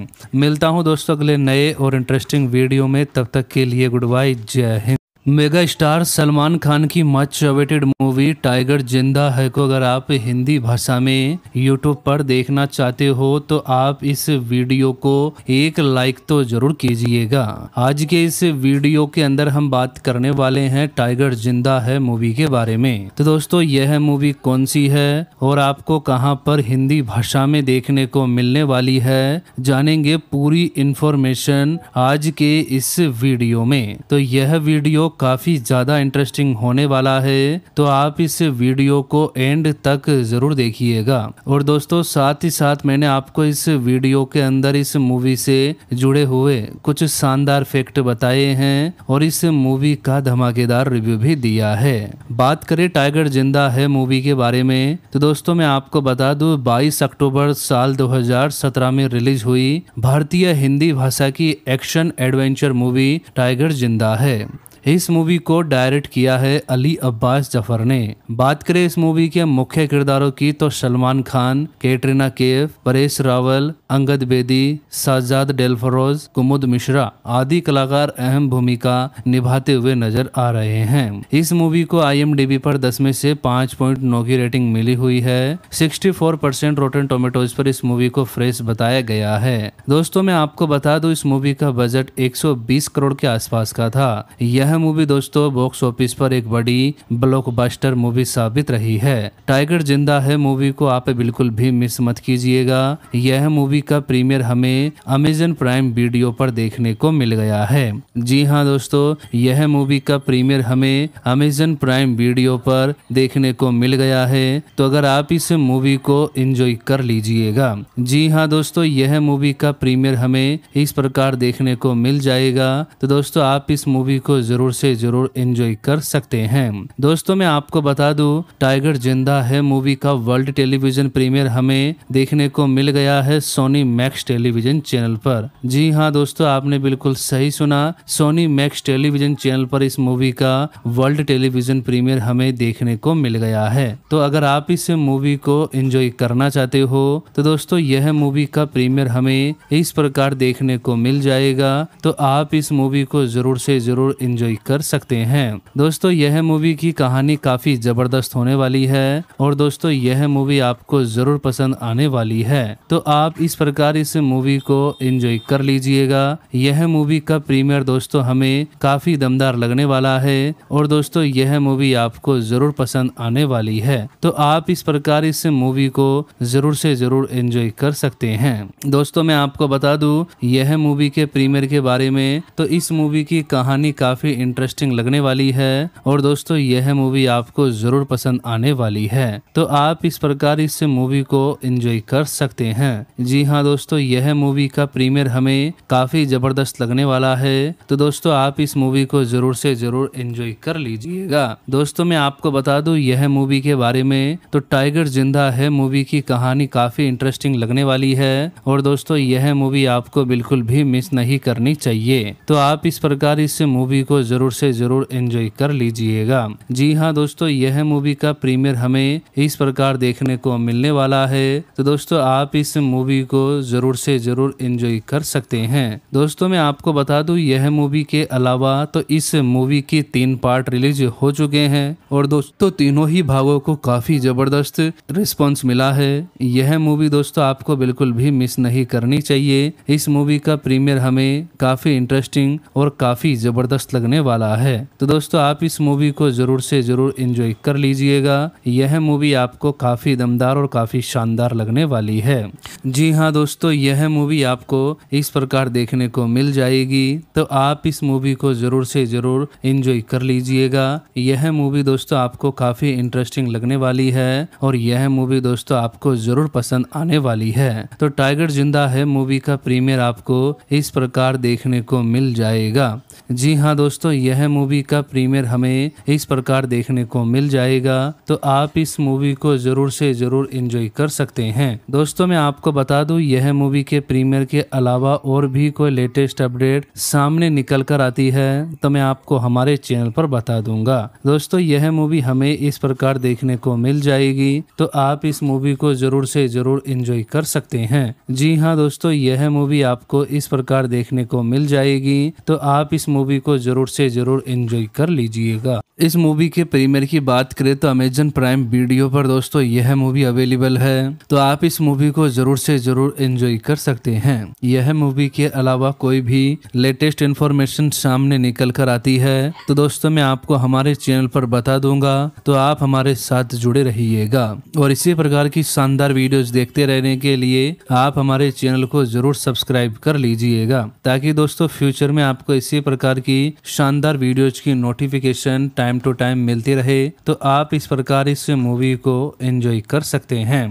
मिलता हूँ दोस्तों अगले नए और इंटरेस्टिंग वीडियो में तब तक के लिए गुड बाय जय हिंद मेगा स्टार सलमान खान की मच अवेटेड मूवी टाइगर जिंदा है को अगर आप हिंदी भाषा में यूट्यूब पर देखना चाहते हो तो आप इस वीडियो को एक लाइक तो जरूर कीजिएगा आज के इस वीडियो के अंदर हम बात करने वाले हैं टाइगर जिंदा है मूवी के बारे में तो दोस्तों यह मूवी कौन सी है और आपको कहाँ पर हिंदी भाषा में देखने को मिलने वाली है जानेंगे पूरी इंफॉर्मेशन आज के इस वीडियो में तो यह वीडियो काफ़ी ज़्यादा इंटरेस्टिंग होने वाला है तो आप इस वीडियो को एंड तक ज़रूर देखिएगा और दोस्तों साथ ही साथ मैंने आपको इस वीडियो के अंदर इस मूवी से जुड़े हुए कुछ शानदार फैक्ट बताए हैं और इस मूवी का धमाकेदार रिव्यू भी दिया है बात करें टाइगर जिंदा है मूवी के बारे में तो दोस्तों मैं आपको बता दू बाईस अक्टूबर साल दो में रिलीज हुई भारतीय हिंदी भाषा की एक्शन एडवेंचर मूवी टाइगर जिंदा है इस मूवी को डायरेक्ट किया है अली अब्बास जफर ने बात करें इस मूवी के मुख्य किरदारों की तो सलमान खान कैटरीना केफ परेश रावल अंगद बेदी साजाद डेलफरोज कुमुद मिश्रा आदि कलाकार अहम भूमिका निभाते हुए नजर आ रहे हैं इस मूवी को आई पर दस में से पाँच पॉइंट नौ की रेटिंग मिली हुई है sixty four percent Rotten Tomatoes पर इस मूवी को फ्रेश बताया गया है दोस्तों मैं आपको बता दूं इस मूवी का बजट 120 करोड़ के आसपास का था यह यह मूवी दोस्तों बॉक्स ऑफिस पर एक बड़ी ब्लॉकबस्टर मूवी साबित रही है टाइगर जिंदा है मूवी को आप बिल्कुल भी मिस मत कीजिएगा यह मूवी का प्रीमियर हमें अमेजन प्राइम वीडियो पर देखने को मिल गया है जी हाँ दोस्तों यह मूवी का प्रीमियर हमें अमेजन प्राइम वीडियो पर देखने को मिल गया है तो अगर आप इस मूवी को एंजॉय कर लीजिएगा जी हाँ दोस्तों यह मूवी का प्रीमियर हमें इस प्रकार देखने को मिल जाएगा तो दोस्तों आप इस मूवी को जरूर ज़रूर से ज़रूर इंजॉय कर सकते हैं दोस्तों मैं आपको बता दू टाइगर जिंदा है मूवी का वर्ल्ड टेलीविजन प्रीमियर हमें देखने को मिल गया है सोनी मैक्स टेलीविजन चैनल पर जी हाँ दोस्तों आपने बिल्कुल सही सुना सोनी मैक्स टेलीविजन चैनल पर इस मूवी का वर्ल्ड टेलीविजन प्रीमियर हमें देखने को मिल गया है तो अगर आप इस मूवी को एंजॉय करना चाहते हो तो दोस्तों यह मूवी का प्रीमियर हमें इस प्रकार देखने को मिल जाएगा तो आप इस मूवी को जरूर से जरूर एंजॉय एंजॉय कर सकते हैं दोस्तों यह मूवी की कहानी काफी जबरदस्त होने वाली है और दोस्तों यह मूवी आपको जरूर पसंद आने वाली है तो आप इस प्रकार इस मूवी को एंजॉय कर लीजिएगा यह मूवी का प्रीमियर दोस्तों हमें काफी दमदार लगने वाला है और दोस्तों यह मूवी आपको जरूर पसंद आने वाली है तो आप इस प्रकार इस मूवी को जरूर से जरूर एंजॉय कर सकते हैं दोस्तों मैं आपको बता दूं यह मूवी के प्रीमियर के बारे में तो इस मूवी की कहानी काफी इंटरेस्टिंग लगने वाली है और दोस्तों यह मूवी आपको जरूर पसंद आने वाली है तो आप इस प्रकार इस मूवी को एंजॉय कर सकते हैं जी हाँ दोस्तों यह मूवी का प्रीमियर हमें काफी जबरदस्त लगने वाला है तो दोस्तों आप इस मूवी को जरूर से जरूर एंजॉय कर लीजिएगा दोस्तों मैं आपको बता दू यह मूवी के बारे में तो टाइगर जिंदा है मूवी की कहानी काफी इंटरेस्टिंग लगने वाली है और दोस्तों यह मूवी आपको बिल्कुल भी मिस नहीं करनी चाहिए तो आप इस प्रकार इस मूवी को ज़रूर से ज़रूर एंजॉय कर लीजिएगा जी हाँ दोस्तों यह मूवी का प्रीमियर हमें इस प्रकार देखने को मिलने वाला है तो दोस्तों आप इस मूवी को ज़रूर से ज़रूर एंजॉय कर सकते हैं दोस्तों मैं आपको बता दूं यह मूवी के अलावा तो इस मूवी के तीन पार्ट रिलीज हो चुके हैं और दोस्तों तीनों ही भागों को काफ़ी ज़बरदस्त रिस्पॉन्स मिला है यह मूवी दोस्तों आपको बिल्कुल भी मिस नहीं करनी चाहिए इस मूवी का प्रीमियर हमें काफ़ी इंटरेस्टिंग और काफ़ी ज़बरदस्त लगने वाला है तो दोस्तों आप इस मूवी को ज़रूर से ज़रूर इंजॉय कर लीजिएगा यह मूवी आपको काफ़ी दमदार और काफ़ी शानदार लगने वाली है जी हाँ दोस्तों यह मूवी आपको इस प्रकार देखने को मिल जाएगी तो आप इस मूवी को ज़रूर से ज़रूर इंजॉय कर लीजिएगा यह मूवी दोस्तों आपको काफ़ी इंटरेस्टिंग लगने वाली है और यह मूवी दोस्तों आपको ज़रूर पसंद आने वाली है तो टाइगर जिंदा है मूवी का प्रीमियर आपको इस प्रकार देखने को मिल जाएगा जी हाँ दोस्तों यह मूवी का प्रीमियर हमें इस प्रकार देखने को मिल जाएगा तो आप इस मूवी को जरूर से जरूर इंजॉय कर सकते हैं दोस्तों मैं आपको बता दूं यह मूवी के प्रीमियर के अलावा और भी कोई लेटेस्ट अपडेट सामने निकल कर आती है तो मैं आपको हमारे चैनल पर बता दूंगा दोस्तों यह मूवी हमें इस प्रकार देखने को मिल जाएगी तो आप इस मूवी को जरूर से जरूर इंजॉय कर सकते हैं जी हाँ दोस्तों यह मूवी आपको इस प्रकार देखने को मिल जाएगी तो आप इस मूवी को जरूर से जरूर एंजॉय कर लीजिएगा इस मूवी के प्रीमियर की बात करें तो अमेजन प्राइम वीडियो पर दोस्तों यह मूवी अवेलेबल है तो आप इस मूवी को जरूर से जरूर एंजॉय कर सकते हैं यह मूवी के अलावा कोई भी लेटेस्ट इन्फॉर्मेशन सामने निकल कर आती है तो दोस्तों मैं आपको हमारे चैनल पर बता दूंगा तो आप हमारे साथ जुड़े रहिएगा और इसी प्रकार की शानदार वीडियो देखते रहने के लिए आप हमारे चैनल को जरूर सब्सक्राइब कर लीजिएगा ताकि दोस्तों फ्यूचर में आपको इसी प्रकार प्रकार की शानदार वीडियोज की नोटिफिकेशन टाइम टू टाइम मिलती रहे तो आप इस प्रकार इस मूवी को एंजॉय कर सकते हैं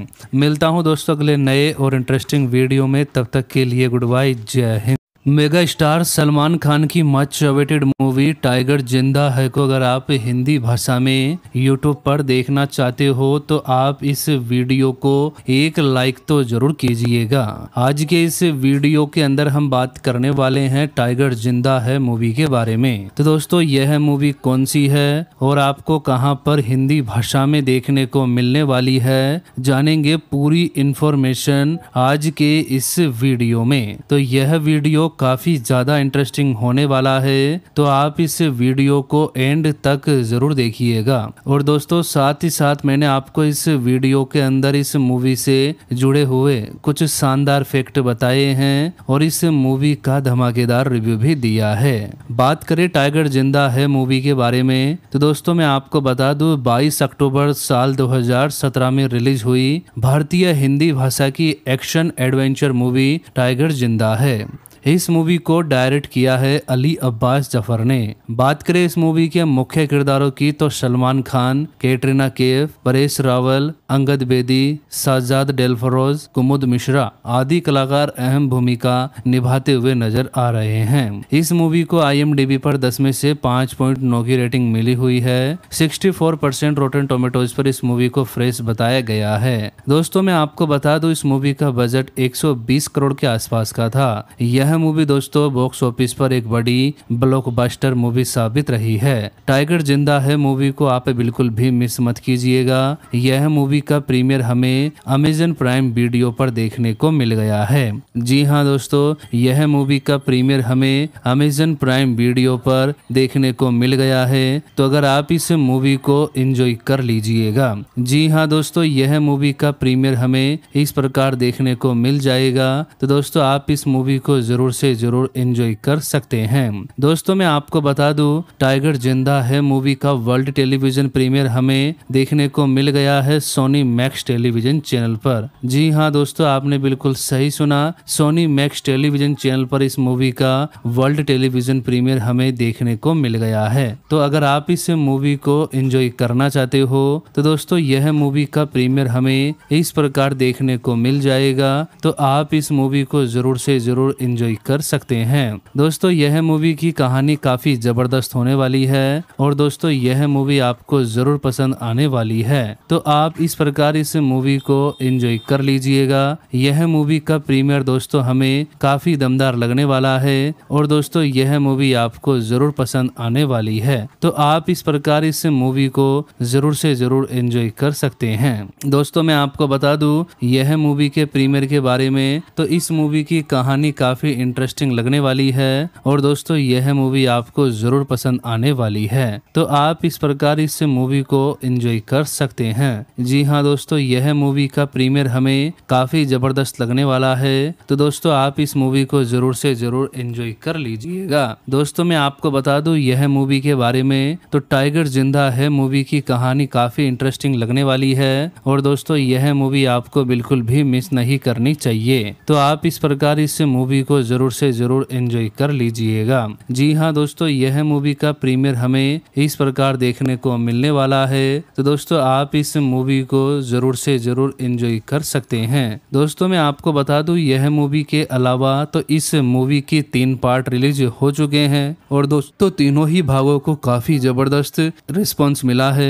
मिलता हूँ दोस्तों अगले नए और इंटरेस्टिंग वीडियो में तब तक के लिए गुड बाय जय हिंद मेगा स्टार सलमान खान की मच अवेटेड मूवी टाइगर जिंदा है को अगर आप हिंदी भाषा में यूट्यूब पर देखना चाहते हो तो आप इस वीडियो को एक लाइक तो जरूर कीजिएगा आज के इस वीडियो के अंदर हम बात करने वाले हैं टाइगर जिंदा है मूवी के बारे में तो दोस्तों यह मूवी कौन सी है और आपको कहाँ पर हिंदी भाषा में देखने को मिलने वाली है जानेंगे पूरी इंफॉर्मेशन आज के इस वीडियो में तो यह वीडियो काफ़ी ज़्यादा इंटरेस्टिंग होने वाला है तो आप इस वीडियो को एंड तक ज़रूर देखिएगा और दोस्तों साथ ही साथ मैंने आपको इस वीडियो के अंदर इस मूवी से जुड़े हुए कुछ शानदार फैक्ट बताए हैं और इस मूवी का धमाकेदार रिव्यू भी दिया है बात करें टाइगर जिंदा है मूवी के बारे में तो दोस्तों मैं आपको बता दू बाईस अक्टूबर साल दो में रिलीज हुई भारतीय हिंदी भाषा की एक्शन एडवेंचर मूवी टाइगर जिंदा है इस मूवी को डायरेक्ट किया है अली अब्बास जफर ने बात करें इस मूवी के मुख्य किरदारों की तो सलमान खान कैटरीना केफ परेश रावल अंगद बेदी साजाद डेलफरोज कुमुद मिश्रा आदि कलाकार अहम भूमिका निभाते हुए नजर आ रहे हैं इस मूवी को आई पर दस में से पाँच पॉइंट नौ की रेटिंग मिली हुई है sixty four percent Rotten Tomatoes पर इस मूवी को फ्रेश बताया गया है दोस्तों मैं आपको बता दूं इस मूवी का बजट 120 करोड़ के आसपास का था यह यह मूवी दोस्तों बॉक्स ऑफिस पर एक बड़ी ब्लॉकबस्टर मूवी साबित रही है टाइगर जिंदा है मूवी को आप बिल्कुल भी मिस मत कीजिएगा यह मूवी का प्रीमियर हमें अमेजन प्राइम वीडियो पर देखने को मिल गया है जी हाँ दोस्तों यह मूवी का प्रीमियर हमें अमेजन प्राइम वीडियो पर देखने को मिल गया है तो अगर आप इस मूवी को एंजॉय कर लीजिएगा जी हाँ दोस्तों यह मूवी का प्रीमियर हमें इस प्रकार देखने को मिल जाएगा तो दोस्तों आप इस मूवी को जरूर ज़रूर से ज़रूर इंजॉय कर सकते हैं दोस्तों मैं आपको बता दूं टाइगर जिंदा है मूवी का वर्ल्ड टेलीविजन प्रीमियर हमें देखने को मिल गया है सोनी मैक्स टेलीविजन चैनल पर जी हाँ दोस्तों आपने बिल्कुल सही सुना सोनी मैक्स टेलीविजन चैनल पर इस मूवी का वर्ल्ड टेलीविजन प्रीमियर हमें देखने को मिल गया है तो अगर आप इस मूवी को एंजॉय करना चाहते हो तो दोस्तों यह मूवी का प्रीमियर हमें इस प्रकार देखने को मिल जाएगा तो आप इस मूवी को जरूर से जरूर एंजॉय एंजॉय कर सकते हैं दोस्तों यह मूवी की कहानी काफी जबरदस्त होने वाली है और दोस्तों यह मूवी आपको जरूर पसंद आने वाली है तो आप इस प्रकार इस मूवी को एंजॉय कर लीजिएगा यह मूवी का प्रीमियर दोस्तों हमें काफी दमदार लगने वाला है और दोस्तों यह मूवी आपको जरूर पसंद आने वाली है तो आप इस प्रकार इस मूवी को जरूर से जरूर एंजॉय कर सकते हैं दोस्तों मैं आपको बता दूं यह मूवी के प्रीमियर के बारे में तो इस मूवी की कहानी काफी इंटरेस्टिंग लगने वाली है और दोस्तों यह मूवी आपको जरूर पसंद आने वाली है तो आप इस प्रकार इस मूवी को एंजॉय कर सकते हैं जी हाँ दोस्तों यह मूवी का प्रीमियर हमें काफी जबरदस्त लगने वाला है तो दोस्तों आप इस मूवी को जरूर से जरूर एंजॉय कर लीजिएगा दोस्तों मैं आपको बता दूं यह मूवी के बारे में तो टाइगर जिंदा है मूवी की कहानी काफी इंटरेस्टिंग लगने वाली है और दोस्तों यह मूवी आपको बिल्कुल भी मिस नहीं करनी चाहिए तो आप इस प्रकार इस मूवी को ज़रूर से ज़रूर एंजॉय कर लीजिएगा जी हाँ दोस्तों यह मूवी का प्रीमियर हमें इस प्रकार देखने को मिलने वाला है तो दोस्तों आप इस मूवी को ज़रूर से ज़रूर एंजॉय कर सकते हैं दोस्तों मैं आपको बता दूं यह मूवी के अलावा तो इस मूवी के तीन पार्ट रिलीज हो चुके हैं और दोस्तों तीनों ही भागों को काफ़ी ज़बरदस्त रिस्पॉन्स मिला है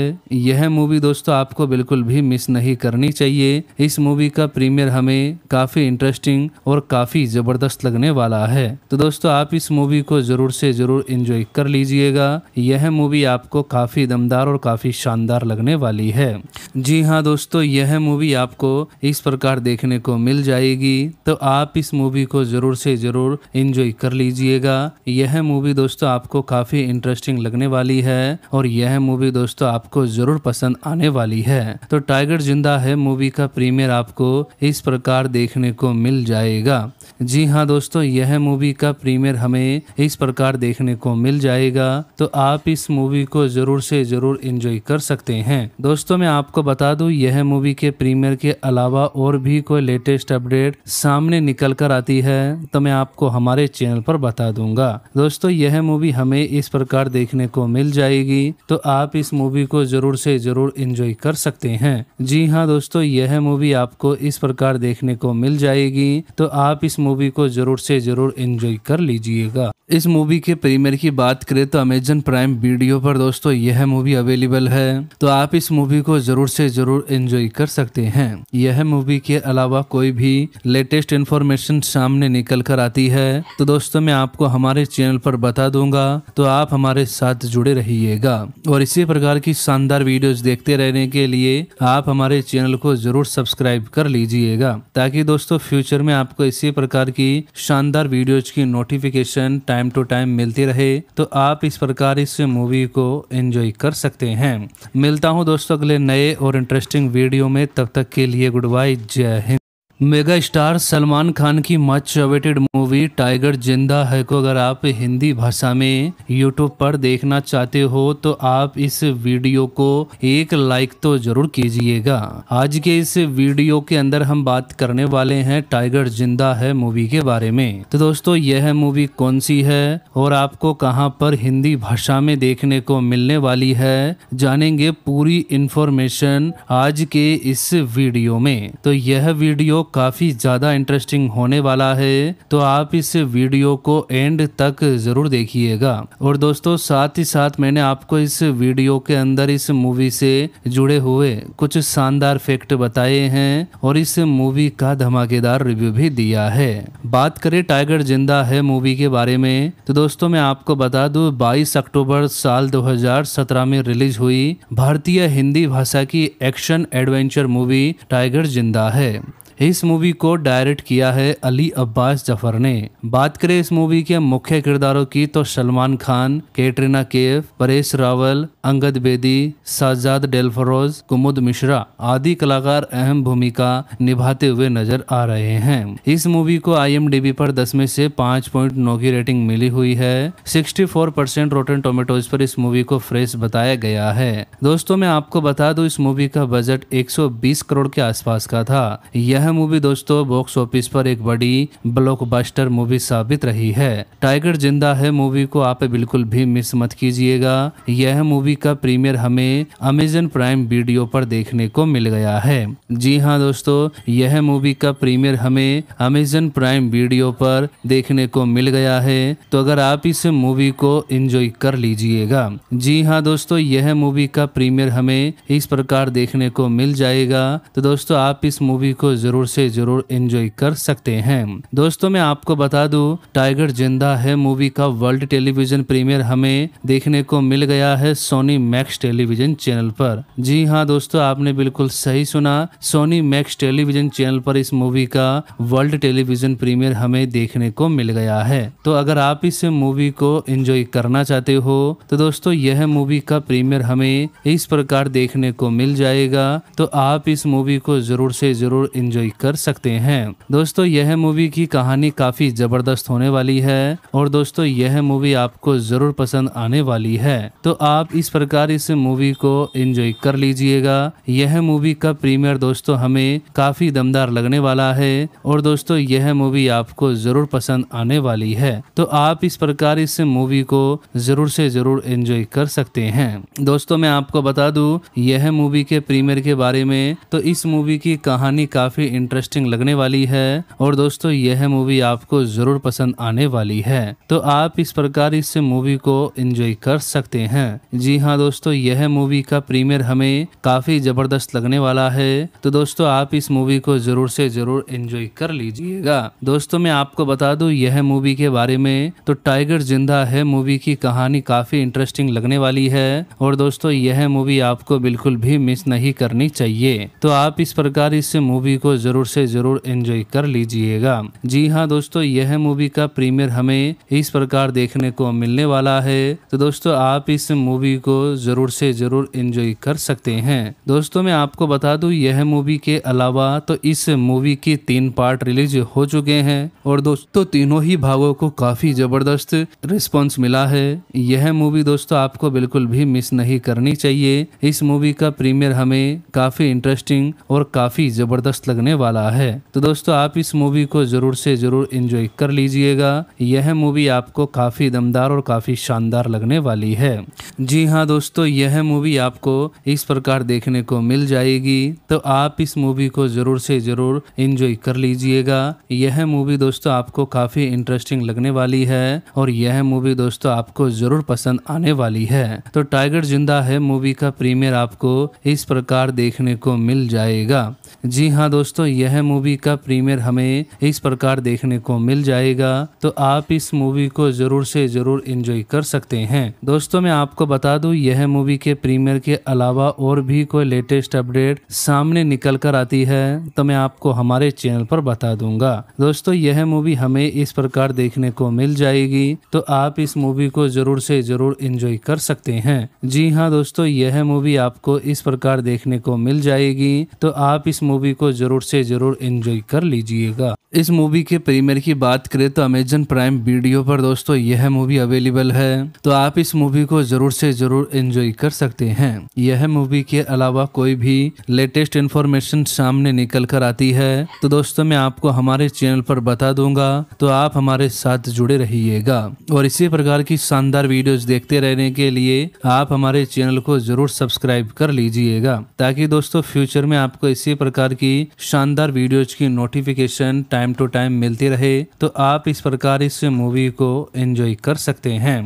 यह मूवी दोस्तों आपको बिल्कुल भी मिस नहीं करनी चाहिए इस मूवी का प्रीमियर हमें काफ़ी इंटरेस्टिंग और काफ़ी ज़बरदस्त लगने वाला है तो दोस्तों आप इस मूवी को ज़रूर से ज़रूर इंजॉय कर लीजिएगा यह मूवी आपको काफ़ी दमदार और काफ़ी शानदार लगने वाली है जी हाँ दोस्तों यह मूवी आपको इस प्रकार देखने को मिल जाएगी तो आप इस मूवी को ज़रूर से ज़रूर इंजॉय कर लीजिएगा यह मूवी दोस्तों आपको काफ़ी इंटरेस्टिंग लगने वाली है और यह मूवी दोस्तों आपको ज़रूर पसंद आने वाली है तो टाइगर जिंदा है मूवी का प्रीमियर आपको इस प्रकार देखने को मिल जाएगा जी हाँ दोस्तों यह मूवी का प्रीमियर हमें इस प्रकार देखने को मिल जाएगा तो आप इस मूवी को जरूर से जरूर इंजॉय कर सकते हैं दोस्तों मैं आपको बता दूं यह मूवी के प्रीमियर के अलावा और भी कोई लेटेस्ट अपडेट सामने निकल कर आती है तो मैं आपको हमारे चैनल पर बता दूंगा दोस्तों यह मूवी हमें इस प्रकार देखने को मिल जाएगी तो आप इस मूवी को जरूर से जरूर इंजॉय कर सकते हैं जी हाँ दोस्तों यह मूवी आपको इस प्रकार देखने को मिल जाएगी तो आप इस मूवी को जरूर से जरूर एंजॉय कर लीजिएगा इस मूवी के प्रीमियर की बात करें तो अमेजन प्राइम वीडियो पर दोस्तों यह मूवी अवेलेबल है तो आप इस मूवी को जरूर से जरूर एंजॉय कर सकते हैं यह मूवी के अलावा कोई भी लेटेस्ट इन्फॉर्मेशन सामने निकल कर आती है तो दोस्तों मैं आपको हमारे चैनल पर बता दूंगा तो आप हमारे साथ जुड़े रहिएगा और इसी प्रकार की शानदार वीडियोस देखते रहने के लिए आप हमारे चैनल को जरूर सब्सक्राइब कर लीजिएगा ताकि दोस्तों फ्यूचर में आपको इसी प्रकार प्रकार की शानदार वीडियोज की नोटिफिकेशन टाइम टू टाइम मिलती रहे तो आप इस प्रकार इस मूवी को एंजॉय कर सकते हैं मिलता हूँ दोस्तों अगले नए और इंटरेस्टिंग वीडियो में तब तक के लिए गुड बाय जय हिंद मेगा स्टार सलमान खान की मच अवेटेड मूवी टाइगर जिंदा है को अगर आप हिंदी भाषा में यूट्यूब पर देखना चाहते हो तो आप इस वीडियो को एक लाइक तो जरूर कीजिएगा आज के इस वीडियो के अंदर हम बात करने वाले हैं टाइगर जिंदा है मूवी के बारे में तो दोस्तों यह मूवी कौन सी है और आपको कहाँ पर हिंदी भाषा में देखने को मिलने वाली है जानेंगे पूरी इंफॉर्मेशन आज के इस वीडियो में तो यह वीडियो काफ़ी ज़्यादा इंटरेस्टिंग होने वाला है तो आप इस वीडियो को एंड तक ज़रूर देखिएगा और दोस्तों साथ ही साथ मैंने आपको इस वीडियो के अंदर इस मूवी से जुड़े हुए कुछ शानदार फैक्ट बताए हैं और इस मूवी का धमाकेदार रिव्यू भी दिया है बात करें टाइगर जिंदा है मूवी के बारे में तो दोस्तों मैं आपको बता दू बाईस अक्टूबर साल दो में रिलीज हुई भारतीय हिंदी भाषा की एक्शन एडवेंचर मूवी टाइगर जिंदा है इस मूवी को डायरेक्ट किया है अली अब्बास जफर ने बात करें इस मूवी के मुख्य किरदारों की तो सलमान खान कैटरीना केफ परेश रावल अंगद बेदी साजाद डेलफरोज कुमुद मिश्रा आदि कलाकार अहम भूमिका निभाते हुए नजर आ रहे हैं इस मूवी को आईएमडीबी पर 10 में से 5.9 की रेटिंग मिली हुई है 64 परसेंट रोटन टोमेटोज पर इस मूवी को फ्रेश बताया गया है दोस्तों मैं आपको बता दूं इस मूवी का बजट 120 करोड़ के आसपास का था यह मूवी दोस्तों बॉक्स ऑफिस पर एक बड़ी ब्लॉकबस्टर मूवी साबित रही है टाइगर जिंदा है मूवी को आप बिल्कुल भी मिस मत कीजिएगा यह मूवी मूवी का प्रीमियर हमें अमेजन प्राइम वीडियो पर देखने को मिल गया है जी हाँ दोस्तों यह मूवी का प्रीमियर हमें अमेजन प्राइम वीडियो पर देखने को मिल गया है तो अगर आप इस मूवी को एंजॉय कर लीजिएगा जी हाँ दोस्तों यह मूवी का प्रीमियर हमें इस प्रकार देखने को मिल जाएगा तो दोस्तों आप इस मूवी को जरूर से जरूर एंजॉय कर सकते हैं दोस्तों मैं आपको बता दूं टाइगर जिंदा है मूवी का वर्ल्ड टेलीविजन प्रीमियर हमें देखने को मिल गया है Sony Sony Max television channel पर जी हाँ दोस्तों आपने बिल्कुल सही सुना सोनी मैक्स टेलीविजन चैनल पर इस मूवी का वर्ल्ड टेलीविजन प्रीमियर हमें देखने को मिल गया है तो अगर आप इस मूवी को एंजॉय करना चाहते हो तो दोस्तों यह मूवी का प्रीमियर हमें इस प्रकार देखने को मिल जाएगा तो आप इस मूवी को जरूर से जरूर एंजॉय कर सकते हैं दोस्तों यह मूवी की कहानी काफी जबरदस्त होने वाली है और दोस्तों यह मूवी आपको जरूर पसंद आने वाली है तो आप इस प्रकार इस मूवी को एंजॉय कर लीजिएगा यह मूवी का प्रीमियर दोस्तों हमें काफी दमदार लगने वाला है और दोस्तों यह मूवी आपको जरूर पसंद आने वाली है तो आप इस प्रकार इस मूवी को जरूर से जरूर एंजॉय कर सकते हैं दोस्तों मैं आपको बता दू यह मूवी के प्रीमियर के बारे में तो इस मूवी की कहानी काफी इंटरेस्टिंग लगने वाली है और दोस्तों यह मूवी आपको जरूर पसंद आने वाली है तो आप इस प्रकार इस मूवी को एंजॉय कर सकते हैं जी हाँ दोस्तों यह मूवी का प्रीमियर हमें काफी जबरदस्त लगने वाला है तो दोस्तों आप इस मूवी को जरूर से जरूर एंजॉय कर लीजिएगा दोस्तों मैं आपको बता दू यह मूवी के बारे में तो टाइगर जिंदा है मूवी की कहानी काफी इंटरेस्टिंग लगने वाली है और दोस्तों यह मूवी आपको बिल्कुल भी मिस नहीं करनी चाहिए तो आप इस प्रकार इस मूवी को जरूर से जरूर एंजॉय कर लीजिएगा जी हाँ दोस्तों यह मूवी का प्रीमियर हमें इस प्रकार देखने को मिलने वाला है तो दोस्तों आप इस मूवी को को ज़रूर से ज़रूर इन्जॉय कर सकते हैं दोस्तों मैं आपको बता दूं यह मूवी के अलावा तो इस मूवी के तीन पार्ट रिलीज हो चुके हैं और दोस्तों तीनों ही भागों को काफ़ी ज़बरदस्त रिस्पॉन्स मिला है यह मूवी दोस्तों आपको बिल्कुल भी मिस नहीं करनी चाहिए इस मूवी का प्रीमियर हमें काफ़ी इंटरेस्टिंग और काफ़ी ज़बरदस्त लगने वाला है तो दोस्तों आप इस मूवी को ज़रूर से ज़रूर इंजॉय कर लीजिएगा यह मूवी आपको काफ़ी दमदार और काफ़ी शानदार लगने वाली है जी हाँ हाँ दोस्तों यह मूवी आपको इस प्रकार देखने को मिल जाएगी तो आप इस मूवी को जरूर से जरूर इंजॉय कर लीजिएगा यह मूवी दोस्तों आपको काफी इंटरेस्टिंग लगने वाली है और यह मूवी दोस्तों आपको जरूर पसंद आने वाली है तो टाइगर जिंदा है मूवी का प्रीमियर आपको इस प्रकार देखने को मिल जाएगा जी हाँ दोस्तों यह मूवी का प्रीमियर हमें इस प्रकार देखने को मिल जाएगा तो आप इस मूवी को जरूर से जरूर इंजॉय कर सकते हैं दोस्तों मैं आपको बता दूं यह मूवी के प्रीमियर के अलावा और भी कोई लेटेस्ट अपडेट सामने निकल कर आती है तो मैं आपको हमारे चैनल पर बता दूंगा दोस्तों यह मूवी हमें इस प्रकार देखने को मिल जाएगी तो आप इस मूवी को जरूर से जरूर इंजॉय कर सकते हैं जी हाँ दोस्तों यह मूवी आपको इस प्रकार देखने को मिल जाएगी तो आप इस मूवी को जरूर से जरूर एंजॉय कर लीजिएगा इस मूवी के प्रीमियर की बात करें तो अमेजन प्राइम वीडियो पर दोस्तों यह मूवी अवेलेबल है तो आप इस मूवी को जरूर से जरूर एंजॉय कर सकते हैं यह मूवी के अलावा कोई भी लेटेस्ट इन्फॉर्मेशन सामने निकल कर आती है तो दोस्तों मैं आपको हमारे चैनल पर बता दूंगा तो आप हमारे साथ जुड़े रहिएगा और इसी प्रकार की शानदार वीडियो देखते रहने के लिए आप हमारे चैनल को जरूर सब्सक्राइब कर लीजिएगा ताकि दोस्तों फ्यूचर में आपको इसी प्रकार प्रकार की शानदार वीडियोज की नोटिफिकेशन टाइम टू टाइम मिलती रहे तो आप इस प्रकार इस मूवी को एंजॉय कर सकते हैं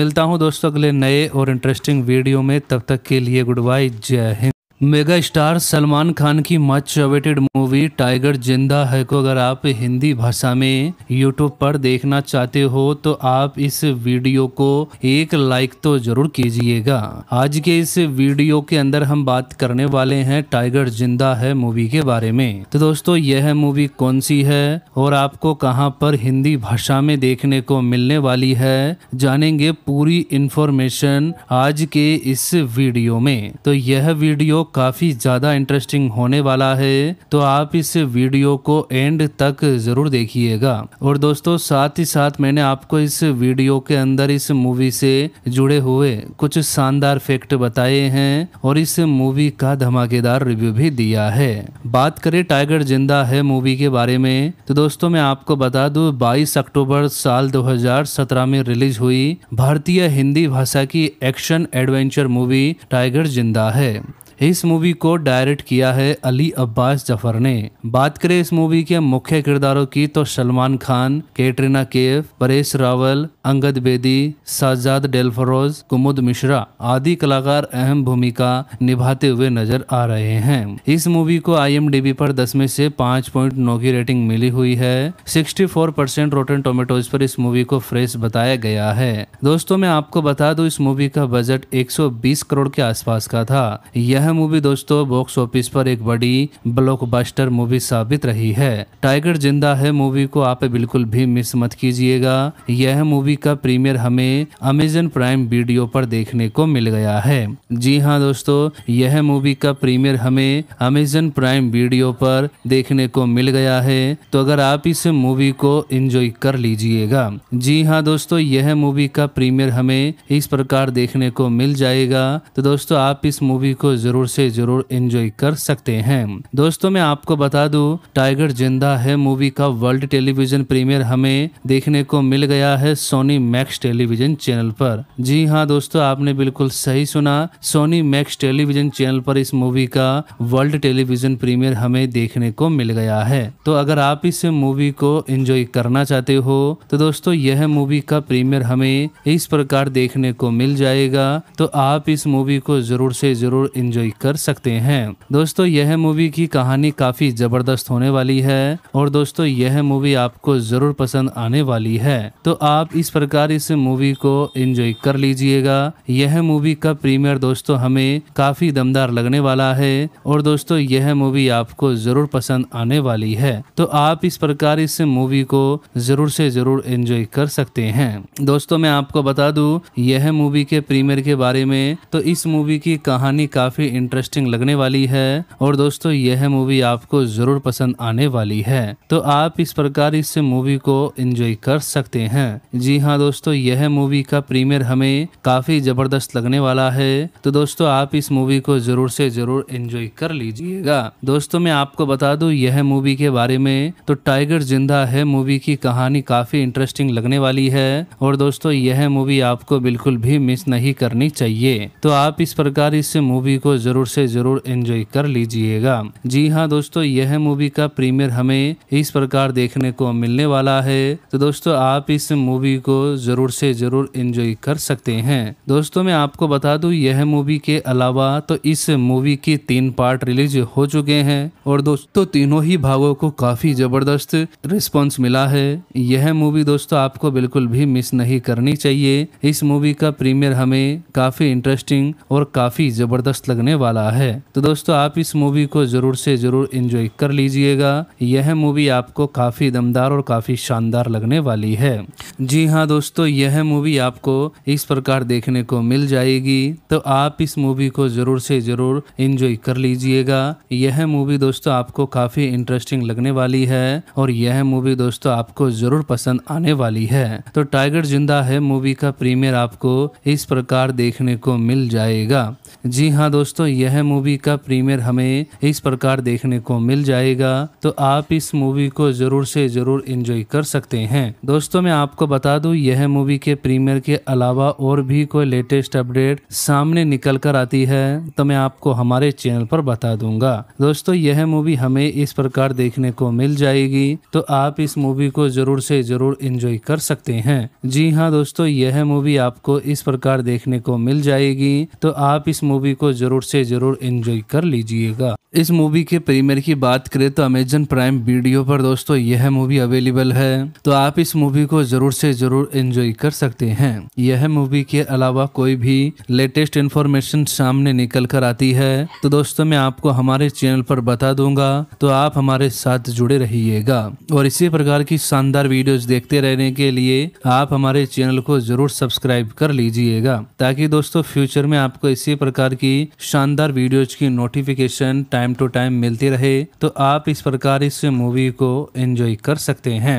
मिलता हूँ दोस्तों अगले नए और इंटरेस्टिंग वीडियो में तब तक के लिए गुड बाय जय हिंद मेगा स्टार सलमान खान की मच अवेटेड मूवी टाइगर जिंदा है को अगर आप हिंदी भाषा में यूट्यूब पर देखना चाहते हो तो आप इस वीडियो को एक लाइक तो जरूर कीजिएगा आज के इस वीडियो के अंदर हम बात करने वाले हैं टाइगर जिंदा है मूवी के बारे में तो दोस्तों यह मूवी कौन सी है और आपको कहाँ पर हिंदी भाषा में देखने को मिलने वाली है जानेंगे पूरी इंफॉर्मेशन आज के इस वीडियो में तो यह वीडियो काफ़ी ज़्यादा इंटरेस्टिंग होने वाला है तो आप इस वीडियो को एंड तक ज़रूर देखिएगा और दोस्तों साथ ही साथ मैंने आपको इस वीडियो के अंदर इस मूवी से जुड़े हुए कुछ शानदार फैक्ट बताए हैं और इस मूवी का धमाकेदार रिव्यू भी दिया है बात करें टाइगर जिंदा है मूवी के बारे में तो दोस्तों मैं आपको बता दूं 22 अक्टूबर साल 2017 में रिलीज हुई भारतीय हिंदी भाषा की एक्शन एडवेंचर मूवी टाइगर जिंदा है इस मूवी को डायरेक्ट किया है अली अब्बास जफर ने बात करें इस मूवी के मुख्य किरदारों की तो सलमान खान कैटरीना केफ परेश रावल अंगद बेदी साजाद डेलफरोज कुमुद मिश्रा आदि कलाकार अहम भूमिका निभाते हुए नजर आ रहे हैं इस मूवी को आईएमडीबी पर 10 में से 5.9 की रेटिंग मिली हुई है 64 परसेंट रोटन टोमेटोज पर इस मूवी को फ्रेश बताया गया है दोस्तों मैं आपको बता दूं इस मूवी का बजट 120 करोड़ के आसपास का था यह मूवी दोस्तों बॉक्स ऑफिस पर एक बड़ी ब्लॉकबस्टर मूवी साबित रही है टाइगर जिंदा है मूवी को आप बिल्कुल भी मिस मत कीजिएगा यह मूवी का प्रीमियर हमें अमेजन प्राइम वीडियो पर देखने को मिल गया है जी हाँ दोस्तों यह मूवी का प्रीमियर हमें अमेजन प्राइम वीडियो पर देखने को मिल गया है तो अगर आप इस मूवी को एंजॉय कर लीजिएगा जी हाँ दोस्तों यह मूवी का प्रीमियर हमें इस प्रकार देखने को मिल जाएगा तो दोस्तों आप इस मूवी को जरूर ज़रूर से ज़रूर एंजॉय कर सकते हैं दोस्तों मैं आपको बता दूं टाइगर जिंदा है मूवी का वर्ल्ड टेलीविजन प्रीमियर हमें देखने को मिल गया है सोनी मैक्स टेलीविजन चैनल पर जी हाँ दोस्तों आपने बिल्कुल सही सुना सोनी मैक्स टेलीविजन चैनल पर इस मूवी का वर्ल्ड टेलीविजन प्रीमियर हमें देखने को मिल गया है तो अगर आप इस मूवी को एंजॉय करना चाहते हो तो दोस्तों यह मूवी का प्रीमियर हमें इस प्रकार देखने को मिल जाएगा तो आप इस मूवी को जरूर से जरूर एंजॉय एंजॉय कर सकते हैं दोस्तों यह मूवी की कहानी काफी जबरदस्त होने वाली है और दोस्तों यह मूवी आपको जरूर पसंद आने वाली है तो आप इस प्रकार इस मूवी को एंजॉय कर लीजिएगा यह मूवी का प्रीमियर दोस्तों हमें काफी दमदार लगने वाला है और दोस्तों यह मूवी आपको जरूर पसंद आने वाली है तो आप इस प्रकार इस मूवी को जरूर से जरूर एंजॉय कर सकते हैं दोस्तों मैं आपको बता दूं यह मूवी के प्रीमियर के बारे में तो इस मूवी की कहानी काफी इंटरेस्टिंग लगने वाली है और दोस्तों यह मूवी आपको जरूर पसंद आने वाली है तो आप इस प्रकार इस मूवी को एंजॉय कर सकते हैं जी हाँ दोस्तों यह मूवी का प्रीमियर हमें काफी जबरदस्त लगने वाला है तो दोस्तों आप इस मूवी को जरूर से जरूर एंजॉय कर लीजिएगा दोस्तों मैं आपको बता दू यह मूवी के बारे में तो टाइगर जिंदा है मूवी की कहानी काफी इंटरेस्टिंग लगने वाली है और दोस्तों यह मूवी आपको बिल्कुल भी मिस नहीं करनी चाहिए तो आप इस प्रकार इस मूवी को ज़रूर से ज़रूर एंजॉय कर लीजिएगा जी हाँ दोस्तों यह मूवी का प्रीमियर हमें इस प्रकार देखने को मिलने वाला है तो दोस्तों आप इस मूवी को ज़रूर से ज़रूर एंजॉय कर सकते हैं दोस्तों मैं आपको बता दूं यह मूवी के अलावा तो इस मूवी के तीन पार्ट रिलीज हो चुके हैं और दोस्तों तीनों ही भागों को काफ़ी ज़बरदस्त रिस्पॉन्स मिला है यह मूवी दोस्तों आपको बिल्कुल भी मिस नहीं करनी चाहिए इस मूवी का प्रीमियर हमें काफ़ी इंटरेस्टिंग और काफ़ी ज़बरदस्त लगने होने वाला है तो दोस्तों आप इस मूवी को जरूर से जरूर इंजॉय कर लीजिएगा यह मूवी आपको काफी दमदार और काफी शानदार लगने वाली है जी हाँ दोस्तों यह मूवी आपको इस प्रकार देखने को मिल जाएगी तो आप इस मूवी को जरूर से जरूर इंजॉय कर लीजिएगा यह मूवी दोस्तों आपको काफी इंटरेस्टिंग लगने वाली है और यह मूवी दोस्तों आपको जरूर पसंद आने वाली है तो टाइगर जिंदा है मूवी का प्रीमियर आपको इस प्रकार देखने को मिल जाएगा जी हाँ दोस्तों यह मूवी का प्रीमियर हमें इस प्रकार देखने को मिल जाएगा तो आप इस मूवी को जरूर से जरूर इंजॉय कर सकते हैं दोस्तों मैं आपको बता दूं यह मूवी के प्रीमियर के अलावा और भी कोई लेटेस्ट अपडेट सामने निकल कर आती है तो मैं आपको हमारे चैनल पर बता दूंगा दोस्तों यह मूवी हमें इस प्रकार देखने को मिल जाएगी तो आप इस मूवी को जरूर से जरूर इंजॉय कर सकते हैं जी हाँ दोस्तों यह मूवी आपको इस प्रकार देखने को मिल जाएगी तो आप इस मूवी को जरूर से जरूर एंजॉय कर लीजिएगा इस मूवी के प्रीमियर की बात करें तो अमेजन प्राइम वीडियो पर दोस्तों यह मूवी अवेलेबल है तो आप इस मूवी को जरूर से जरूर एंजॉय कर सकते हैं यह मूवी के अलावा कोई भी लेटेस्ट इन्फॉर्मेशन सामने निकल कर आती है तो दोस्तों मैं आपको हमारे चैनल पर बता दूंगा तो आप हमारे साथ जुड़े रहिएगा और इसी प्रकार की शानदार वीडियो देखते रहने के लिए आप हमारे चैनल को जरूर सब्सक्राइब कर लीजिएगा ताकि दोस्तों फ्यूचर में आपको इसी प्रकार प्रकार की शानदार वीडियोज की नोटिफिकेशन टाइम टू टाइम मिलती रहे तो आप इस प्रकार इस मूवी को एंजॉय कर सकते हैं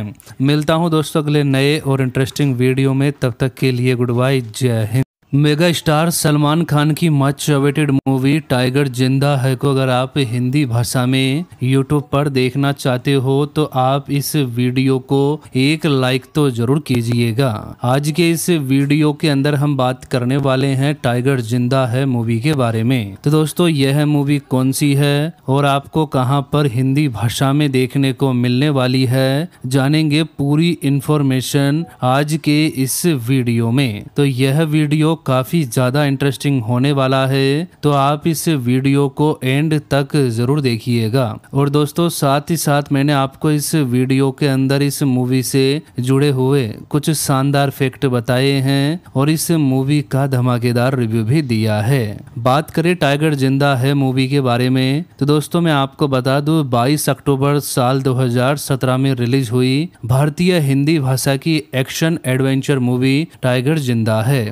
मिलता हूँ दोस्तों अगले नए और इंटरेस्टिंग वीडियो में तब तक के लिए गुड बाय जय हिंद मेगा स्टार सलमान खान की मच अवेटेड मूवी टाइगर जिंदा है को अगर आप हिंदी भाषा में यूट्यूब पर देखना चाहते हो तो आप इस वीडियो को एक लाइक तो जरूर कीजिएगा आज के इस वीडियो के अंदर हम बात करने वाले हैं टाइगर जिंदा है मूवी के बारे में तो दोस्तों यह मूवी कौन सी है और आपको कहाँ पर हिंदी भाषा में देखने को मिलने वाली है जानेंगे पूरी इंफॉर्मेशन आज के इस वीडियो में तो यह वीडियो काफ़ी ज़्यादा इंटरेस्टिंग होने वाला है तो आप इस वीडियो को एंड तक ज़रूर देखिएगा और दोस्तों साथ ही साथ मैंने आपको इस वीडियो के अंदर इस मूवी से जुड़े हुए कुछ शानदार फैक्ट बताए हैं और इस मूवी का धमाकेदार रिव्यू भी दिया है बात करें टाइगर जिंदा है मूवी के बारे में तो दोस्तों मैं आपको बता दू बाईस अक्टूबर साल दो में रिलीज हुई भारतीय हिंदी भाषा की एक्शन एडवेंचर मूवी टाइगर जिंदा है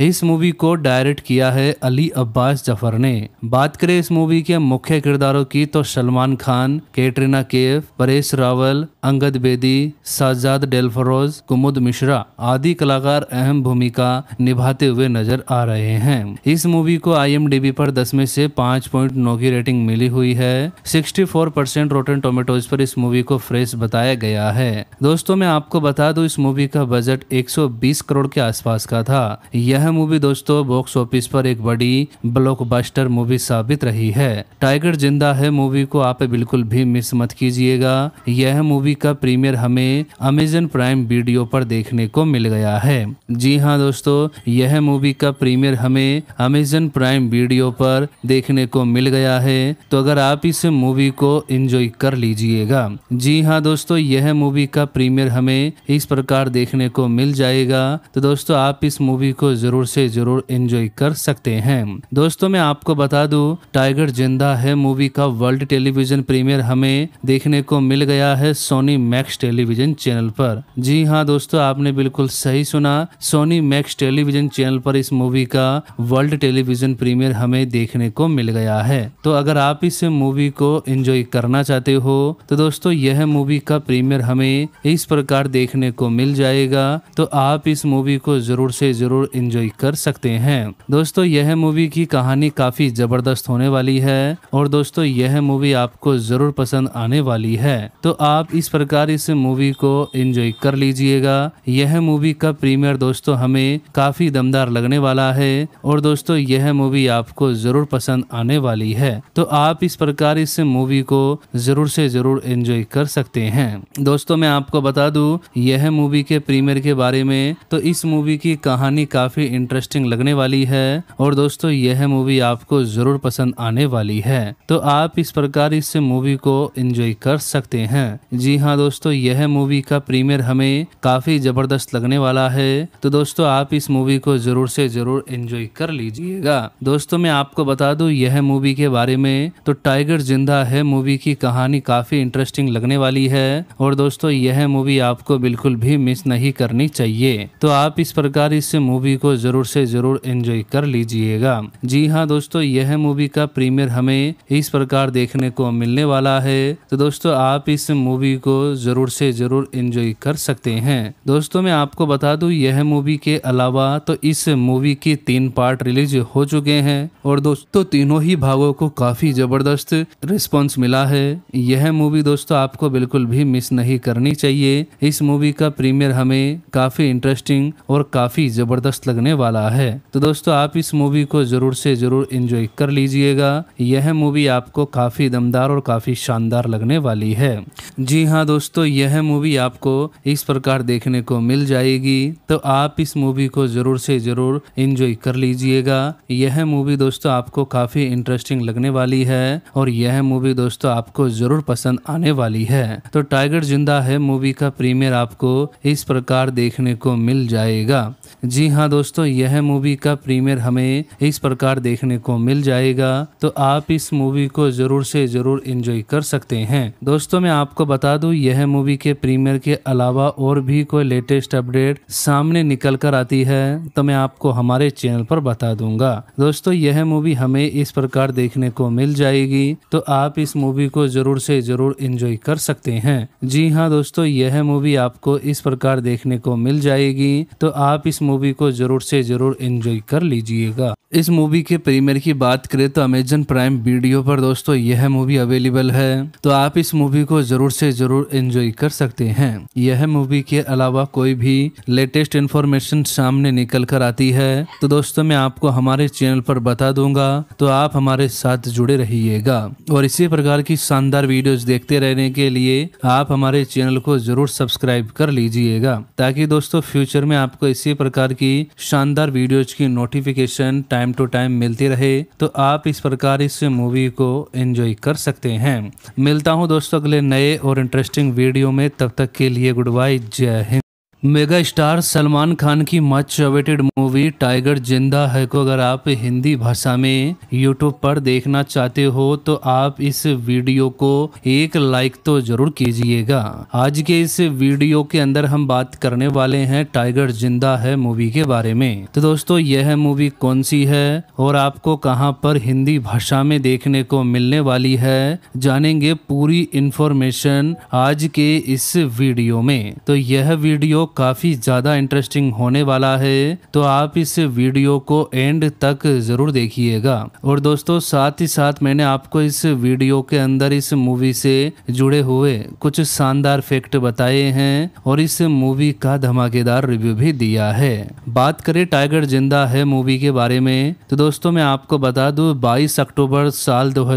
इस मूवी को डायरेक्ट किया है अली अब्बास जफर ने बात करें इस मूवी के मुख्य किरदारों की तो सलमान खान कैटरीना केफ परेश रावल अंगद बेदी साजाद डेल्फरोज कुमुद मिश्रा आदि कलाकार अहम भूमिका निभाते हुए नजर आ रहे हैं इस मूवी को आईएमडीबी पर 10 में से 5.9 की रेटिंग मिली हुई है 64 परसेंट रोटन टोमेटोज पर इस मूवी को फ्रेश बताया गया है दोस्तों मैं आपको बता दूं इस मूवी का बजट 120 करोड़ के आसपास का था यह मूवी दोस्तों बॉक्स ऑफिस पर एक बड़ी ब्लॉकबस्टर मूवी साबित रही है टाइगर जिंदा है मूवी को आप बिल्कुल भी मिस मत कीजिएगा यह मूवी का प्रीमियर हमें अमेजन प्राइम वीडियो पर देखने को मिल गया है जी हाँ दोस्तों यह मूवी का प्रीमियर हमें अमेजन प्राइम वीडियो पर देखने को मिल गया है तो अगर आप इस मूवी को इंजॉय कर लीजिएगा जी हाँ दोस्तों यह मूवी का प्रीमियर हमें इस प्रकार देखने को मिल जाएगा तो दोस्तों आप इस मूवी को जरूर ज़रूर से ज़रूर एंजॉय कर सकते हैं दोस्तों मैं आपको बता दूं टाइगर जिंदा है मूवी का वर्ल्ड टेलीविजन प्रीमियर हमें देखने को मिल गया है सोनी मैक्स टेलीविजन चैनल पर जी हाँ दोस्तों आपने बिल्कुल सही सुना सोनी मैक्स टेलीविजन चैनल पर इस मूवी का वर्ल्ड टेलीविजन प्रीमियर हमें देखने को मिल गया है तो अगर आप इस मूवी को एंजॉय करना चाहते हो तो दोस्तों यह मूवी का प्रीमियर हमें इस प्रकार देखने को मिल जाएगा तो आप इस मूवी को जरूर से जरूर एंजॉय एंजॉय कर सकते हैं दोस्तों यह मूवी की कहानी काफी जबरदस्त होने वाली है और दोस्तों यह मूवी आपको जरूर पसंद आने वाली है तो आप इस प्रकार इस मूवी को एंजॉय कर लीजिएगा यह मूवी का प्रीमियर दोस्तों हमें काफी दमदार लगने वाला है और दोस्तों यह मूवी आपको जरूर पसंद आने वाली है तो आप इस प्रकार इस मूवी को जरूर से जरूर एंजॉय कर सकते हैं दोस्तों मैं आपको बता दूं यह मूवी के प्रीमियर के बारे में तो इस मूवी की कहानी काफी इंटरेस्टिंग लगने वाली है और दोस्तों यह मूवी आपको जरूर पसंद आने वाली है तो आप इस प्रकार इस मूवी को एंजॉय कर सकते हैं जी हाँ दोस्तों यह मूवी का प्रीमियर हमें काफी जबरदस्त लगने वाला है तो दोस्तों आप इस मूवी को जरूर से जरूर एंजॉय कर लीजिएगा दोस्तों मैं आपको बता दूं यह मूवी के बारे में तो टाइगर जिंदा है मूवी की कहानी काफी इंटरेस्टिंग लगने वाली है और दोस्तों यह मूवी आपको बिल्कुल भी मिस नहीं करनी चाहिए तो आप इस प्रकार इस मूवी को ज़रूर से ज़रूर एंजॉय कर लीजिएगा जी हाँ दोस्तों यह मूवी का प्रीमियर हमें इस प्रकार देखने को मिलने वाला है तो दोस्तों आप इस मूवी को ज़रूर से ज़रूर एंजॉय कर सकते हैं दोस्तों मैं आपको बता दूं यह मूवी के अलावा तो इस मूवी के तीन पार्ट रिलीज हो चुके हैं और दोस्तों तीनों ही भागों को काफ़ी ज़बरदस्त रिस्पॉन्स मिला है यह मूवी दोस्तों आपको बिल्कुल भी मिस नहीं करनी चाहिए इस मूवी का प्रीमियर हमें काफ़ी इंटरेस्टिंग और काफ़ी ज़बरदस्त लगने होने वाला है तो दोस्तों आप इस मूवी को जरूर से जरूर इंजॉय कर लीजिएगा यह मूवी आपको काफी दमदार और काफी शानदार लगने वाली है जी हाँ दोस्तों यह मूवी आपको इस प्रकार देखने को मिल जाएगी तो आप इस मूवी को जरूर से जरूर इंजॉय कर लीजिएगा यह मूवी दोस्तों आपको काफी इंटरेस्टिंग लगने वाली है और यह मूवी दोस्तों आपको जरूर पसंद आने वाली है तो टाइगर जिंदा है मूवी का प्रीमियर आपको इस प्रकार देखने को मिल जाएगा जी हाँ दोस्तों यह मूवी का प्रीमियर हमें इस प्रकार देखने को मिल जाएगा तो आप इस मूवी को जरूर से जरूर इंजॉय कर सकते हैं दोस्तों मैं आपको बता दूं यह मूवी के प्रीमियर के अलावा और भी कोई लेटेस्ट अपडेट सामने निकल कर आती है तो मैं आपको हमारे चैनल पर बता दूंगा दोस्तों यह मूवी हमें इस प्रकार देखने को मिल जाएगी तो आप इस मूवी को जरूर से जरूर इंजॉय कर सकते हैं जी हाँ दोस्तों यह मूवी आपको इस प्रकार देखने को मिल जाएगी तो आप इस मूवी को जरूर से जरूर एंजॉय कर लीजिएगा इस मूवी के प्रीमियर की बात करें तो अमेजन प्राइम वीडियो पर दोस्तों यह मूवी अवेलेबल है तो आप इस मूवी को जरूर से जरूर एंजॉय कर सकते हैं यह मूवी के अलावा कोई भी लेटेस्ट इन्फॉर्मेशन सामने निकल कर आती है तो दोस्तों मैं आपको हमारे चैनल पर बता दूंगा तो आप हमारे साथ जुड़े रहिएगा और इसी प्रकार की शानदार वीडियो देखते रहने के लिए आप हमारे चैनल को जरूर सब्सक्राइब कर लीजिएगा ताकि दोस्तों फ्यूचर में आपको इसी प्रकार प्रकार की शानदार वीडियोज की नोटिफिकेशन टाइम टू टाइम मिलती रहे तो आप इस प्रकार इस मूवी को एंजॉय कर सकते हैं मिलता हूँ दोस्तों अगले नए और इंटरेस्टिंग वीडियो में तब तक के लिए गुड बाय जय हिंद मेगा स्टार सलमान खान की मच अवेटेड मूवी टाइगर जिंदा है को अगर आप हिंदी भाषा में यूट्यूब पर देखना चाहते हो तो आप इस वीडियो को एक लाइक तो जरूर कीजिएगा आज के इस वीडियो के अंदर हम बात करने वाले हैं टाइगर जिंदा है मूवी के बारे में तो दोस्तों यह मूवी कौन सी है और आपको कहाँ पर हिंदी भाषा में देखने को मिलने वाली है जानेंगे पूरी इंफॉर्मेशन आज के इस वीडियो में तो यह वीडियो काफ़ी ज़्यादा इंटरेस्टिंग होने वाला है तो आप इस वीडियो को एंड तक ज़रूर देखिएगा और दोस्तों साथ ही साथ मैंने आपको इस वीडियो के अंदर इस मूवी से जुड़े हुए कुछ शानदार फैक्ट बताए हैं और इस मूवी का धमाकेदार रिव्यू भी दिया है बात करें टाइगर जिंदा है मूवी के बारे में तो दोस्तों मैं आपको बता दू बाईस अक्टूबर साल दो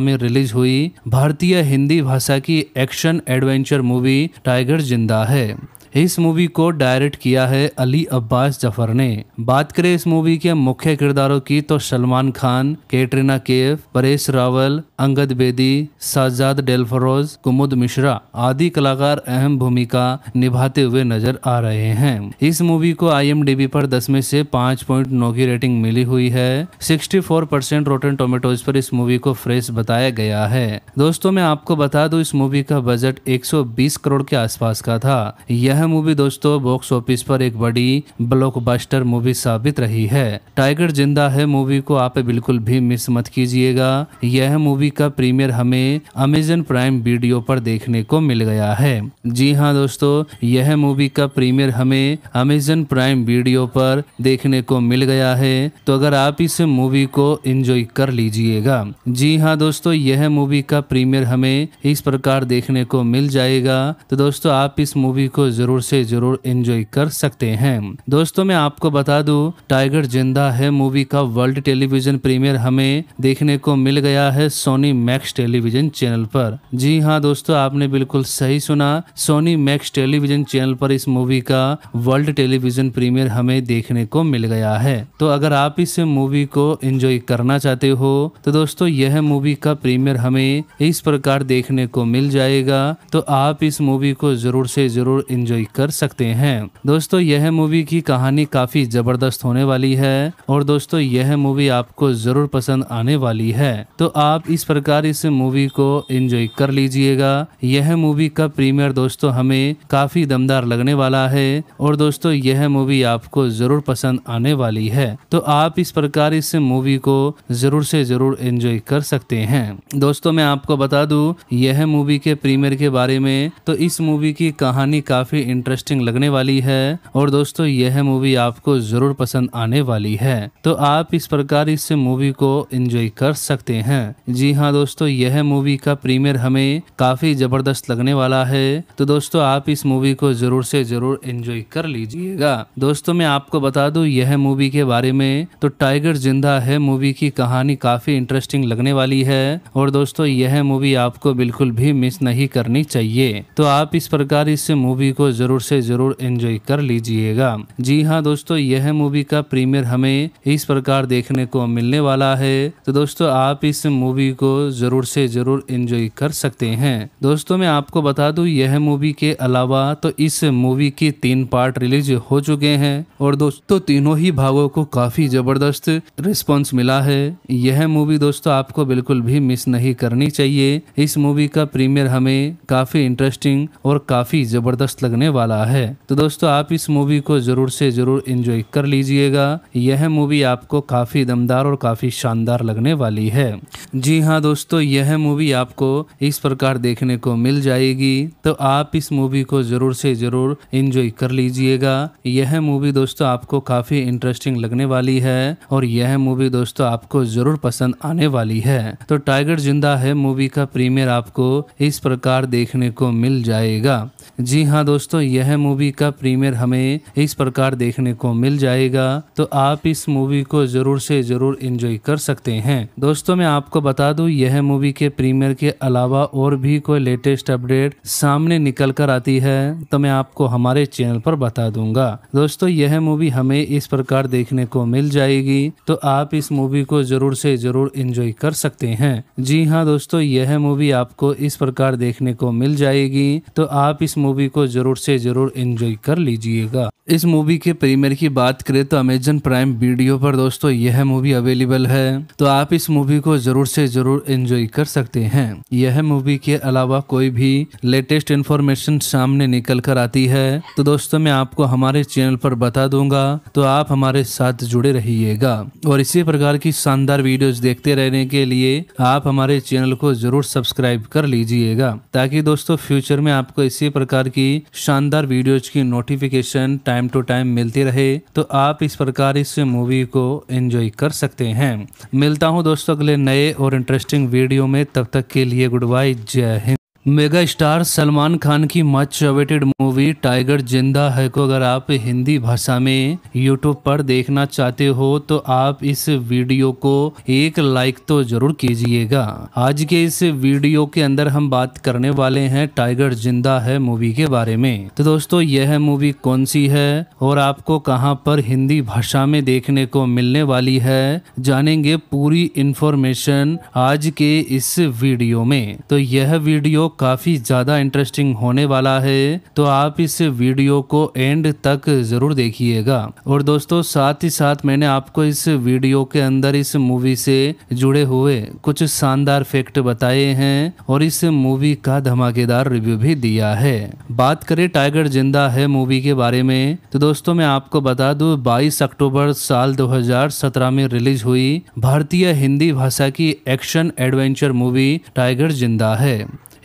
में रिलीज हुई भारतीय हिंदी भाषा की एक्शन एडवेंचर मूवी टाइगर जिंदा है इस मूवी को डायरेक्ट किया है अली अब्बास जफर ने बात करें इस मूवी के मुख्य किरदारों की तो सलमान खान कैटरीना केफ परेश रावल अंगद बेदी साजाद डेलफरोज कुमुद मिश्रा आदि कलाकार अहम भूमिका निभाते हुए नजर आ रहे हैं इस मूवी को आई पर दस में से पाँच पॉइंट नौ की रेटिंग मिली हुई है sixty four percent Rotten Tomatoes पर इस मूवी को फ्रेश बताया गया है दोस्तों मैं आपको बता दूं इस मूवी का बजट 120 करोड़ के आसपास का था यह यह मूवी दोस्तों बॉक्स ऑफिस पर एक बड़ी ब्लॉकबस्टर मूवी साबित रही है टाइगर जिंदा है मूवी को आप बिल्कुल भी मिस मत कीजिएगा यह मूवी का प्रीमियर हमें अमेजन प्राइम वीडियो पर देखने को मिल गया है जी हाँ दोस्तों यह मूवी का प्रीमियर हमें अमेजन प्राइम वीडियो पर देखने को मिल गया है तो अगर आप इस मूवी को एंजॉय कर लीजिएगा जी हाँ दोस्तों यह मूवी का प्रीमियर हमें इस प्रकार देखने को मिल जाएगा तो दोस्तों आप इस मूवी को जरूर ज़रूर से ज़रूर इन्जॉय कर सकते हैं दोस्तों मैं आपको बता दू टाइगर जिंदा है मूवी का वर्ल्ड टेलीविजन प्रीमियर हमें देखने को मिल गया है सोनी मैक्स टेलीविजन चैनल पर जी हाँ दोस्तों आपने बिल्कुल सही सुना सोनी मैक्स टेलीविजन चैनल पर इस मूवी का वर्ल्ड टेलीविजन प्रीमियर हमें देखने को मिल गया है तो अगर आप इस मूवी को एंजॉय करना चाहते हो तो दोस्तों यह मूवी का प्रीमियर हमें इस प्रकार देखने को मिल जाएगा तो आप इस मूवी को जरूर से जरूर एंजॉय एंजॉय कर सकते हैं दोस्तों यह मूवी की कहानी काफी जबरदस्त होने वाली है और दोस्तों यह मूवी आपको जरूर पसंद आने वाली है तो आप इस प्रकार इस मूवी को एंजॉय कर लीजिएगा यह मूवी का प्रीमियर दोस्तों हमें काफी दमदार लगने वाला है और दोस्तों यह मूवी आपको जरूर पसंद आने वाली है तो आप इस प्रकार इस मूवी को जरूर से जरूर एंजॉय कर सकते हैं दोस्तों मैं आपको बता दूं यह मूवी के प्रीमियर के बारे में तो इस मूवी की कहानी काफी इंटरेस्टिंग लगने वाली है और दोस्तों यह मूवी आपको जरूर पसंद आने वाली है तो आप इस प्रकार इस मूवी को एंजॉय कर सकते हैं जी हाँ दोस्तों यह मूवी का प्रीमियर हमें काफी जबरदस्त लगने वाला है तो दोस्तों आप इस मूवी को जरूर से जरूर एंजॉय कर लीजिएगा दोस्तों मैं आपको बता दू यह मूवी के बारे में तो टाइगर जिंदा है मूवी की कहानी काफी इंटरेस्टिंग लगने वाली है और दोस्तों यह मूवी आपको बिल्कुल भी मिस नहीं करनी चाहिए तो आप इस प्रकार इस मूवी को ज़रूर से ज़रूर एंजॉय कर लीजिएगा जी हाँ दोस्तों यह मूवी का प्रीमियर हमें इस प्रकार देखने को मिलने वाला है तो दोस्तों आप इस मूवी को ज़रूर से ज़रूर एंजॉय कर सकते हैं दोस्तों मैं आपको बता दूं यह मूवी के अलावा तो इस मूवी के तीन पार्ट रिलीज हो चुके हैं और दोस्तों तीनों ही भागों को काफ़ी ज़बरदस्त रिस्पॉन्स मिला है यह मूवी दोस्तों आपको बिल्कुल भी मिस नहीं करनी चाहिए इस मूवी का प्रीमियर हमें काफ़ी इंटरेस्टिंग और काफ़ी ज़बरदस्त लगने होने वाला है तो दोस्तों आप इस मूवी को जरूर से जरूर इंजॉय कर लीजिएगा यह मूवी आपको काफी दमदार और काफी शानदार लगने वाली है जी हाँ दोस्तों यह मूवी आपको इस प्रकार देखने को मिल जाएगी तो आप इस मूवी को जरूर से जरूर इंजॉय कर लीजिएगा यह मूवी दोस्तों आपको काफी इंटरेस्टिंग लगने वाली है और यह मूवी दोस्तों आपको जरूर पसंद आने वाली है तो टाइगर जिंदा है मूवी का प्रीमियर आपको इस प्रकार देखने को मिल जाएगा जी हाँ दोस्तों यह मूवी का प्रीमियर हमें इस प्रकार देखने को मिल जाएगा तो आप इस मूवी को जरूर से जरूर एंजॉय कर सकते हैं दोस्तों मैं आपको बता दूं यह मूवी के प्रीमियर के अलावा और भी कोई लेटेस्ट अपडेट सामने निकल कर आती है तो मैं आपको हमारे चैनल पर बता दूंगा दोस्तों यह मूवी हमें इस प्रकार देखने को मिल जाएगी तो आप इस मूवी को जरूर से जरूर एंजॉय कर सकते हैं जी हाँ दोस्तों यह मूवी आपको इस प्रकार देखने को मिल जाएगी तो आप इस मूवी मूवी को ज़रूर से ज़रूर इंजॉय कर लीजिएगा इस मूवी के प्रीमियर की बात करें तो अमेजन प्राइम वीडियो पर दोस्तों यह मूवी अवेलेबल है तो आप इस मूवी को जरूर से जरूर एंजॉय कर सकते हैं यह मूवी के अलावा कोई भी लेटेस्ट इन्फॉर्मेशन सामने निकल कर आती है तो दोस्तों मैं आपको हमारे चैनल पर बता दूंगा तो आप हमारे साथ जुड़े रहिएगा और इसी प्रकार की शानदार वीडियो देखते रहने के लिए आप हमारे चैनल को जरूर सब्सक्राइब कर लीजिएगा ताकि दोस्तों फ्यूचर में आपको इसी प्रकार की शानदार वीडियोज की notification time time to time मिलती रहे तो आप इस प्रकार इस मूवी को एंजॉय कर सकते हैं मिलता हूँ दोस्तों अगले नए और इंटरेस्टिंग वीडियो में तब तक के लिए गुड बाय जय हिंद मेगा स्टार सलमान खान की मच अवेटेड मूवी टाइगर जिंदा है को अगर आप हिंदी भाषा में यूट्यूब पर देखना चाहते हो तो आप इस वीडियो को एक लाइक तो जरूर कीजिएगा आज के इस वीडियो के अंदर हम बात करने वाले हैं टाइगर जिंदा है मूवी के बारे में तो दोस्तों यह मूवी कौन सी है और आपको कहाँ पर हिंदी भाषा में देखने को मिलने वाली है जानेंगे पूरी इंफॉर्मेशन आज के इस वीडियो में तो यह वीडियो काफ़ी ज़्यादा इंटरेस्टिंग होने वाला है तो आप इस वीडियो को एंड तक ज़रूर देखिएगा और दोस्तों साथ ही साथ मैंने आपको इस वीडियो के अंदर इस मूवी से जुड़े हुए कुछ शानदार फैक्ट बताए हैं और इस मूवी का धमाकेदार रिव्यू भी दिया है बात करें टाइगर जिंदा है मूवी के बारे में तो दोस्तों मैं आपको बता दू बाईस अक्टूबर साल दो में रिलीज हुई भारतीय हिंदी भाषा की एक्शन एडवेंचर मूवी टाइगर जिंदा है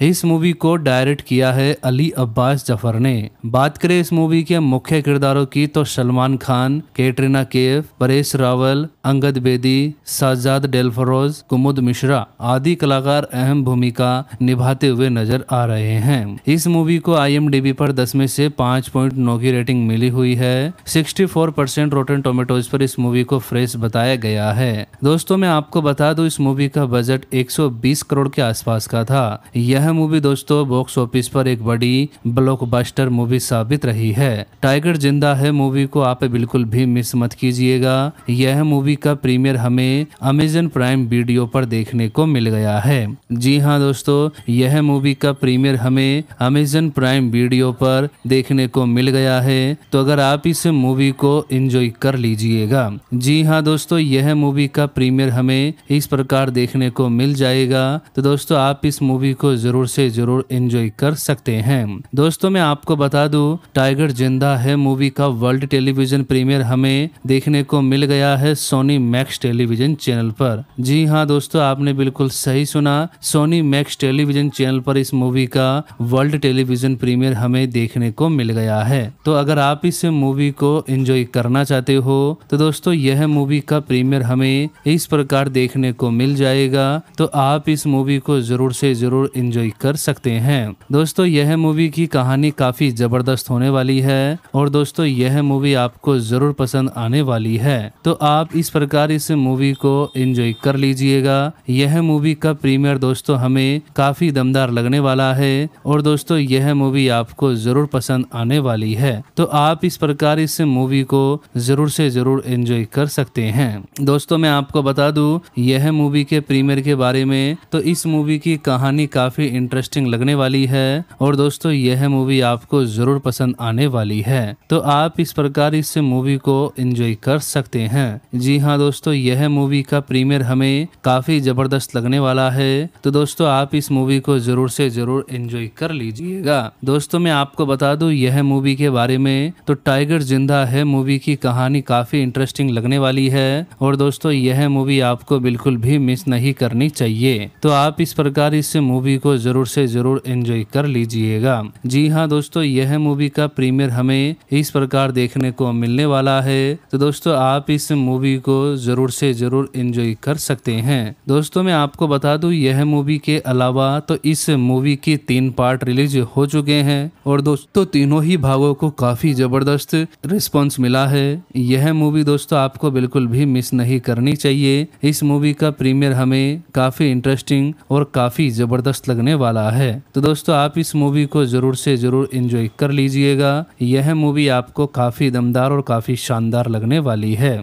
इस मूवी को डायरेक्ट किया है अली अब्बास जफर ने बात करें इस मूवी के मुख्य किरदारों की तो सलमान खान कैटरीना केफ परेश रावल अंगद बेदी साजाद डेलफरोज कुमुद मिश्रा आदि कलाकार अहम भूमिका निभाते हुए नजर आ रहे हैं इस मूवी को आई पर दस में से पाँच पॉइंट नौ की रेटिंग मिली हुई है sixty four percent Rotten Tomatoes पर इस मूवी को फ्रेश बताया गया है दोस्तों मैं आपको बता दूं इस मूवी का बजट 120 करोड़ के आसपास का था यह यह मूवी दोस्तों बॉक्स ऑफिस पर एक बड़ी ब्लॉकबस्टर मूवी साबित रही है टाइगर जिंदा है मूवी को आप बिल्कुल भी मिस मत कीजिएगा यह मूवी का प्रीमियर हमें अमेजन प्राइम वीडियो पर देखने को मिल गया है जी हाँ दोस्तों यह मूवी का प्रीमियर हमें अमेजन प्राइम वीडियो पर देखने को मिल गया है तो अगर आप इस मूवी को एंजॉय कर लीजिएगा जी हाँ दोस्तों यह मूवी का प्रीमियर हमें इस प्रकार देखने को मिल जाएगा तो दोस्तों आप इस मूवी को जरूर ज़रूर से ज़रूर इंजॉय कर सकते हैं दोस्तों मैं आपको बता दूं टाइगर जिंदा है मूवी का वर्ल्ड टेलीविजन प्रीमियर हमें देखने को मिल गया है सोनी मैक्स टेलीविजन चैनल पर जी हाँ दोस्तों आपने बिल्कुल सही सुना सोनी मैक्स टेलीविजन चैनल पर इस मूवी का वर्ल्ड टेलीविजन प्रीमियर हमें देखने को मिल गया है तो अगर आप इस मूवी को एंजॉय करना चाहते हो तो दोस्तों यह मूवी का प्रीमियर हमें इस प्रकार देखने को मिल जाएगा तो आप इस मूवी को जरूर से जरूर एंजॉय एंजॉय कर सकते हैं दोस्तों यह मूवी की कहानी काफी जबरदस्त होने वाली है और दोस्तों यह मूवी आपको जरूर पसंद आने वाली है तो आप इस प्रकार इस मूवी को एंजॉय कर लीजिएगा यह मूवी का प्रीमियर दोस्तों हमें काफी दमदार लगने वाला है और दोस्तों यह मूवी आपको जरूर पसंद आने वाली है तो आप इस प्रकार इस मूवी को जरूर से जरूर एंजॉय कर सकते हैं दोस्तों मैं आपको बता दूं यह मूवी के प्रीमियर के बारे में तो इस मूवी की कहानी काफी इंटरेस्टिंग लगने वाली है और दोस्तों यह मूवी आपको जरूर पसंद आने वाली है तो आप इस प्रकार इस मूवी को एंजॉय कर सकते हैं जी हाँ दोस्तों यह मूवी का प्रीमियर हमें काफी जबरदस्त लगने वाला है तो दोस्तों आप इस मूवी को जरूर से जरूर एंजॉय कर लीजिएगा दोस्तों मैं आपको बता दूं यह मूवी के बारे में तो टाइगर जिंदा है मूवी की कहानी काफी इंटरेस्टिंग लगने वाली है और दोस्तों यह मूवी आपको बिल्कुल भी मिस नहीं करनी चाहिए तो आप इस प्रकार इस मूवी को ज़रूर से ज़रूर एंजॉय कर लीजिएगा जी हाँ दोस्तों यह मूवी का प्रीमियर हमें इस प्रकार देखने को मिलने वाला है तो दोस्तों आप इस मूवी को ज़रूर से ज़रूर एंजॉय कर सकते हैं दोस्तों मैं आपको बता दूं यह मूवी के अलावा तो इस मूवी के तीन पार्ट रिलीज हो चुके हैं और दोस्तों तीनों ही भागों को काफ़ी ज़बरदस्त रिस्पॉन्स मिला है यह मूवी दोस्तों आपको बिल्कुल भी मिस नहीं करनी चाहिए इस मूवी का प्रीमियर हमें काफ़ी इंटरेस्टिंग और काफ़ी ज़बरदस्त लगने होने वाला है तो दोस्तों आप इस मूवी को जरूर से जरूर इंजॉय कर लीजिएगा यह मूवी आपको काफी दमदार और काफी शानदार लगने वाली है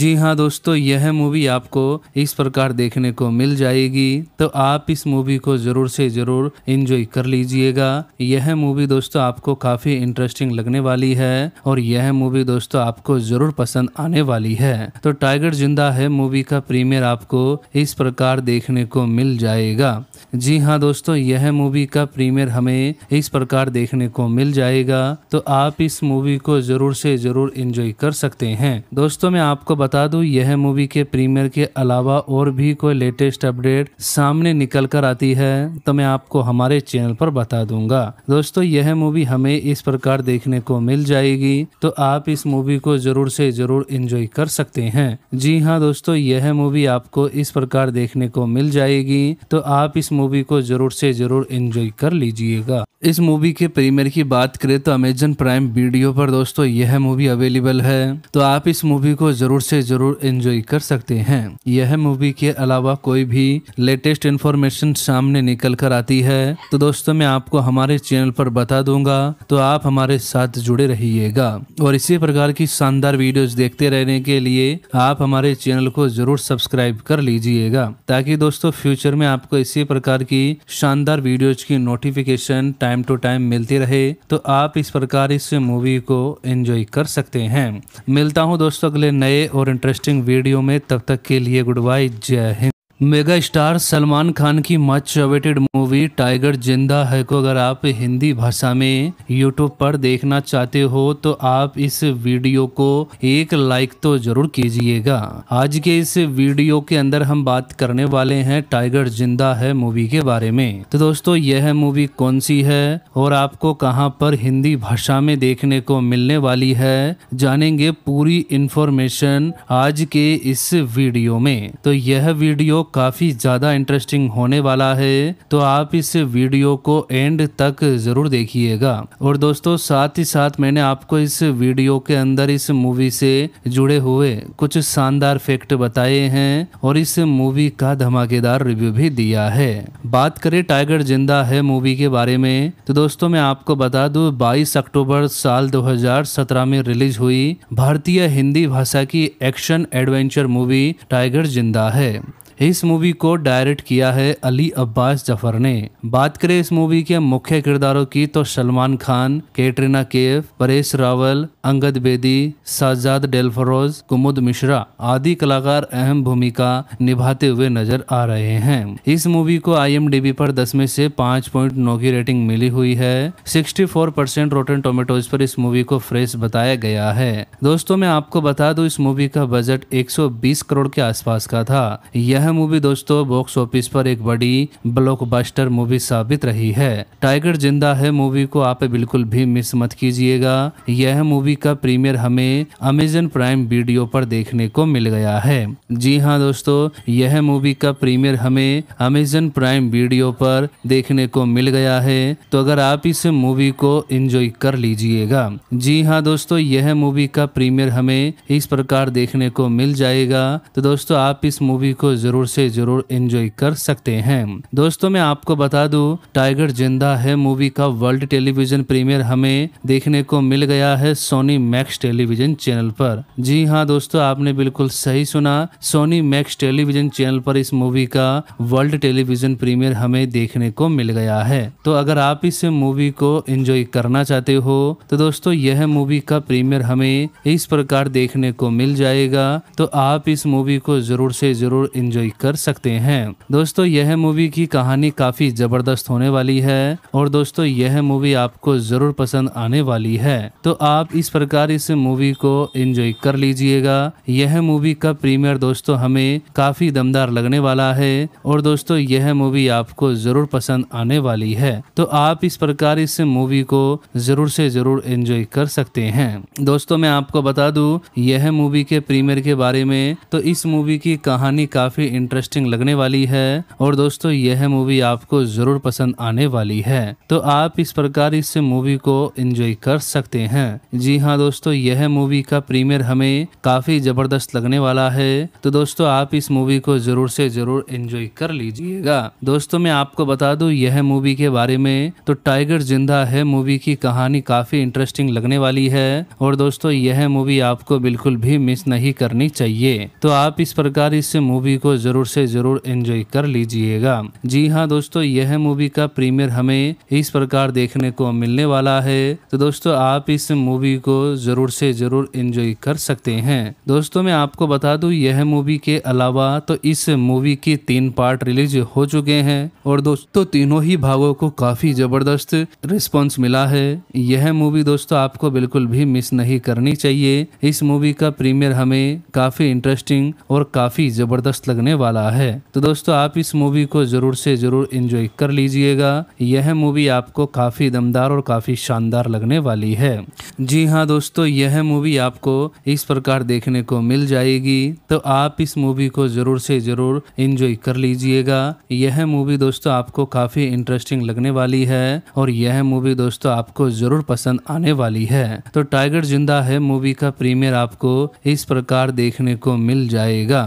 जी हाँ दोस्तों यह मूवी आपको इस प्रकार देखने को मिल जाएगी तो आप इस मूवी को जरूर से जरूर इंजॉय कर लीजिएगा यह मूवी दोस्तों आपको काफी इंटरेस्टिंग लगने वाली है और यह मूवी दोस्तों आपको जरूर पसंद आने वाली है तो टाइगर जिंदा है मूवी का प्रीमियर आपको इस प्रकार देखने को मिल जाएगा जी हाँ दोस्तों यह मूवी का प्रीमियर हमें इस प्रकार देखने को मिल जाएगा तो आप इस मूवी को जरूर से जरूर एंजॉय कर सकते हैं दोस्तों मैं आपको बता दूं यह मूवी के प्रीमियर के अलावा और भी कोई लेटेस्ट अपडेट सामने निकल कर आती है तो मैं आपको हमारे चैनल पर बता दूंगा दोस्तों यह मूवी हमें इस प्रकार देखने को मिल जाएगी तो आप इस मूवी को जरूर से जरूर एंजॉय कर सकते हैं जी हाँ दोस्तों यह मूवी आपको इस प्रकार देखने को मिल जाएगी तो आप इस मूवी मूवी को ज़रूर से ज़रूर इंजॉय कर लीजिएगा इस मूवी के प्रीमियर की बात करें तो अमेजन प्राइम वीडियो पर दोस्तों यह मूवी अवेलेबल है तो आप इस मूवी को जरूर से जरूर एंजॉय कर सकते हैं यह मूवी के अलावा कोई भी लेटेस्ट इन्फॉर्मेशन सामने निकल कर आती है तो दोस्तों मैं आपको हमारे चैनल पर बता दूंगा तो आप हमारे साथ जुड़े रहिएगा और इसी प्रकार की शानदार वीडियोस देखते रहने के लिए आप हमारे चैनल को जरूर सब्सक्राइब कर लीजिएगा ताकि दोस्तों फ्यूचर में आपको इसी प्रकार की शानदार वीडियोज की notification time time to time मिलती रहे तो आप इस प्रकार इस मूवी को एंजॉय कर सकते हैं मिलता हूँ दोस्तों अगले नए और इंटरेस्टिंग वीडियो में तब तक के लिए गुड बाय जय हिंद मेगा स्टार सलमान खान की मच अवेटेड मूवी टाइगर जिंदा है को अगर आप हिंदी भाषा में यूट्यूब पर देखना चाहते हो तो आप इस वीडियो को एक लाइक तो जरूर कीजिएगा आज के इस वीडियो के अंदर हम बात करने वाले हैं टाइगर जिंदा है मूवी के बारे में तो दोस्तों यह मूवी कौन सी है और आपको कहाँ पर हिंदी भाषा में देखने को मिलने वाली है जानेंगे पूरी इंफॉर्मेशन आज के इस वीडियो में तो यह वीडियो काफ़ी ज़्यादा इंटरेस्टिंग होने वाला है तो आप इस वीडियो को एंड तक ज़रूर देखिएगा और दोस्तों साथ ही साथ मैंने आपको इस वीडियो के अंदर इस मूवी से जुड़े हुए कुछ शानदार फैक्ट बताए हैं और इस मूवी का धमाकेदार रिव्यू भी दिया है बात करें टाइगर जिंदा है मूवी के बारे में तो दोस्तों मैं आपको बता दू बाईस अक्टूबर साल दो में रिलीज हुई भारतीय हिंदी भाषा की एक्शन एडवेंचर मूवी टाइगर जिंदा है इस मूवी को डायरेक्ट किया है अली अब्बास जफर ने बात करें इस मूवी के मुख्य किरदारों की तो सलमान खान कैटरीना केफ परेश रावल अंगद बेदी साजाद डेलफरोज कुमुद मिश्रा आदि कलाकार अहम भूमिका निभाते हुए नजर आ रहे हैं इस मूवी को आई पर दस में से पाँच पॉइंट नौ की रेटिंग मिली हुई है sixty four percent Rotten Tomatoes पर इस मूवी को फ्रेश बताया गया है दोस्तों मैं आपको बता दूं इस मूवी का बजट 120 करोड़ के आसपास का था यह यह मूवी दोस्तों बॉक्स ऑफिस पर एक बड़ी ब्लॉकबस्टर मूवी साबित रही है टाइगर जिंदा है मूवी को आप बिल्कुल भी मिस मत कीजिएगा यह मूवी का प्रीमियर हमें अमेजन प्राइम वीडियो पर देखने को मिल गया है जी हाँ दोस्तों यह मूवी का प्रीमियर हमें अमेजन प्राइम वीडियो पर देखने को मिल गया है तो अगर आप इस मूवी को एंजॉय कर लीजिएगा जी हाँ दोस्तों यह मूवी का प्रीमियर हमें इस प्रकार देखने को मिल जाएगा तो दोस्तों आप इस मूवी को जरूर ज़रूर से ज़रूर इंजॉय कर सकते हैं दोस्तों मैं आपको बता दूं टाइगर जिंदा है मूवी का वर्ल्ड टेलीविजन प्रीमियर हमें देखने को मिल गया है सोनी मैक्स टेलीविजन चैनल पर जी हाँ दोस्तों आपने बिल्कुल सही सुना सोनी मैक्स टेलीविजन चैनल पर इस मूवी का वर्ल्ड टेलीविजन प्रीमियर हमें देखने को मिल गया है तो अगर आप इस मूवी को एंजॉय करना चाहते हो तो दोस्तों यह मूवी का प्रीमियर हमें इस प्रकार देखने को मिल जाएगा तो आप इस मूवी को जरूर से जरूर एंजॉय एंजॉय कर सकते हैं दोस्तों यह मूवी की कहानी काफी जबरदस्त होने वाली है और दोस्तों यह मूवी आपको जरूर पसंद आने वाली है तो आप इस प्रकार इस मूवी को एंजॉय कर लीजिएगा यह मूवी का प्रीमियर दोस्तों हमें काफी दमदार लगने वाला है और दोस्तों यह मूवी आपको जरूर पसंद आने वाली है तो आप इस प्रकार इस मूवी को जरूर से जरूर एंजॉय कर सकते हैं दोस्तों मैं आपको बता दूं यह मूवी के प्रीमियर के बारे में तो इस मूवी की कहानी काफी इंटरेस्टिंग लगने वाली है और दोस्तों यह मूवी आपको जरूर पसंद आने वाली है तो आप इस प्रकार इस मूवी को एंजॉय कर सकते हैं जी हाँ दोस्तों यह मूवी का प्रीमियर हमें काफी जबरदस्त लगने वाला है तो दोस्तों आप इस मूवी को जरूर से जरूर एंजॉय कर लीजिएगा दोस्तों मैं आपको बता दू यह मूवी के बारे में तो टाइगर जिंदा है मूवी की कहानी काफी इंटरेस्टिंग लगने वाली है और दोस्तों यह मूवी आपको बिल्कुल भी मिस नहीं करनी चाहिए तो आप इस प्रकार इस मूवी को ज़रूर से ज़रूर एंजॉय कर लीजिएगा जी हाँ दोस्तों यह मूवी का प्रीमियर हमें इस प्रकार देखने को मिलने वाला है तो दोस्तों आप इस मूवी को ज़रूर से ज़रूर एंजॉय कर सकते हैं दोस्तों मैं आपको बता दूं यह मूवी के अलावा तो इस मूवी के तीन पार्ट रिलीज हो चुके हैं और दोस्तों तीनों ही भागों को काफ़ी ज़बरदस्त रिस्पॉन्स मिला है यह मूवी दोस्तों आपको बिल्कुल भी मिस नहीं करनी चाहिए इस मूवी का प्रीमियर हमें काफ़ी इंटरेस्टिंग और काफ़ी ज़बरदस्त लगने वाला है तो दोस्तों आप इस मूवी को ज़रूर से ज़रूर इंजॉय कर लीजिएगा यह मूवी आपको काफ़ी दमदार और काफ़ी शानदार लगने वाली है जी हाँ दोस्तों यह मूवी आपको इस प्रकार देखने को मिल जाएगी तो आप इस मूवी को ज़रूर से ज़रूर इंजॉय कर लीजिएगा यह मूवी दोस्तों आपको काफ़ी इंटरेस्टिंग लगने वाली है और यह मूवी दोस्तों आपको ज़रूर पसंद आने वाली है तो टाइगर जिंदा है मूवी का प्रीमियर आपको इस प्रकार देखने को मिल जाएगा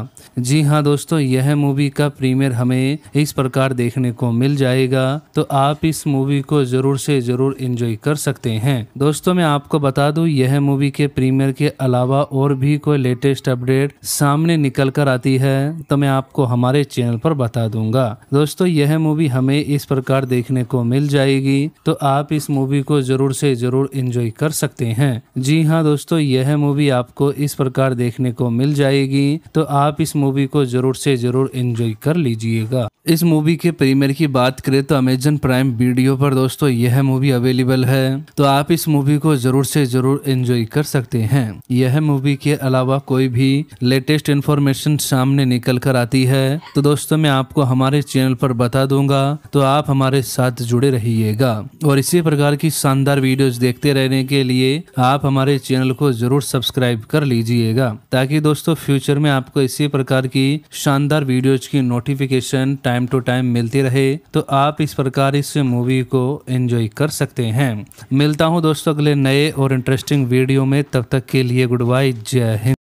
जी हाँ दोस्तों दोस्तों यह मूवी का प्रीमियर हमें इस प्रकार देखने को मिल जाएगा तो आप इस मूवी को जरूर से जरूर इंजॉय कर सकते हैं दोस्तों मैं आपको बता दूं यह मूवी के प्रीमियर के अलावा और भी कोई लेटेस्ट अपडेट सामने निकल कर आती है तो मैं आपको हमारे चैनल पर बता दूंगा दोस्तों यह मूवी हमें इस प्रकार देखने को मिल जाएगी तो आप इस मूवी को जरूर से जरूर इंजॉय कर सकते हैं जी हाँ दोस्तों यह मूवी आपको इस प्रकार देखने को मिल जाएगी तो आप इस मूवी को जरूर से ज़रूर इंजॉय कर लीजिएगा इस मूवी के प्रीमियर की बात करें तो अमेजन प्राइम वीडियो पर दोस्तों यह मूवी अवेलेबल है तो आप इस मूवी को जरूर से जरूर एंजॉय कर सकते हैं यह मूवी के अलावा कोई भी लेटेस्ट इन्फॉर्मेशन सामने निकल कर आती है तो दोस्तों मैं आपको हमारे चैनल पर बता दूंगा तो आप हमारे साथ जुड़े रहिएगा और इसी प्रकार की शानदार वीडियोस देखते रहने के लिए आप हमारे चैनल को जरूर सब्सक्राइब कर लीजिएगा ताकि दोस्तों फ्यूचर में आपको इसी प्रकार की शानदार वीडियोज की notification time time to time मिलती रहे तो आप इस प्रकार इस मूवी को एंजॉय कर सकते हैं मिलता हूँ दोस्तों अगले नए और इंटरेस्टिंग वीडियो में तब तक के लिए गुड बाय जय हिंद